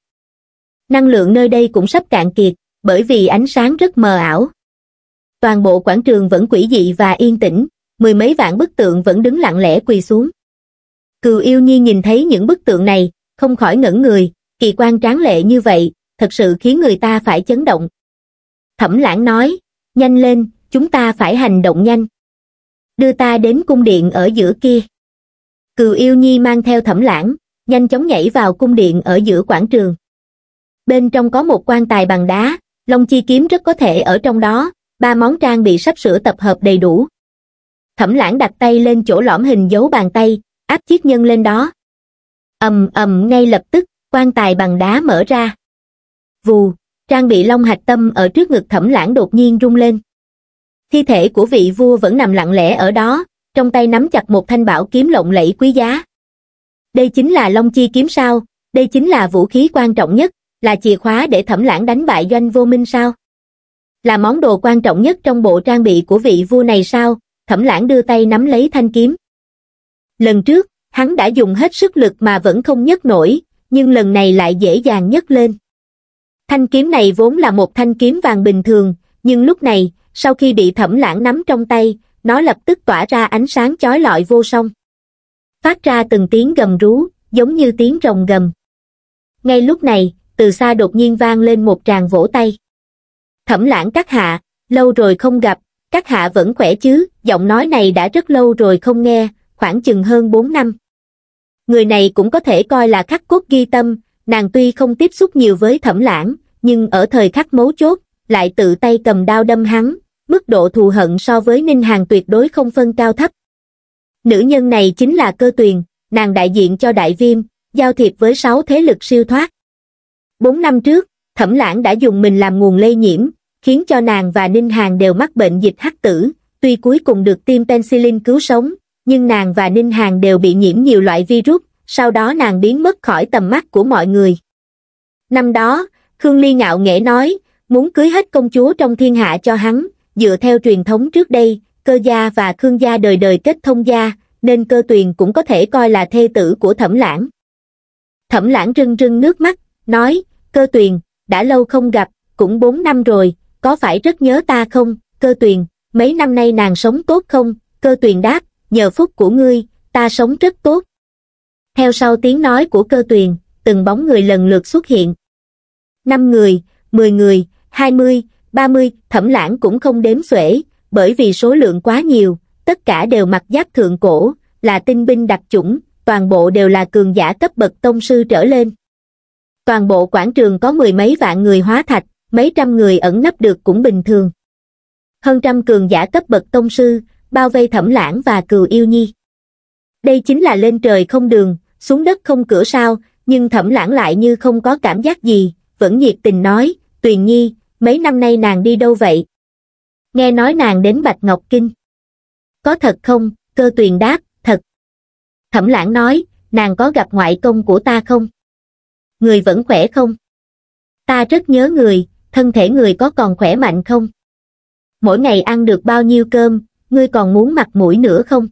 Năng lượng nơi đây cũng sắp cạn kiệt, bởi vì ánh sáng rất mờ ảo, toàn bộ quảng trường vẫn quỷ dị và yên tĩnh, mười mấy vạn bức tượng vẫn đứng lặng lẽ quỳ xuống. Cừu yêu nhi nhìn thấy những bức tượng này, không khỏi ngẩn người, kỳ quan tráng lệ như vậy, thật sự khiến người ta phải chấn động. Thẩm lãng nói, nhanh lên, chúng ta phải hành động nhanh. Đưa ta đến cung điện ở giữa kia. Cừu yêu nhi mang theo thẩm lãng, nhanh chóng nhảy vào cung điện ở giữa quảng trường. Bên trong có một quan tài bằng đá, Long Chi Kiếm rất có thể ở trong đó, ba món trang bị sắp sửa tập hợp đầy đủ. Thẩm lãng đặt tay lên chỗ lõm hình dấu bàn tay, áp chiếc nhân lên đó. ầm ầm ngay lập tức, quan tài bằng đá mở ra. Vù, trang bị long hạch tâm ở trước ngực thẩm lãng đột nhiên rung lên. Thi thể của vị vua vẫn nằm lặng lẽ ở đó, trong tay nắm chặt một thanh bảo kiếm lộng lẫy quý giá. Đây chính là Long Chi kiếm sao, đây chính là vũ khí quan trọng nhất, là chìa khóa để thẩm lãng đánh bại doanh vô minh sao là món đồ quan trọng nhất trong bộ trang bị của vị vua này sao, thẩm lãng đưa tay nắm lấy thanh kiếm. Lần trước, hắn đã dùng hết sức lực mà vẫn không nhấc nổi, nhưng lần này lại dễ dàng nhấc lên. Thanh kiếm này vốn là một thanh kiếm vàng bình thường, nhưng lúc này, sau khi bị thẩm lãng nắm trong tay, nó lập tức tỏa ra ánh sáng chói lọi vô song. Phát ra từng tiếng gầm rú, giống như tiếng rồng gầm. Ngay lúc này, từ xa đột nhiên vang lên một tràng vỗ tay. Thẩm lãng các hạ, lâu rồi không gặp, các hạ vẫn khỏe chứ, giọng nói này đã rất lâu rồi không nghe, khoảng chừng hơn 4 năm. Người này cũng có thể coi là khắc cốt ghi tâm, nàng tuy không tiếp xúc nhiều với thẩm lãng, nhưng ở thời khắc mấu chốt, lại tự tay cầm đao đâm hắn, mức độ thù hận so với Ninh Hàng tuyệt đối không phân cao thấp. Nữ nhân này chính là cơ tuyền, nàng đại diện cho đại viêm, giao thiệp với sáu thế lực siêu thoát. Bốn năm trước, thẩm lãng đã dùng mình làm nguồn lây nhiễm, khiến cho nàng và Ninh Hàng đều mắc bệnh dịch hắc tử. Tuy cuối cùng được tiêm penicillin cứu sống, nhưng nàng và Ninh Hàng đều bị nhiễm nhiều loại virus, sau đó nàng biến mất khỏi tầm mắt của mọi người. Năm đó, Khương Ly ngạo nghễ nói, muốn cưới hết công chúa trong thiên hạ cho hắn, dựa theo truyền thống trước đây, cơ gia và Khương gia đời đời kết thông gia, nên cơ tuyền cũng có thể coi là thê tử của thẩm lãng. Thẩm lãng rưng rưng nước mắt, nói, cơ tuyền, đã lâu không gặp, cũng 4 năm rồi, có phải rất nhớ ta không, cơ tuyền, mấy năm nay nàng sống tốt không, cơ tuyền đáp, nhờ phúc của ngươi, ta sống rất tốt. Theo sau tiếng nói của cơ tuyền, từng bóng người lần lượt xuất hiện. năm người, 10 người, 20, 30, thẩm lãng cũng không đếm xuể, bởi vì số lượng quá nhiều, tất cả đều mặc giáp thượng cổ, là tinh binh đặc chủng, toàn bộ đều là cường giả cấp bậc tông sư trở lên. Toàn bộ quảng trường có mười mấy vạn người hóa thạch, mấy trăm người ẩn nấp được cũng bình thường. Hơn trăm cường giả cấp bậc tông sư, bao vây thẩm lãng và cừu yêu nhi. Đây chính là lên trời không đường, xuống đất không cửa sao, nhưng thẩm lãng lại như không có cảm giác gì, vẫn nhiệt tình nói, tuyền nhi, mấy năm nay nàng đi đâu vậy? Nghe nói nàng đến Bạch Ngọc Kinh. Có thật không? Cơ tuyền đáp, thật. Thẩm lãng nói, nàng có gặp ngoại công của ta không? Người vẫn khỏe không? Ta rất nhớ người, thân thể người có còn khỏe mạnh không? Mỗi ngày ăn được bao nhiêu cơm, ngươi còn muốn mặt mũi nữa không?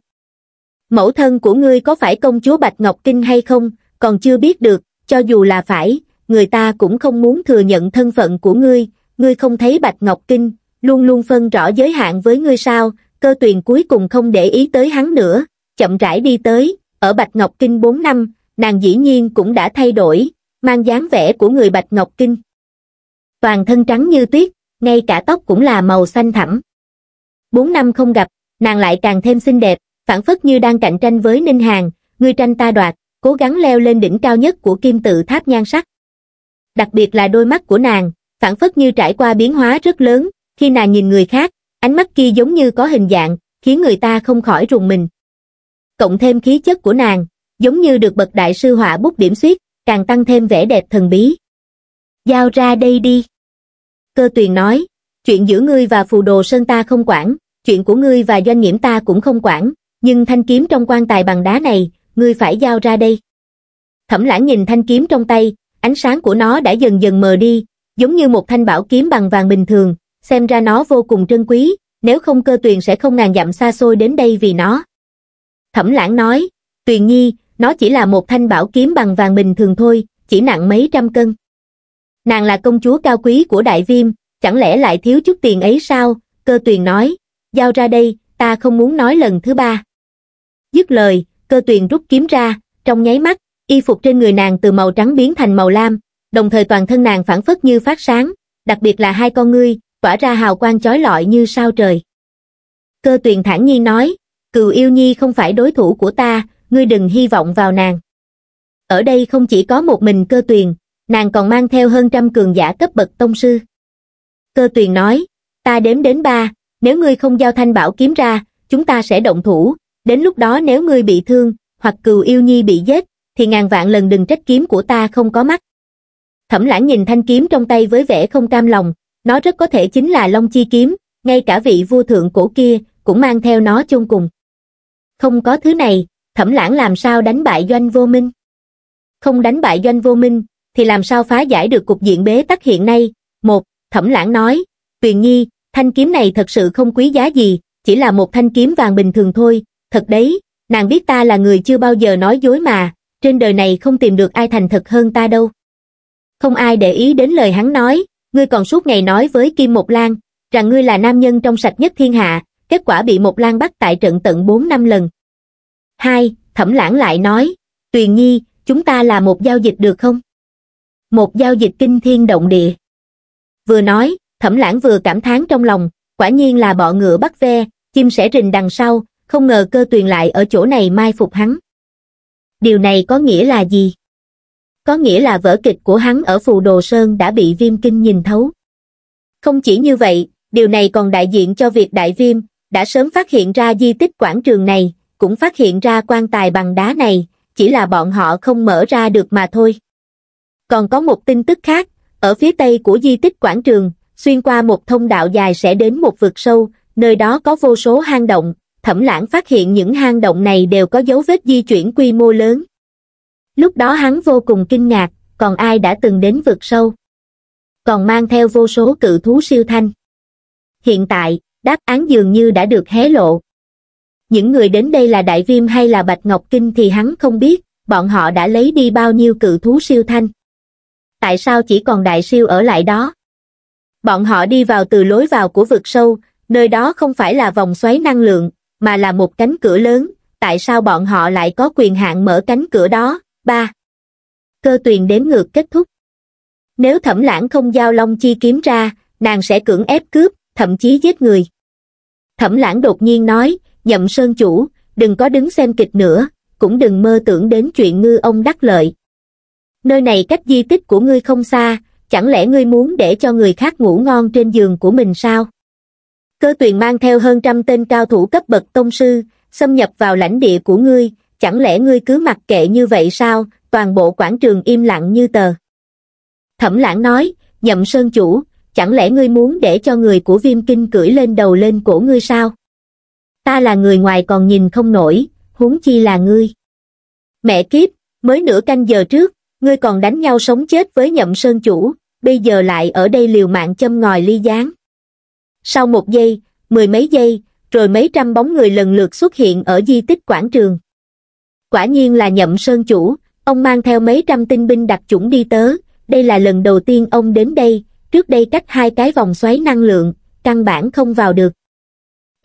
Mẫu thân của ngươi có phải công chúa Bạch Ngọc Kinh hay không, còn chưa biết được, cho dù là phải, người ta cũng không muốn thừa nhận thân phận của ngươi, ngươi không thấy Bạch Ngọc Kinh, luôn luôn phân rõ giới hạn với ngươi sao, cơ tuyền cuối cùng không để ý tới hắn nữa, chậm rãi đi tới, ở Bạch Ngọc Kinh 4 năm, nàng dĩ nhiên cũng đã thay đổi, mang dáng vẻ của người Bạch Ngọc Kinh toàn thân trắng như tuyết ngay cả tóc cũng là màu xanh thẳm bốn năm không gặp nàng lại càng thêm xinh đẹp phản phất như đang cạnh tranh với ninh hàng người tranh ta đoạt cố gắng leo lên đỉnh cao nhất của kim tự tháp nhan sắc đặc biệt là đôi mắt của nàng phản phất như trải qua biến hóa rất lớn khi nàng nhìn người khác ánh mắt kia giống như có hình dạng khiến người ta không khỏi rùng mình cộng thêm khí chất của nàng giống như được bậc đại sư họa bút điểm suyết, càng tăng thêm vẻ đẹp thần bí giao ra đây đi. Cơ tuyền nói, chuyện giữa ngươi và phù đồ sơn ta không quản, chuyện của ngươi và doanh nghiễm ta cũng không quản, nhưng thanh kiếm trong quan tài bằng đá này, ngươi phải giao ra đây. Thẩm lãng nhìn thanh kiếm trong tay, ánh sáng của nó đã dần dần mờ đi, giống như một thanh bảo kiếm bằng vàng bình thường, xem ra nó vô cùng trân quý, nếu không cơ tuyền sẽ không ngàn dặm xa xôi đến đây vì nó. Thẩm lãng nói, tuyền nhi, nó chỉ là một thanh bảo kiếm bằng vàng bình thường thôi, chỉ nặng mấy trăm cân nàng là công chúa cao quý của đại viêm, chẳng lẽ lại thiếu chút tiền ấy sao, cơ tuyền nói, giao ra đây, ta không muốn nói lần thứ ba. Dứt lời, cơ tuyền rút kiếm ra, trong nháy mắt, y phục trên người nàng từ màu trắng biến thành màu lam, đồng thời toàn thân nàng phản phất như phát sáng, đặc biệt là hai con ngươi, tỏa ra hào quang chói lọi như sao trời. Cơ tuyền thản nhiên nói, cừu yêu nhi không phải đối thủ của ta, ngươi đừng hy vọng vào nàng. Ở đây không chỉ có một mình cơ tuyền, nàng còn mang theo hơn trăm cường giả cấp bậc tông sư. Cơ tuyền nói, ta đếm đến ba, nếu ngươi không giao thanh bảo kiếm ra, chúng ta sẽ động thủ, đến lúc đó nếu ngươi bị thương, hoặc cừu yêu nhi bị giết, thì ngàn vạn lần đừng trách kiếm của ta không có mắt. Thẩm lãng nhìn thanh kiếm trong tay với vẻ không cam lòng, nó rất có thể chính là long chi kiếm, ngay cả vị vua thượng cổ kia cũng mang theo nó chôn cùng. Không có thứ này, thẩm lãng làm sao đánh bại doanh vô minh? Không đánh bại doanh vô minh, thì làm sao phá giải được cục diện bế tắc hiện nay? Một, Thẩm Lãng nói, Tuyền Nhi, thanh kiếm này thật sự không quý giá gì, chỉ là một thanh kiếm vàng bình thường thôi, thật đấy, nàng biết ta là người chưa bao giờ nói dối mà, trên đời này không tìm được ai thành thật hơn ta đâu. Không ai để ý đến lời hắn nói, ngươi còn suốt ngày nói với Kim Mộc Lan, rằng ngươi là nam nhân trong sạch nhất thiên hạ, kết quả bị Mộc Lan bắt tại trận tận 4 năm lần. Hai, Thẩm Lãng lại nói, Tuyền Nhi, chúng ta là một giao dịch được không? một giao dịch kinh thiên động địa. Vừa nói, thẩm lãng vừa cảm thán trong lòng, quả nhiên là bọ ngựa bắt ve, chim sẻ rình đằng sau, không ngờ cơ tuyền lại ở chỗ này mai phục hắn. Điều này có nghĩa là gì? Có nghĩa là vở kịch của hắn ở Phù Đồ Sơn đã bị viêm kinh nhìn thấu. Không chỉ như vậy, điều này còn đại diện cho việc đại viêm, đã sớm phát hiện ra di tích quảng trường này, cũng phát hiện ra quan tài bằng đá này, chỉ là bọn họ không mở ra được mà thôi. Còn có một tin tức khác, ở phía tây của di tích quảng trường, xuyên qua một thông đạo dài sẽ đến một vực sâu, nơi đó có vô số hang động, thẩm lãng phát hiện những hang động này đều có dấu vết di chuyển quy mô lớn. Lúc đó hắn vô cùng kinh ngạc, còn ai đã từng đến vực sâu? Còn mang theo vô số cự thú siêu thanh. Hiện tại, đáp án dường như đã được hé lộ. Những người đến đây là Đại Viêm hay là Bạch Ngọc Kinh thì hắn không biết, bọn họ đã lấy đi bao nhiêu cự thú siêu thanh tại sao chỉ còn đại siêu ở lại đó? Bọn họ đi vào từ lối vào của vực sâu, nơi đó không phải là vòng xoáy năng lượng, mà là một cánh cửa lớn, tại sao bọn họ lại có quyền hạn mở cánh cửa đó? ba Cơ tuyền đếm ngược kết thúc. Nếu thẩm lãng không giao long chi kiếm ra, nàng sẽ cưỡng ép cướp, thậm chí giết người. Thẩm lãng đột nhiên nói, nhậm sơn chủ, đừng có đứng xem kịch nữa, cũng đừng mơ tưởng đến chuyện ngư ông đắc lợi nơi này cách di tích của ngươi không xa, chẳng lẽ ngươi muốn để cho người khác ngủ ngon trên giường của mình sao? Cơ tuyền mang theo hơn trăm tên cao thủ cấp bậc tông sư, xâm nhập vào lãnh địa của ngươi, chẳng lẽ ngươi cứ mặc kệ như vậy sao, toàn bộ quảng trường im lặng như tờ. Thẩm lãng nói, nhậm sơn chủ, chẳng lẽ ngươi muốn để cho người của viêm kinh cưỡi lên đầu lên cổ ngươi sao? Ta là người ngoài còn nhìn không nổi, huống chi là ngươi. Mẹ kiếp, mới nửa canh giờ trước, ngươi còn đánh nhau sống chết với nhậm sơn chủ bây giờ lại ở đây liều mạng châm ngòi ly gián sau một giây mười mấy giây rồi mấy trăm bóng người lần lượt xuất hiện ở di tích quảng trường quả nhiên là nhậm sơn chủ ông mang theo mấy trăm tinh binh đặc chủng đi tớ đây là lần đầu tiên ông đến đây trước đây cách hai cái vòng xoáy năng lượng căn bản không vào được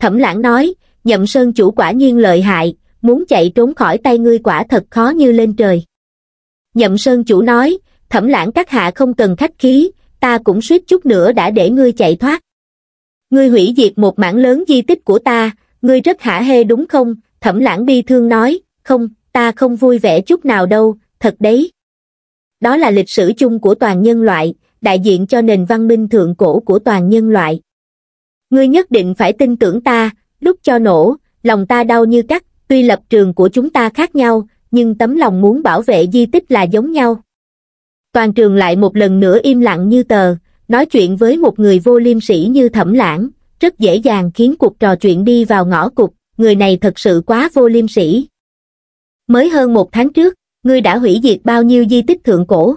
thẩm lãng nói nhậm sơn chủ quả nhiên lợi hại muốn chạy trốn khỏi tay ngươi quả thật khó như lên trời Nhậm Sơn chủ nói, thẩm lãng các hạ không cần khách khí, ta cũng suýt chút nữa đã để ngươi chạy thoát. Ngươi hủy diệt một mảng lớn di tích của ta, ngươi rất hả hê đúng không? Thẩm lãng bi thương nói, không, ta không vui vẻ chút nào đâu, thật đấy. Đó là lịch sử chung của toàn nhân loại, đại diện cho nền văn minh thượng cổ của toàn nhân loại. Ngươi nhất định phải tin tưởng ta, lúc cho nổ, lòng ta đau như cắt, tuy lập trường của chúng ta khác nhau, nhưng tấm lòng muốn bảo vệ di tích là giống nhau toàn trường lại một lần nữa im lặng như tờ nói chuyện với một người vô liêm sĩ như thẩm lãng rất dễ dàng khiến cuộc trò chuyện đi vào ngõ cụt người này thật sự quá vô liêm sĩ mới hơn một tháng trước ngươi đã hủy diệt bao nhiêu di tích thượng cổ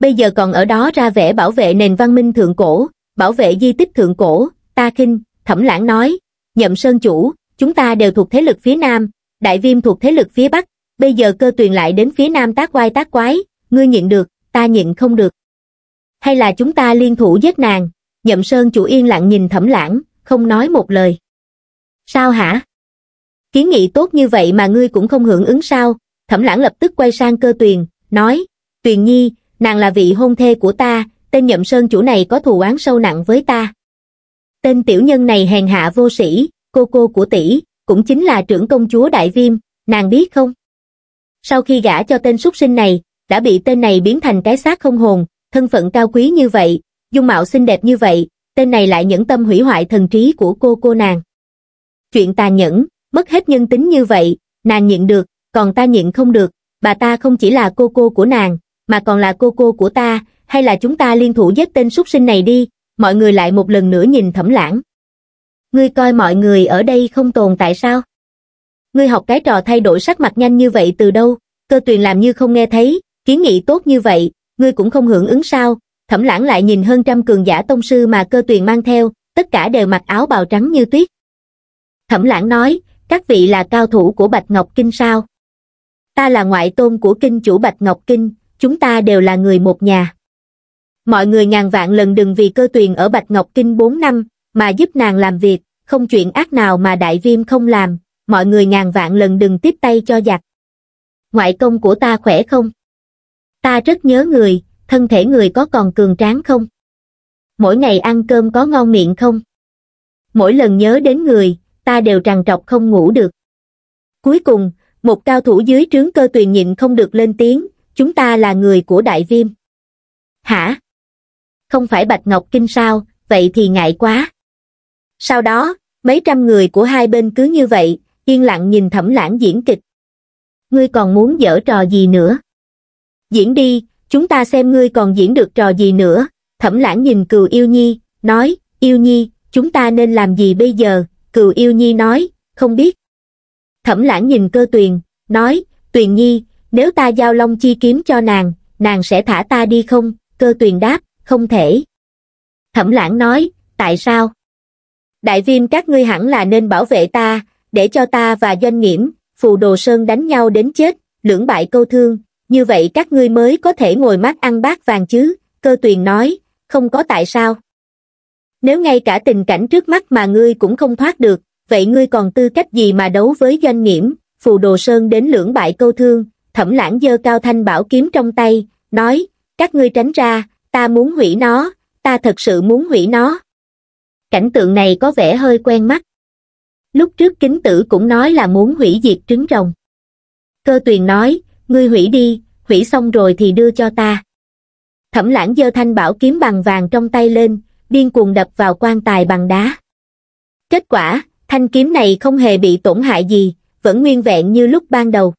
bây giờ còn ở đó ra vẻ bảo vệ nền văn minh thượng cổ bảo vệ di tích thượng cổ ta khinh thẩm lãng nói nhậm sơn chủ chúng ta đều thuộc thế lực phía nam đại viêm thuộc thế lực phía bắc bây giờ cơ tuyền lại đến phía nam tác quai tác quái, ngươi nhịn được, ta nhịn không được. Hay là chúng ta liên thủ giết nàng, nhậm sơn chủ yên lặng nhìn thẩm lãng, không nói một lời. Sao hả? Kiến nghị tốt như vậy mà ngươi cũng không hưởng ứng sao? Thẩm lãng lập tức quay sang cơ tuyền, nói, tuyền nhi, nàng là vị hôn thê của ta, tên nhậm sơn chủ này có thù oán sâu nặng với ta. Tên tiểu nhân này hèn hạ vô sĩ, cô cô của tỷ, cũng chính là trưởng công chúa Đại Viêm, nàng biết không? sau khi gả cho tên súc sinh này, đã bị tên này biến thành cái xác không hồn, thân phận cao quý như vậy, dung mạo xinh đẹp như vậy, tên này lại nhẫn tâm hủy hoại thần trí của cô cô nàng. Chuyện tàn nhẫn, mất hết nhân tính như vậy, nàng nhịn được, còn ta nhịn không được, bà ta không chỉ là cô cô của nàng, mà còn là cô cô của ta, hay là chúng ta liên thủ giết tên súc sinh này đi, mọi người lại một lần nữa nhìn thẩm lãng. Ngươi coi mọi người ở đây không tồn tại sao? ngươi học cái trò thay đổi sắc mặt nhanh như vậy từ đâu, cơ tuyền làm như không nghe thấy, kiến nghị tốt như vậy, ngươi cũng không hưởng ứng sao, thẩm lãng lại nhìn hơn trăm cường giả tông sư mà cơ tuyền mang theo, tất cả đều mặc áo bào trắng như tuyết. Thẩm lãng nói, các vị là cao thủ của Bạch Ngọc Kinh sao? Ta là ngoại tôn của kinh chủ Bạch Ngọc Kinh, chúng ta đều là người một nhà. Mọi người ngàn vạn lần đừng vì cơ tuyền ở Bạch Ngọc Kinh 4 năm, mà giúp nàng làm việc, không chuyện ác nào mà đại viêm không làm, mọi người ngàn vạn lần đừng tiếp tay cho giặc. Ngoại công của ta khỏe không? Ta rất nhớ người, thân thể người có còn cường tráng không? Mỗi ngày ăn cơm có ngon miệng không? Mỗi lần nhớ đến người, ta đều trằn trọc không ngủ được. Cuối cùng, một cao thủ dưới trướng cơ tuyền nhịn không được lên tiếng, chúng ta là người của đại viêm. Hả? Không phải Bạch Ngọc Kinh sao, vậy thì ngại quá. Sau đó, mấy trăm người của hai bên cứ như vậy, yên lặng nhìn thẩm lãng diễn kịch. Ngươi còn muốn dở trò gì nữa? Diễn đi, chúng ta xem ngươi còn diễn được trò gì nữa. Thẩm lãng nhìn cừu yêu nhi, nói, yêu nhi, chúng ta nên làm gì bây giờ? Cừu yêu nhi nói, không biết. Thẩm lãng nhìn cơ tuyền, nói, tuyền nhi, nếu ta giao long chi kiếm cho nàng, nàng sẽ thả ta đi không? Cơ tuyền đáp, không thể. Thẩm lãng nói, tại sao? Đại viêm các ngươi hẳn là nên bảo vệ ta, để cho ta và doanh nghiễm, phù đồ sơn đánh nhau đến chết, lưỡng bại câu thương, như vậy các ngươi mới có thể ngồi mát ăn bát vàng chứ, cơ tuyền nói, không có tại sao. Nếu ngay cả tình cảnh trước mắt mà ngươi cũng không thoát được, vậy ngươi còn tư cách gì mà đấu với doanh nghiễm, phù đồ sơn đến lưỡng bại câu thương, thẩm lãng dơ cao thanh bảo kiếm trong tay, nói, các ngươi tránh ra, ta muốn hủy nó, ta thật sự muốn hủy nó. Cảnh tượng này có vẻ hơi quen mắt lúc trước kính tử cũng nói là muốn hủy diệt trứng rồng cơ tuyền nói ngươi hủy đi hủy xong rồi thì đưa cho ta thẩm lãng giơ thanh bảo kiếm bằng vàng trong tay lên điên cuồng đập vào quan tài bằng đá kết quả thanh kiếm này không hề bị tổn hại gì vẫn nguyên vẹn như lúc ban đầu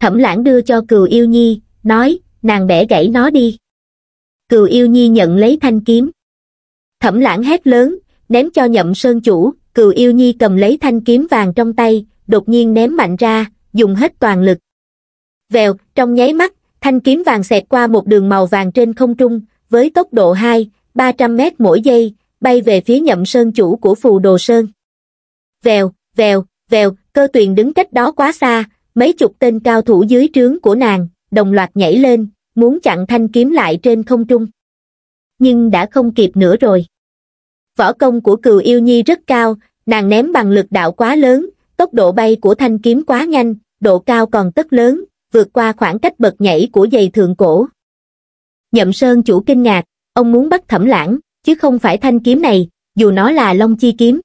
thẩm lãng đưa cho cừu yêu nhi nói nàng bẻ gãy nó đi cừu yêu nhi nhận lấy thanh kiếm thẩm lãng hét lớn ném cho nhậm sơn chủ cựu yêu nhi cầm lấy thanh kiếm vàng trong tay đột nhiên ném mạnh ra dùng hết toàn lực vèo trong nháy mắt thanh kiếm vàng xẹt qua một đường màu vàng trên không trung với tốc độ hai ba trăm mét mỗi giây bay về phía nhậm sơn chủ của phù đồ sơn vèo vèo vèo cơ tuyền đứng cách đó quá xa mấy chục tên cao thủ dưới trướng của nàng đồng loạt nhảy lên muốn chặn thanh kiếm lại trên không trung nhưng đã không kịp nữa rồi võ công của cừu yêu nhi rất cao nàng ném bằng lực đạo quá lớn tốc độ bay của thanh kiếm quá nhanh độ cao còn tất lớn vượt qua khoảng cách bật nhảy của giày thượng cổ nhậm sơn chủ kinh ngạc ông muốn bắt thẩm lãng chứ không phải thanh kiếm này dù nó là long chi kiếm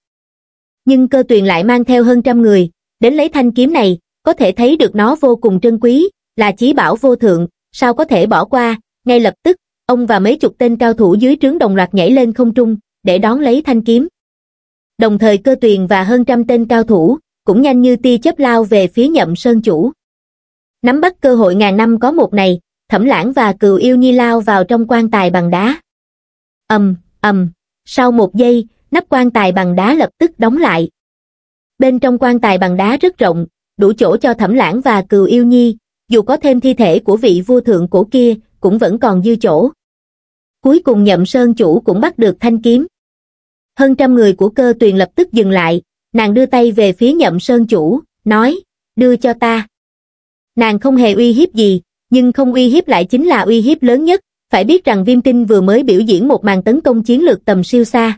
nhưng cơ tuyền lại mang theo hơn trăm người đến lấy thanh kiếm này có thể thấy được nó vô cùng trân quý là chí bảo vô thượng sao có thể bỏ qua ngay lập tức ông và mấy chục tên cao thủ dưới trướng đồng loạt nhảy lên không trung để đón lấy thanh kiếm. Đồng thời cơ tuyền và hơn trăm tên cao thủ, cũng nhanh như tia chớp lao về phía nhậm sơn chủ. Nắm bắt cơ hội ngàn năm có một này, thẩm lãng và cừu yêu nhi lao vào trong quan tài bằng đá. ầm ầm sau một giây, nắp quan tài bằng đá lập tức đóng lại. Bên trong quan tài bằng đá rất rộng, đủ chỗ cho thẩm lãng và cừu yêu nhi, dù có thêm thi thể của vị vua thượng cổ kia, cũng vẫn còn dư chỗ cuối cùng nhậm sơn chủ cũng bắt được thanh kiếm hơn trăm người của cơ tuyền lập tức dừng lại nàng đưa tay về phía nhậm sơn chủ nói đưa cho ta nàng không hề uy hiếp gì nhưng không uy hiếp lại chính là uy hiếp lớn nhất phải biết rằng viêm tinh vừa mới biểu diễn một màn tấn công chiến lược tầm siêu xa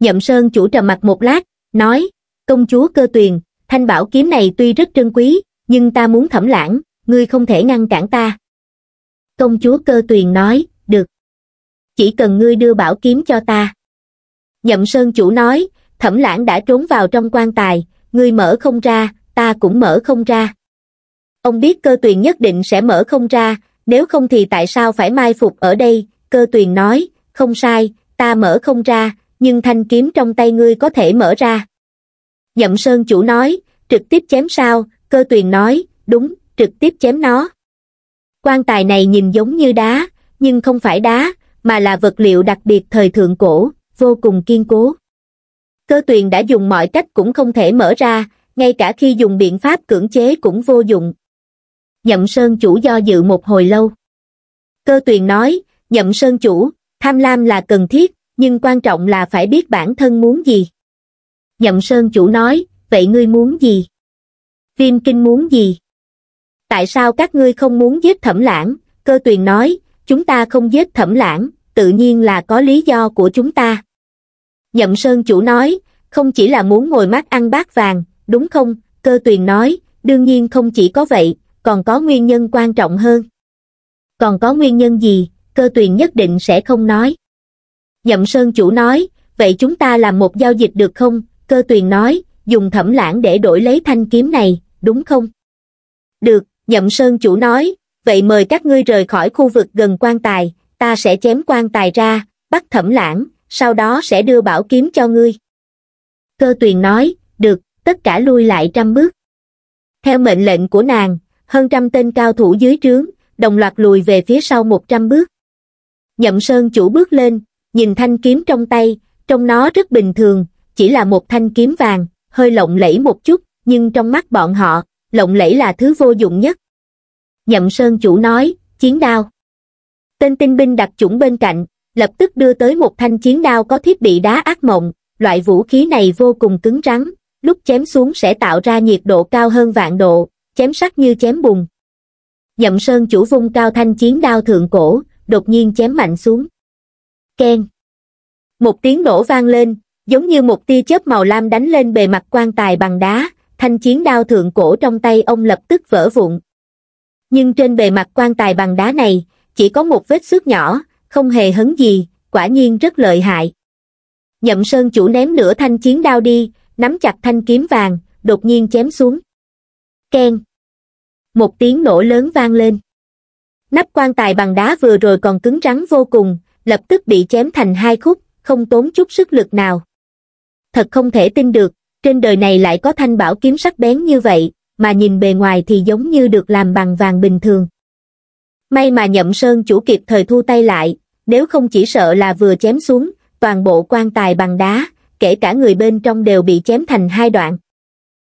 nhậm sơn chủ trầm mặt một lát nói công chúa cơ tuyền thanh bảo kiếm này tuy rất trân quý nhưng ta muốn thẩm lãng ngươi không thể ngăn cản ta công chúa cơ tuyền nói chỉ cần ngươi đưa bảo kiếm cho ta nhậm sơn chủ nói thẩm lãng đã trốn vào trong quan tài ngươi mở không ra ta cũng mở không ra ông biết cơ tuyền nhất định sẽ mở không ra nếu không thì tại sao phải mai phục ở đây cơ tuyền nói không sai ta mở không ra nhưng thanh kiếm trong tay ngươi có thể mở ra nhậm sơn chủ nói trực tiếp chém sao cơ tuyền nói đúng trực tiếp chém nó quan tài này nhìn giống như đá nhưng không phải đá mà là vật liệu đặc biệt thời thượng cổ, vô cùng kiên cố. Cơ tuyền đã dùng mọi cách cũng không thể mở ra, ngay cả khi dùng biện pháp cưỡng chế cũng vô dụng. Nhậm Sơn Chủ do dự một hồi lâu. Cơ tuyền nói, Nhậm Sơn Chủ, tham lam là cần thiết, nhưng quan trọng là phải biết bản thân muốn gì. Nhậm Sơn Chủ nói, vậy ngươi muốn gì? Viêm Kinh muốn gì? Tại sao các ngươi không muốn giết thẩm lãng? Cơ tuyền nói, chúng ta không giết thẩm lãng tự nhiên là có lý do của chúng ta nhậm sơn chủ nói không chỉ là muốn ngồi mát ăn bát vàng đúng không cơ tuyền nói đương nhiên không chỉ có vậy còn có nguyên nhân quan trọng hơn còn có nguyên nhân gì cơ tuyền nhất định sẽ không nói nhậm sơn chủ nói vậy chúng ta làm một giao dịch được không cơ tuyền nói dùng thẩm lãng để đổi lấy thanh kiếm này đúng không được nhậm sơn chủ nói vậy mời các ngươi rời khỏi khu vực gần quan tài ta sẽ chém quan tài ra bắt thẩm lãng sau đó sẽ đưa bảo kiếm cho ngươi cơ tuyền nói được tất cả lui lại trăm bước theo mệnh lệnh của nàng hơn trăm tên cao thủ dưới trướng đồng loạt lùi về phía sau một trăm bước nhậm sơn chủ bước lên nhìn thanh kiếm trong tay trong nó rất bình thường chỉ là một thanh kiếm vàng hơi lộng lẫy một chút nhưng trong mắt bọn họ lộng lẫy là thứ vô dụng nhất nhậm sơn chủ nói, chiến đao. Tên tinh binh đặt chủng bên cạnh, lập tức đưa tới một thanh chiến đao có thiết bị đá ác mộng, loại vũ khí này vô cùng cứng rắn, lúc chém xuống sẽ tạo ra nhiệt độ cao hơn vạn độ, chém sắc như chém bùn. Nhậm sơn chủ vung cao thanh chiến đao thượng cổ, đột nhiên chém mạnh xuống. Ken. Một tiếng nổ vang lên, giống như một tia chớp màu lam đánh lên bề mặt quan tài bằng đá, thanh chiến đao thượng cổ trong tay ông lập tức vỡ vụn, nhưng trên bề mặt quan tài bằng đá này chỉ có một vết xước nhỏ không hề hấn gì quả nhiên rất lợi hại nhậm sơn chủ ném nửa thanh chiến đao đi nắm chặt thanh kiếm vàng đột nhiên chém xuống keng một tiếng nổ lớn vang lên nắp quan tài bằng đá vừa rồi còn cứng rắn vô cùng lập tức bị chém thành hai khúc không tốn chút sức lực nào thật không thể tin được trên đời này lại có thanh bảo kiếm sắc bén như vậy mà nhìn bề ngoài thì giống như được làm bằng vàng bình thường. May mà nhậm sơn chủ kịp thời thu tay lại, nếu không chỉ sợ là vừa chém xuống, toàn bộ quan tài bằng đá, kể cả người bên trong đều bị chém thành hai đoạn.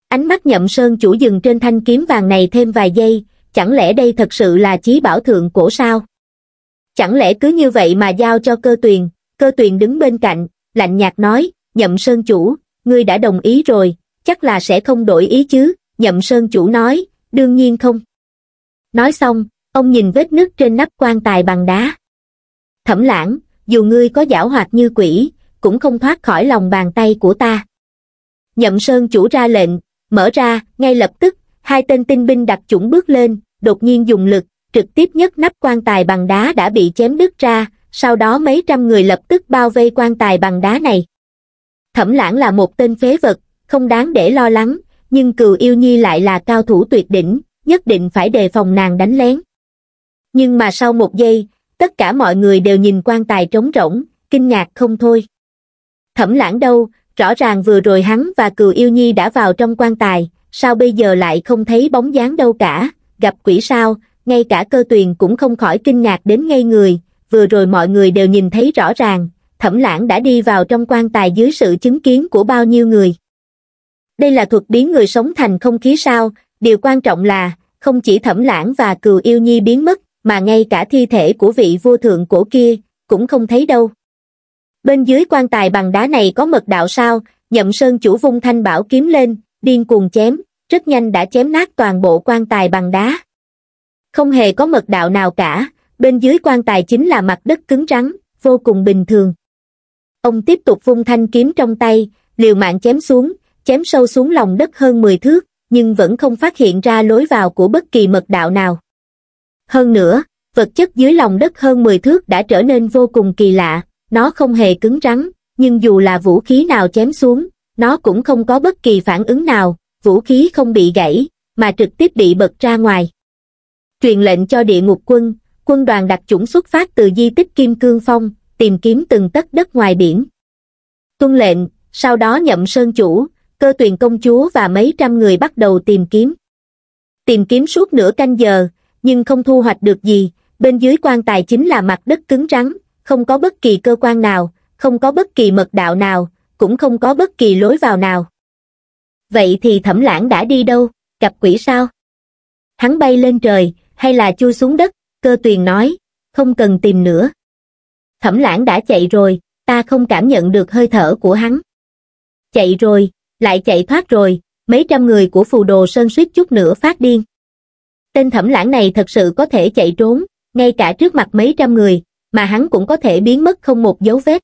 Ánh mắt nhậm sơn chủ dừng trên thanh kiếm vàng này thêm vài giây, chẳng lẽ đây thật sự là chí bảo thượng cổ sao? Chẳng lẽ cứ như vậy mà giao cho cơ tuyền, cơ tuyền đứng bên cạnh, lạnh nhạt nói, nhậm sơn chủ, ngươi đã đồng ý rồi, chắc là sẽ không đổi ý chứ, nhậm sơn chủ nói, đương nhiên không. Nói xong, ông nhìn vết nứt trên nắp quan tài bằng đá. Thẩm lãng, dù ngươi có giảo hoạt như quỷ, cũng không thoát khỏi lòng bàn tay của ta. Nhậm sơn chủ ra lệnh, mở ra, ngay lập tức, hai tên tinh binh đặc chủng bước lên, đột nhiên dùng lực, trực tiếp nhất nắp quan tài bằng đá đã bị chém đứt ra, sau đó mấy trăm người lập tức bao vây quan tài bằng đá này. Thẩm lãng là một tên phế vật, không đáng để lo lắng, nhưng cừu yêu nhi lại là cao thủ tuyệt đỉnh, nhất định phải đề phòng nàng đánh lén. Nhưng mà sau một giây, tất cả mọi người đều nhìn quan tài trống rỗng, kinh ngạc không thôi. Thẩm lãng đâu, rõ ràng vừa rồi hắn và cừu yêu nhi đã vào trong quan tài, sao bây giờ lại không thấy bóng dáng đâu cả, gặp quỷ sao, ngay cả cơ tuyền cũng không khỏi kinh ngạc đến ngay người, vừa rồi mọi người đều nhìn thấy rõ ràng, thẩm lãng đã đi vào trong quan tài dưới sự chứng kiến của bao nhiêu người đây là thuật biến người sống thành không khí sao điều quan trọng là không chỉ thẩm lãng và cừu yêu nhi biến mất mà ngay cả thi thể của vị vua thượng cổ kia cũng không thấy đâu bên dưới quan tài bằng đá này có mật đạo sao nhậm sơn chủ vung thanh bảo kiếm lên điên cuồng chém rất nhanh đã chém nát toàn bộ quan tài bằng đá không hề có mật đạo nào cả bên dưới quan tài chính là mặt đất cứng rắn vô cùng bình thường ông tiếp tục vung thanh kiếm trong tay liều mạng chém xuống chém sâu xuống lòng đất hơn 10 thước, nhưng vẫn không phát hiện ra lối vào của bất kỳ mật đạo nào. Hơn nữa, vật chất dưới lòng đất hơn 10 thước đã trở nên vô cùng kỳ lạ, nó không hề cứng rắn, nhưng dù là vũ khí nào chém xuống, nó cũng không có bất kỳ phản ứng nào, vũ khí không bị gãy, mà trực tiếp bị bật ra ngoài. Truyền lệnh cho địa ngục quân, quân đoàn đặc chủng xuất phát từ di tích Kim Cương Phong, tìm kiếm từng tấc đất ngoài biển. Tuân lệnh, sau đó nhậm sơn chủ, cơ tuyền công chúa và mấy trăm người bắt đầu tìm kiếm. Tìm kiếm suốt nửa canh giờ, nhưng không thu hoạch được gì, bên dưới quan tài chính là mặt đất cứng rắn, không có bất kỳ cơ quan nào, không có bất kỳ mật đạo nào, cũng không có bất kỳ lối vào nào. Vậy thì thẩm lãng đã đi đâu, gặp quỷ sao? Hắn bay lên trời, hay là chui xuống đất, cơ tuyền nói, không cần tìm nữa. Thẩm lãng đã chạy rồi, ta không cảm nhận được hơi thở của hắn. Chạy rồi, lại chạy thoát rồi, mấy trăm người của phù đồ sơn suýt chút nữa phát điên. Tên thẩm lãng này thật sự có thể chạy trốn, ngay cả trước mặt mấy trăm người, mà hắn cũng có thể biến mất không một dấu vết.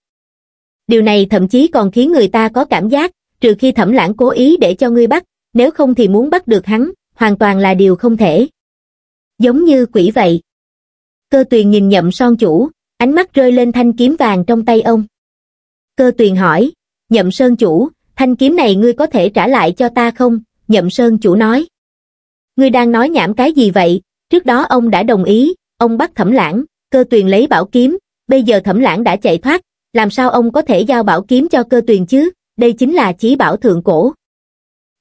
Điều này thậm chí còn khiến người ta có cảm giác, trừ khi thẩm lãng cố ý để cho ngươi bắt, nếu không thì muốn bắt được hắn, hoàn toàn là điều không thể. Giống như quỷ vậy. Cơ tuyền nhìn nhậm son chủ, ánh mắt rơi lên thanh kiếm vàng trong tay ông. Cơ tuyền hỏi, nhậm sơn chủ, thanh kiếm này ngươi có thể trả lại cho ta không? Nhậm Sơn chủ nói. Ngươi đang nói nhảm cái gì vậy? Trước đó ông đã đồng ý, ông bắt thẩm lãng, cơ tuyền lấy bảo kiếm, bây giờ thẩm lãng đã chạy thoát, làm sao ông có thể giao bảo kiếm cho cơ tuyền chứ? Đây chính là chí bảo thượng cổ.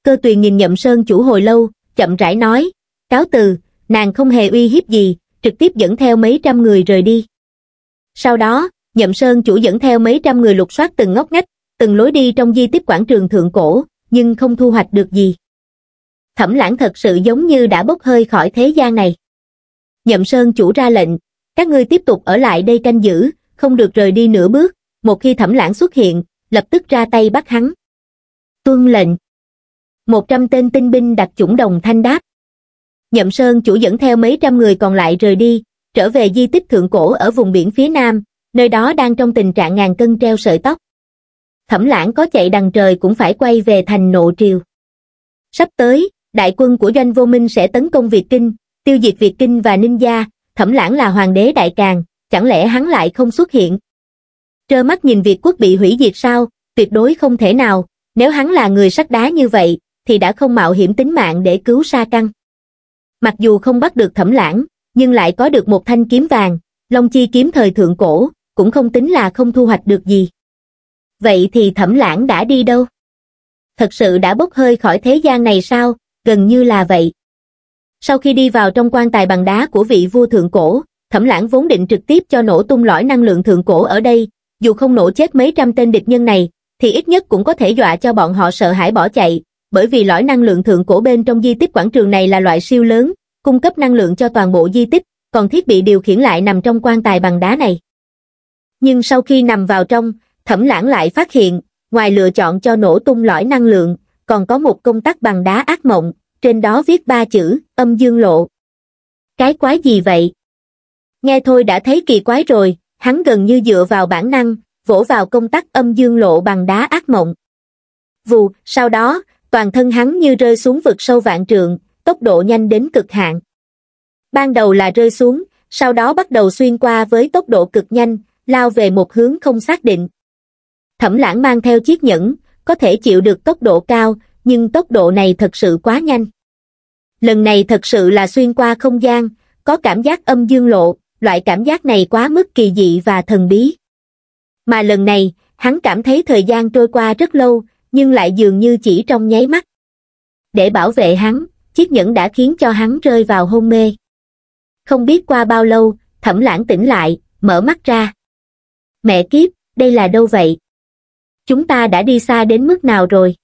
Cơ tuyền nhìn Nhậm Sơn chủ hồi lâu, chậm rãi nói, cáo từ, nàng không hề uy hiếp gì, trực tiếp dẫn theo mấy trăm người rời đi. Sau đó, Nhậm Sơn chủ dẫn theo mấy trăm người lục soát từng ngóc ngách, từng lối đi trong di tích quảng trường thượng cổ nhưng không thu hoạch được gì thẩm lãng thật sự giống như đã bốc hơi khỏi thế gian này nhậm sơn chủ ra lệnh các ngươi tiếp tục ở lại đây canh giữ không được rời đi nửa bước một khi thẩm lãng xuất hiện lập tức ra tay bắt hắn tuân lệnh một trăm tên tinh binh đặt chủng đồng thanh đáp nhậm sơn chủ dẫn theo mấy trăm người còn lại rời đi trở về di tích thượng cổ ở vùng biển phía nam nơi đó đang trong tình trạng ngàn cân treo sợi tóc thẩm lãng có chạy đằng trời cũng phải quay về thành nộ triều. Sắp tới, đại quân của doanh vô minh sẽ tấn công Việt Kinh, tiêu diệt Việt Kinh và Ninh Gia, thẩm lãng là hoàng đế đại càng, chẳng lẽ hắn lại không xuất hiện? Trơ mắt nhìn Việt quốc bị hủy diệt sao, tuyệt đối không thể nào, nếu hắn là người sắt đá như vậy, thì đã không mạo hiểm tính mạng để cứu Sa Căng. Mặc dù không bắt được thẩm lãng, nhưng lại có được một thanh kiếm vàng, Long Chi kiếm thời thượng cổ, cũng không tính là không thu hoạch được gì vậy thì thẩm lãng đã đi đâu? Thật sự đã bốc hơi khỏi thế gian này sao, gần như là vậy. Sau khi đi vào trong quan tài bằng đá của vị vua thượng cổ, thẩm lãng vốn định trực tiếp cho nổ tung lõi năng lượng thượng cổ ở đây, dù không nổ chết mấy trăm tên địch nhân này, thì ít nhất cũng có thể dọa cho bọn họ sợ hãi bỏ chạy, bởi vì lõi năng lượng thượng cổ bên trong di tích quảng trường này là loại siêu lớn, cung cấp năng lượng cho toàn bộ di tích, còn thiết bị điều khiển lại nằm trong quan tài bằng đá này. Nhưng sau khi nằm vào trong, thẩm lãng lại phát hiện, ngoài lựa chọn cho nổ tung lõi năng lượng, còn có một công tắc bằng đá ác mộng, trên đó viết ba chữ, âm dương lộ. Cái quái gì vậy? Nghe thôi đã thấy kỳ quái rồi, hắn gần như dựa vào bản năng, vỗ vào công tắc âm dương lộ bằng đá ác mộng. Vù, sau đó, toàn thân hắn như rơi xuống vực sâu vạn trượng, tốc độ nhanh đến cực hạn. Ban đầu là rơi xuống, sau đó bắt đầu xuyên qua với tốc độ cực nhanh, lao về một hướng không xác định. Thẩm lãng mang theo chiếc nhẫn, có thể chịu được tốc độ cao, nhưng tốc độ này thật sự quá nhanh. Lần này thật sự là xuyên qua không gian, có cảm giác âm dương lộ, loại cảm giác này quá mức kỳ dị và thần bí. Mà lần này, hắn cảm thấy thời gian trôi qua rất lâu, nhưng lại dường như chỉ trong nháy mắt. Để bảo vệ hắn, chiếc nhẫn đã khiến cho hắn rơi vào hôn mê. Không biết qua bao lâu, thẩm lãng tỉnh lại, mở mắt ra. Mẹ kiếp, đây là đâu vậy? chúng ta đã đi xa đến mức nào rồi?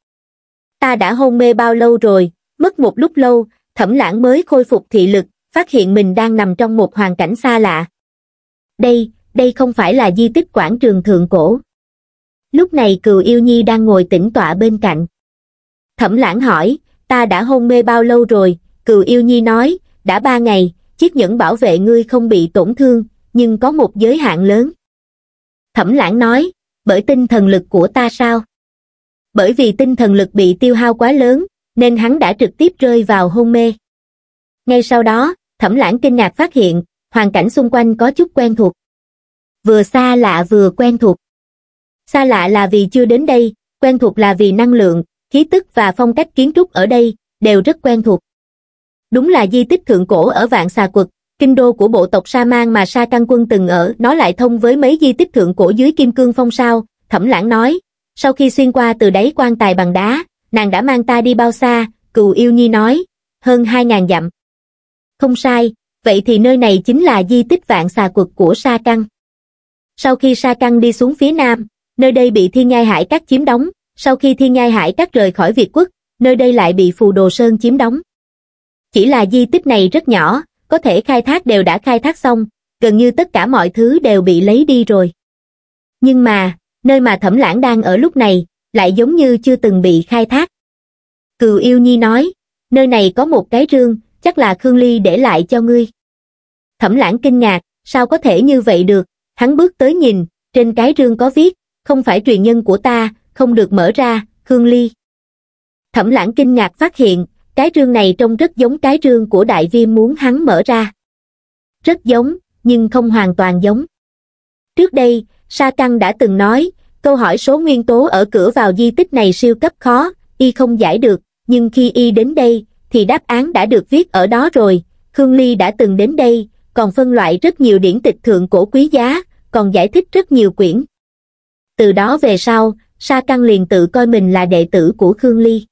Ta đã hôn mê bao lâu rồi, mất một lúc lâu, thẩm lãng mới khôi phục thị lực, phát hiện mình đang nằm trong một hoàn cảnh xa lạ. Đây, đây không phải là di tích quảng trường thượng cổ. Lúc này cừu yêu nhi đang ngồi tĩnh tọa bên cạnh. Thẩm lãng hỏi, ta đã hôn mê bao lâu rồi, cừu yêu nhi nói, đã ba ngày, chiếc nhẫn bảo vệ ngươi không bị tổn thương, nhưng có một giới hạn lớn. Thẩm lãng nói, bởi tinh thần lực của ta sao bởi vì tinh thần lực bị tiêu hao quá lớn nên hắn đã trực tiếp rơi vào hôn mê ngay sau đó thẩm lãng kinh ngạc phát hiện hoàn cảnh xung quanh có chút quen thuộc vừa xa lạ vừa quen thuộc xa lạ là vì chưa đến đây quen thuộc là vì năng lượng khí tức và phong cách kiến trúc ở đây đều rất quen thuộc đúng là di tích thượng cổ ở vạn xà quật kinh đô của bộ tộc Sa Mang mà Sa Căn Quân từng ở, nó lại thông với mấy di tích thượng cổ dưới Kim Cương Phong sao, Thẩm Lãng nói, sau khi xuyên qua từ đáy quan tài bằng đá, nàng đã mang ta đi bao xa, cừu yêu nhi nói, hơn 2.000 dặm. Không sai, vậy thì nơi này chính là di tích vạn xà quật của Sa Căn. Sau khi Sa Căn đi xuống phía nam, nơi đây bị Thiên Ngai Hải Các chiếm đóng, sau khi Thiên Ngai Hải Các rời khỏi Việt quốc, nơi đây lại bị Phù Đồ Sơn chiếm đóng. Chỉ là di tích này rất nhỏ, có thể khai thác đều đã khai thác xong, gần như tất cả mọi thứ đều bị lấy đi rồi. Nhưng mà, nơi mà thẩm lãng đang ở lúc này, lại giống như chưa từng bị khai thác. cựu yêu nhi nói, nơi này có một cái rương, chắc là Khương Ly để lại cho ngươi. Thẩm lãng kinh ngạc, sao có thể như vậy được, hắn bước tới nhìn, trên cái rương có viết, không phải truyền nhân của ta, không được mở ra, Khương Ly. Thẩm lãng kinh ngạc phát hiện, cái rương này trông rất giống cái rương của đại viêm muốn hắn mở ra rất giống nhưng không hoàn toàn giống trước đây sa căng đã từng nói câu hỏi số nguyên tố ở cửa vào di tích này siêu cấp khó y không giải được nhưng khi y đến đây thì đáp án đã được viết ở đó rồi khương ly đã từng đến đây còn phân loại rất nhiều điển tịch thượng cổ quý giá còn giải thích rất nhiều quyển từ đó về sau sa căng liền tự coi mình là đệ tử của khương ly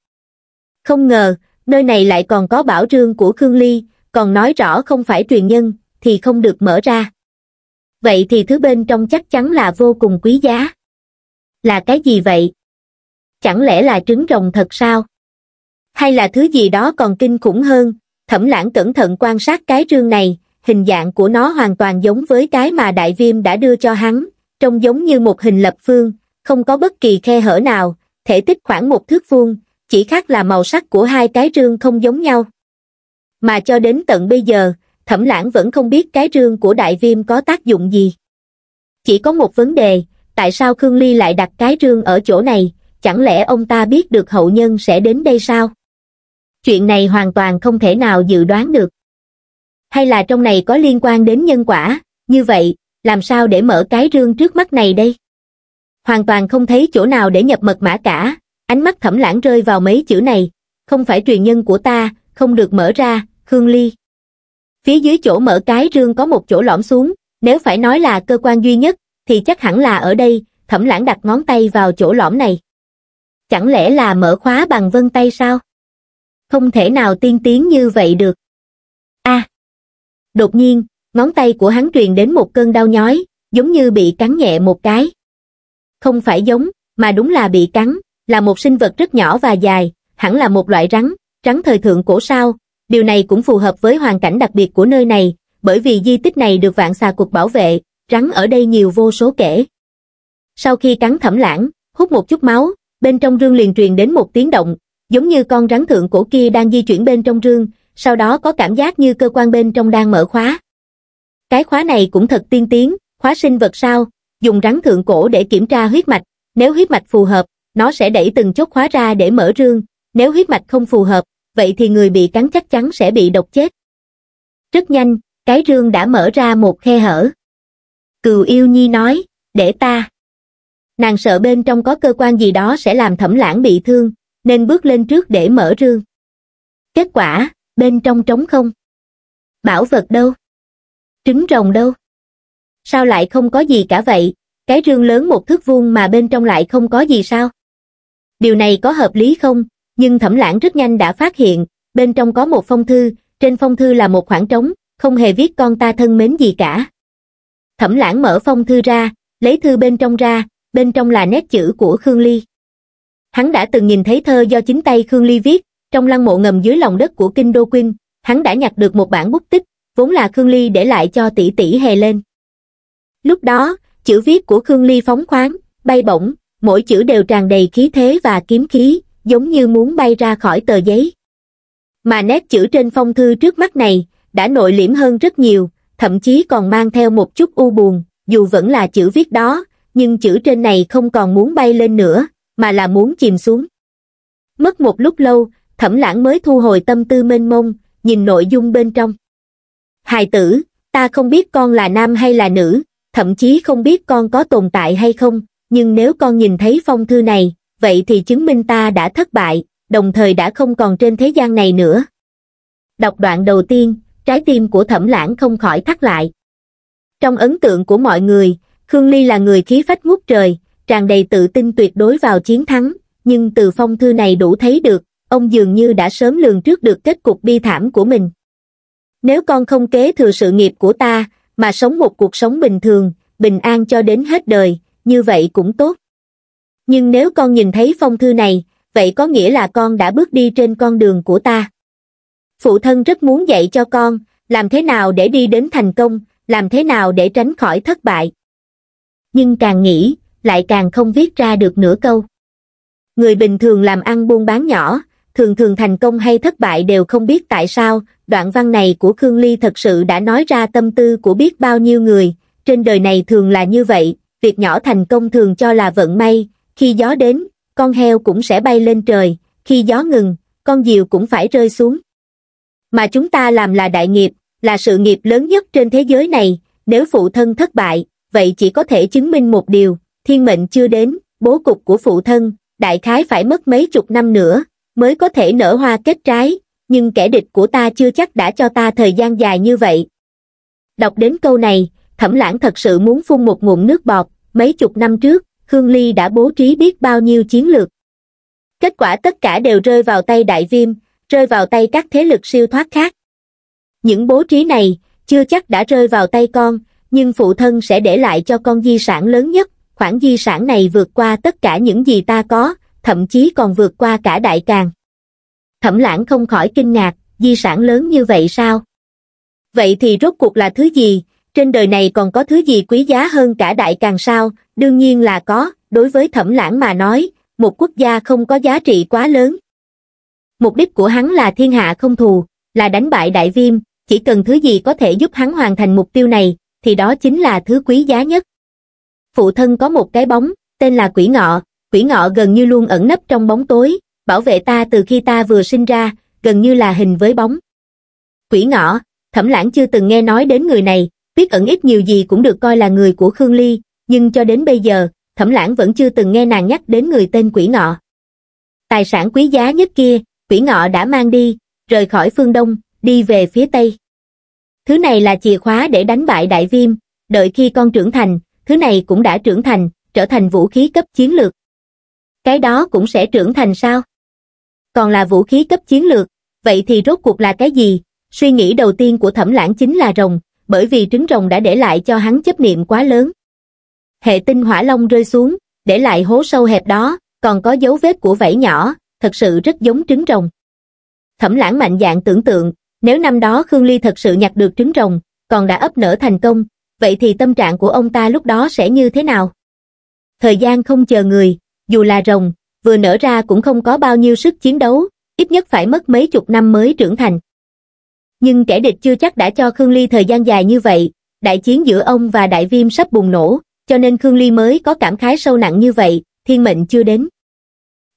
không ngờ nơi này lại còn có bảo rương của Khương Ly, còn nói rõ không phải truyền nhân, thì không được mở ra. Vậy thì thứ bên trong chắc chắn là vô cùng quý giá. Là cái gì vậy? Chẳng lẽ là trứng rồng thật sao? Hay là thứ gì đó còn kinh khủng hơn? Thẩm lãng cẩn thận quan sát cái rương này, hình dạng của nó hoàn toàn giống với cái mà đại viêm đã đưa cho hắn, trông giống như một hình lập phương, không có bất kỳ khe hở nào, thể tích khoảng một thước vuông, chỉ khác là màu sắc của hai cái rương không giống nhau. Mà cho đến tận bây giờ, thẩm lãng vẫn không biết cái rương của đại viêm có tác dụng gì. Chỉ có một vấn đề, tại sao Khương Ly lại đặt cái rương ở chỗ này, chẳng lẽ ông ta biết được hậu nhân sẽ đến đây sao? Chuyện này hoàn toàn không thể nào dự đoán được. Hay là trong này có liên quan đến nhân quả, như vậy, làm sao để mở cái rương trước mắt này đây? Hoàn toàn không thấy chỗ nào để nhập mật mã cả, ánh mắt thẩm lãng rơi vào mấy chữ này không phải truyền nhân của ta không được mở ra khương ly phía dưới chỗ mở cái rương có một chỗ lõm xuống nếu phải nói là cơ quan duy nhất thì chắc hẳn là ở đây thẩm lãng đặt ngón tay vào chỗ lõm này chẳng lẽ là mở khóa bằng vân tay sao không thể nào tiên tiến như vậy được a đột nhiên ngón tay của hắn truyền đến một cơn đau nhói giống như bị cắn nhẹ một cái không phải giống mà đúng là bị cắn là một sinh vật rất nhỏ và dài, hẳn là một loại rắn, rắn thời thượng cổ sao. Điều này cũng phù hợp với hoàn cảnh đặc biệt của nơi này, bởi vì di tích này được vạn xà cục bảo vệ, rắn ở đây nhiều vô số kể. Sau khi cắn thẩm lãng, hút một chút máu, bên trong rương liền truyền đến một tiếng động, giống như con rắn thượng cổ kia đang di chuyển bên trong rương, sau đó có cảm giác như cơ quan bên trong đang mở khóa. Cái khóa này cũng thật tiên tiến, khóa sinh vật sao, dùng rắn thượng cổ để kiểm tra huyết mạch, nếu huyết mạch phù hợp, nó sẽ đẩy từng chốt khóa ra để mở rương, nếu huyết mạch không phù hợp, vậy thì người bị cắn chắc chắn sẽ bị độc chết. Rất nhanh, cái rương đã mở ra một khe hở. Cừu yêu nhi nói, để ta. Nàng sợ bên trong có cơ quan gì đó sẽ làm thẩm lãng bị thương, nên bước lên trước để mở rương. Kết quả, bên trong trống không. Bảo vật đâu? Trứng rồng đâu? Sao lại không có gì cả vậy? Cái rương lớn một thước vuông mà bên trong lại không có gì sao? Điều này có hợp lý không? Nhưng thẩm lãng rất nhanh đã phát hiện, bên trong có một phong thư, trên phong thư là một khoảng trống, không hề viết con ta thân mến gì cả. Thẩm lãng mở phong thư ra, lấy thư bên trong ra, bên trong là nét chữ của Khương Ly. Hắn đã từng nhìn thấy thơ do chính tay Khương Ly viết, trong lăng mộ ngầm dưới lòng đất của Kinh Đô Quynh, hắn đã nhặt được một bản bút tích, vốn là Khương Ly để lại cho tỷ tỷ hề lên. Lúc đó, chữ viết của Khương Ly phóng khoáng, bay bổng, mỗi chữ đều tràn đầy khí thế và kiếm khí giống như muốn bay ra khỏi tờ giấy mà nét chữ trên phong thư trước mắt này đã nội liễm hơn rất nhiều thậm chí còn mang theo một chút u buồn dù vẫn là chữ viết đó nhưng chữ trên này không còn muốn bay lên nữa mà là muốn chìm xuống mất một lúc lâu thẩm lãng mới thu hồi tâm tư mênh mông nhìn nội dung bên trong hài tử ta không biết con là nam hay là nữ thậm chí không biết con có tồn tại hay không nhưng nếu con nhìn thấy phong thư này, vậy thì chứng minh ta đã thất bại, đồng thời đã không còn trên thế gian này nữa. Đọc đoạn đầu tiên, trái tim của thẩm lãng không khỏi thắt lại. Trong ấn tượng của mọi người, Khương Ly là người khí phách ngút trời, tràn đầy tự tin tuyệt đối vào chiến thắng, nhưng từ phong thư này đủ thấy được, ông dường như đã sớm lường trước được kết cục bi thảm của mình. Nếu con không kế thừa sự nghiệp của ta, mà sống một cuộc sống bình thường, bình an cho đến hết đời, như vậy cũng tốt. Nhưng nếu con nhìn thấy phong thư này, vậy có nghĩa là con đã bước đi trên con đường của ta. Phụ thân rất muốn dạy cho con, làm thế nào để đi đến thành công, làm thế nào để tránh khỏi thất bại. Nhưng càng nghĩ, lại càng không viết ra được nửa câu. Người bình thường làm ăn buôn bán nhỏ, thường thường thành công hay thất bại đều không biết tại sao, đoạn văn này của Khương Ly thật sự đã nói ra tâm tư của biết bao nhiêu người, trên đời này thường là như vậy, việc nhỏ thành công thường cho là vận may khi gió đến con heo cũng sẽ bay lên trời khi gió ngừng con diều cũng phải rơi xuống mà chúng ta làm là đại nghiệp là sự nghiệp lớn nhất trên thế giới này nếu phụ thân thất bại vậy chỉ có thể chứng minh một điều thiên mệnh chưa đến bố cục của phụ thân đại khái phải mất mấy chục năm nữa mới có thể nở hoa kết trái nhưng kẻ địch của ta chưa chắc đã cho ta thời gian dài như vậy đọc đến câu này thẩm lãng thật sự muốn phun một ngụm nước bọt mấy chục năm trước hương ly đã bố trí biết bao nhiêu chiến lược kết quả tất cả đều rơi vào tay đại viêm rơi vào tay các thế lực siêu thoát khác những bố trí này chưa chắc đã rơi vào tay con nhưng phụ thân sẽ để lại cho con di sản lớn nhất khoản di sản này vượt qua tất cả những gì ta có thậm chí còn vượt qua cả đại càng thẩm lãng không khỏi kinh ngạc di sản lớn như vậy sao vậy thì rốt cuộc là thứ gì trên đời này còn có thứ gì quý giá hơn cả đại càng sao đương nhiên là có đối với thẩm lãng mà nói một quốc gia không có giá trị quá lớn mục đích của hắn là thiên hạ không thù là đánh bại đại viêm chỉ cần thứ gì có thể giúp hắn hoàn thành mục tiêu này thì đó chính là thứ quý giá nhất phụ thân có một cái bóng tên là quỷ ngọ quỷ ngọ gần như luôn ẩn nấp trong bóng tối bảo vệ ta từ khi ta vừa sinh ra gần như là hình với bóng quỷ ngọ thẩm lãng chưa từng nghe nói đến người này Tiết ẩn ít nhiều gì cũng được coi là người của Khương Ly, nhưng cho đến bây giờ, Thẩm Lãng vẫn chưa từng nghe nàng nhắc đến người tên Quỷ Ngọ. Tài sản quý giá nhất kia, Quỷ Ngọ đã mang đi, rời khỏi phương Đông, đi về phía Tây. Thứ này là chìa khóa để đánh bại Đại Viêm, đợi khi con trưởng thành, thứ này cũng đã trưởng thành, trở thành vũ khí cấp chiến lược. Cái đó cũng sẽ trưởng thành sao? Còn là vũ khí cấp chiến lược, vậy thì rốt cuộc là cái gì? Suy nghĩ đầu tiên của thẩm lãng chính là rồng, bởi vì trứng rồng đã để lại cho hắn chấp niệm quá lớn. Hệ tinh hỏa long rơi xuống, để lại hố sâu hẹp đó, còn có dấu vết của vảy nhỏ, thật sự rất giống trứng rồng. Thẩm lãng mạnh dạng tưởng tượng, nếu năm đó Khương Ly thật sự nhặt được trứng rồng, còn đã ấp nở thành công, vậy thì tâm trạng của ông ta lúc đó sẽ như thế nào? Thời gian không chờ người, dù là rồng, vừa nở ra cũng không có bao nhiêu sức chiến đấu, ít nhất phải mất mấy chục năm mới trưởng thành nhưng kẻ địch chưa chắc đã cho khương ly thời gian dài như vậy đại chiến giữa ông và đại viêm sắp bùng nổ cho nên khương ly mới có cảm khái sâu nặng như vậy thiên mệnh chưa đến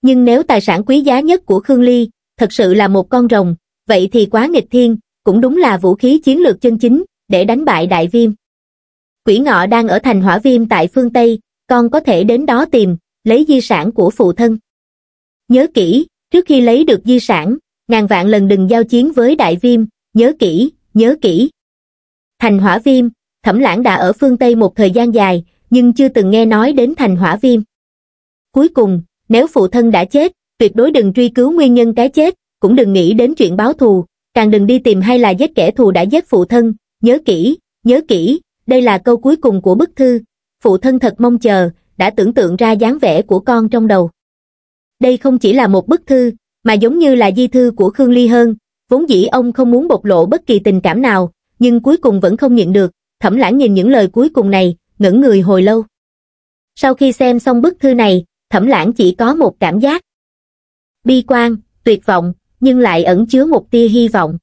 nhưng nếu tài sản quý giá nhất của khương ly thật sự là một con rồng vậy thì quá nghịch thiên cũng đúng là vũ khí chiến lược chân chính để đánh bại đại viêm quỷ ngọ đang ở thành hỏa viêm tại phương tây con có thể đến đó tìm lấy di sản của phụ thân nhớ kỹ trước khi lấy được di sản ngàn vạn lần đừng giao chiến với đại viêm nhớ kỹ, nhớ kỹ. Thành hỏa viêm, thẩm lãng đã ở phương Tây một thời gian dài, nhưng chưa từng nghe nói đến thành hỏa viêm. Cuối cùng, nếu phụ thân đã chết, tuyệt đối đừng truy cứu nguyên nhân cái chết, cũng đừng nghĩ đến chuyện báo thù, càng đừng đi tìm hay là giết kẻ thù đã giết phụ thân, nhớ kỹ, nhớ kỹ, đây là câu cuối cùng của bức thư, phụ thân thật mong chờ, đã tưởng tượng ra dáng vẻ của con trong đầu. Đây không chỉ là một bức thư, mà giống như là di thư của Khương Ly hơn, vốn dĩ ông không muốn bộc lộ bất kỳ tình cảm nào, nhưng cuối cùng vẫn không nhịn được, thẩm lãng nhìn những lời cuối cùng này, ngẩn người hồi lâu. Sau khi xem xong bức thư này, thẩm lãng chỉ có một cảm giác. Bi quan, tuyệt vọng, nhưng lại ẩn chứa một tia hy vọng.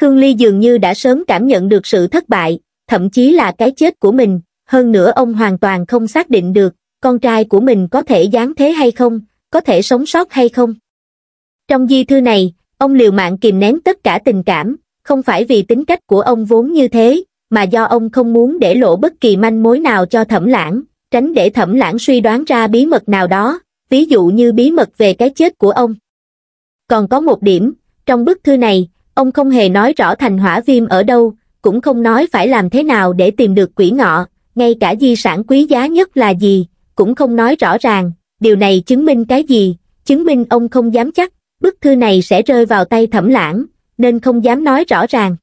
Khương Ly dường như đã sớm cảm nhận được sự thất bại, thậm chí là cái chết của mình, hơn nữa ông hoàn toàn không xác định được, con trai của mình có thể giáng thế hay không, có thể sống sót hay không. Trong di thư này, ông liều mạng kìm nén tất cả tình cảm không phải vì tính cách của ông vốn như thế mà do ông không muốn để lộ bất kỳ manh mối nào cho thẩm lãng tránh để thẩm lãng suy đoán ra bí mật nào đó ví dụ như bí mật về cái chết của ông còn có một điểm trong bức thư này ông không hề nói rõ thành hỏa viêm ở đâu cũng không nói phải làm thế nào để tìm được quỷ ngọ ngay cả di sản quý giá nhất là gì cũng không nói rõ ràng điều này chứng minh cái gì chứng minh ông không dám chắc bức thư này sẽ rơi vào tay thẩm lãng, nên không dám nói rõ ràng.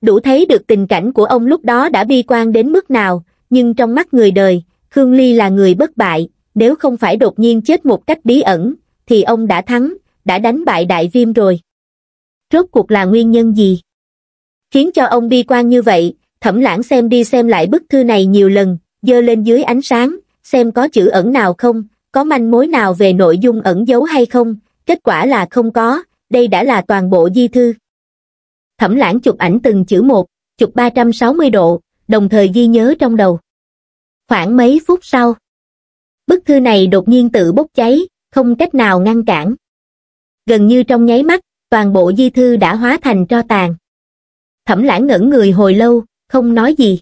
Đủ thấy được tình cảnh của ông lúc đó đã bi quan đến mức nào, nhưng trong mắt người đời, Khương Ly là người bất bại, nếu không phải đột nhiên chết một cách bí ẩn, thì ông đã thắng, đã đánh bại đại viêm rồi. Rốt cuộc là nguyên nhân gì? Khiến cho ông bi quan như vậy, thẩm lãng xem đi xem lại bức thư này nhiều lần, dơ lên dưới ánh sáng, xem có chữ ẩn nào không, có manh mối nào về nội dung ẩn giấu hay không, kết quả là không có đây đã là toàn bộ di thư thẩm lãng chụp ảnh từng chữ một chụp 360 độ đồng thời ghi nhớ trong đầu khoảng mấy phút sau bức thư này đột nhiên tự bốc cháy không cách nào ngăn cản gần như trong nháy mắt toàn bộ di thư đã hóa thành tro tàn thẩm lãng ngẩn người hồi lâu không nói gì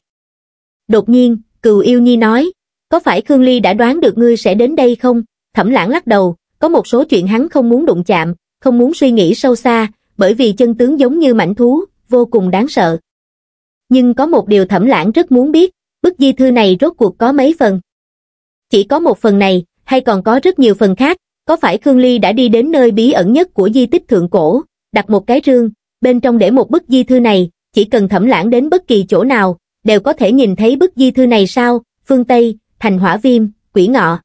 đột nhiên cừu yêu nhi nói có phải khương ly đã đoán được ngươi sẽ đến đây không thẩm lãng lắc đầu có một số chuyện hắn không muốn đụng chạm, không muốn suy nghĩ sâu xa, bởi vì chân tướng giống như mảnh thú, vô cùng đáng sợ. Nhưng có một điều thẩm lãng rất muốn biết, bức di thư này rốt cuộc có mấy phần. Chỉ có một phần này, hay còn có rất nhiều phần khác, có phải Khương Ly đã đi đến nơi bí ẩn nhất của di tích thượng cổ, đặt một cái rương, bên trong để một bức di thư này, chỉ cần thẩm lãng đến bất kỳ chỗ nào, đều có thể nhìn thấy bức di thư này sao, phương Tây, thành hỏa viêm, quỷ ngọ.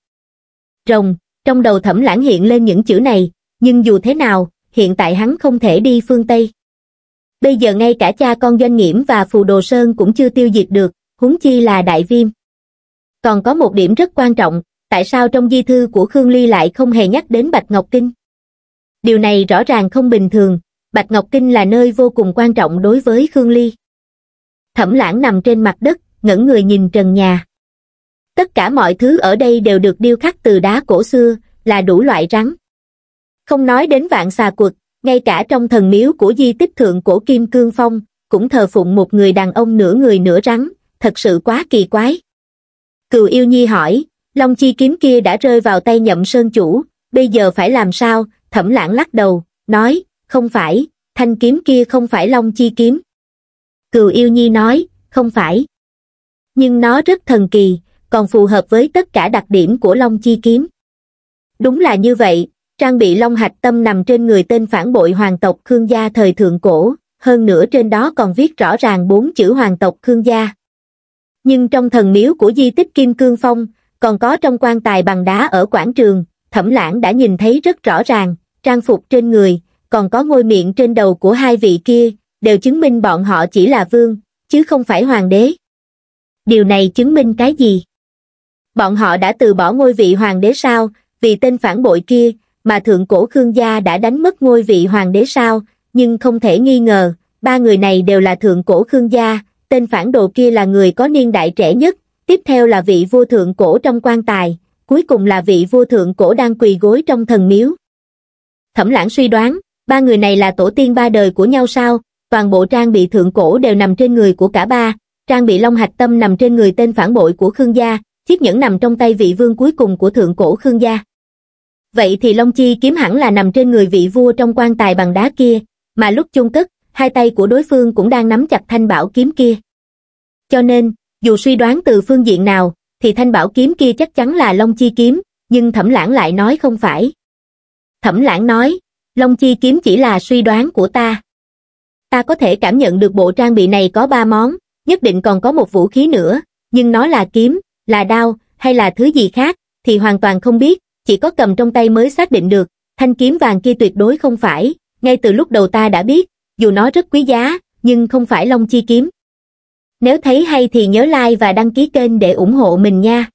Rồng, trong đầu thẩm lãng hiện lên những chữ này, nhưng dù thế nào, hiện tại hắn không thể đi phương Tây. Bây giờ ngay cả cha con doanh nghiễm và phù đồ sơn cũng chưa tiêu diệt được, huống chi là đại viêm. Còn có một điểm rất quan trọng, tại sao trong di thư của Khương Ly lại không hề nhắc đến Bạch Ngọc Kinh? Điều này rõ ràng không bình thường, Bạch Ngọc Kinh là nơi vô cùng quan trọng đối với Khương Ly. Thẩm lãng nằm trên mặt đất, ngẩng người nhìn trần nhà tất cả mọi thứ ở đây đều được điêu khắc từ đá cổ xưa là đủ loại rắn không nói đến vạn xà quật ngay cả trong thần miếu của di tích thượng cổ kim cương phong cũng thờ phụng một người đàn ông nửa người nửa rắn thật sự quá kỳ quái cựu yêu nhi hỏi long chi kiếm kia đã rơi vào tay nhậm sơn chủ bây giờ phải làm sao thẩm lãng lắc đầu nói không phải thanh kiếm kia không phải long chi kiếm cựu yêu nhi nói không phải nhưng nó rất thần kỳ còn phù hợp với tất cả đặc điểm của long chi kiếm đúng là như vậy trang bị long hạch tâm nằm trên người tên phản bội hoàng tộc khương gia thời thượng cổ hơn nữa trên đó còn viết rõ ràng bốn chữ hoàng tộc khương gia nhưng trong thần miếu của di tích kim cương phong còn có trong quan tài bằng đá ở quảng trường thẩm lãng đã nhìn thấy rất rõ ràng trang phục trên người còn có ngôi miệng trên đầu của hai vị kia đều chứng minh bọn họ chỉ là vương chứ không phải hoàng đế điều này chứng minh cái gì bọn họ đã từ bỏ ngôi vị hoàng đế sao vì tên phản bội kia mà thượng cổ khương gia đã đánh mất ngôi vị hoàng đế sao nhưng không thể nghi ngờ ba người này đều là thượng cổ khương gia tên phản đồ kia là người có niên đại trẻ nhất tiếp theo là vị vua thượng cổ trong quan tài cuối cùng là vị vua thượng cổ đang quỳ gối trong thần miếu thẩm lãng suy đoán ba người này là tổ tiên ba đời của nhau sao toàn bộ trang bị thượng cổ đều nằm trên người của cả ba trang bị long hạch tâm nằm trên người tên phản bội của khương gia chiếc nhẫn nằm trong tay vị vương cuối cùng của thượng cổ Khương gia. Vậy thì Long Chi kiếm hẳn là nằm trên người vị vua trong quan tài bằng đá kia, mà lúc chung cất, hai tay của đối phương cũng đang nắm chặt thanh bảo kiếm kia. Cho nên, dù suy đoán từ phương diện nào, thì thanh bảo kiếm kia chắc chắn là Long Chi kiếm, nhưng Thẩm Lãng lại nói không phải. Thẩm Lãng nói, Long Chi kiếm chỉ là suy đoán của ta. Ta có thể cảm nhận được bộ trang bị này có ba món, nhất định còn có một vũ khí nữa, nhưng nó là kiếm, là đao hay là thứ gì khác, thì hoàn toàn không biết, chỉ có cầm trong tay mới xác định được, thanh kiếm vàng kia tuyệt đối không phải, ngay từ lúc đầu ta đã biết, dù nó rất quý giá, nhưng không phải long chi kiếm. Nếu thấy hay thì nhớ like và đăng ký kênh để ủng hộ mình nha.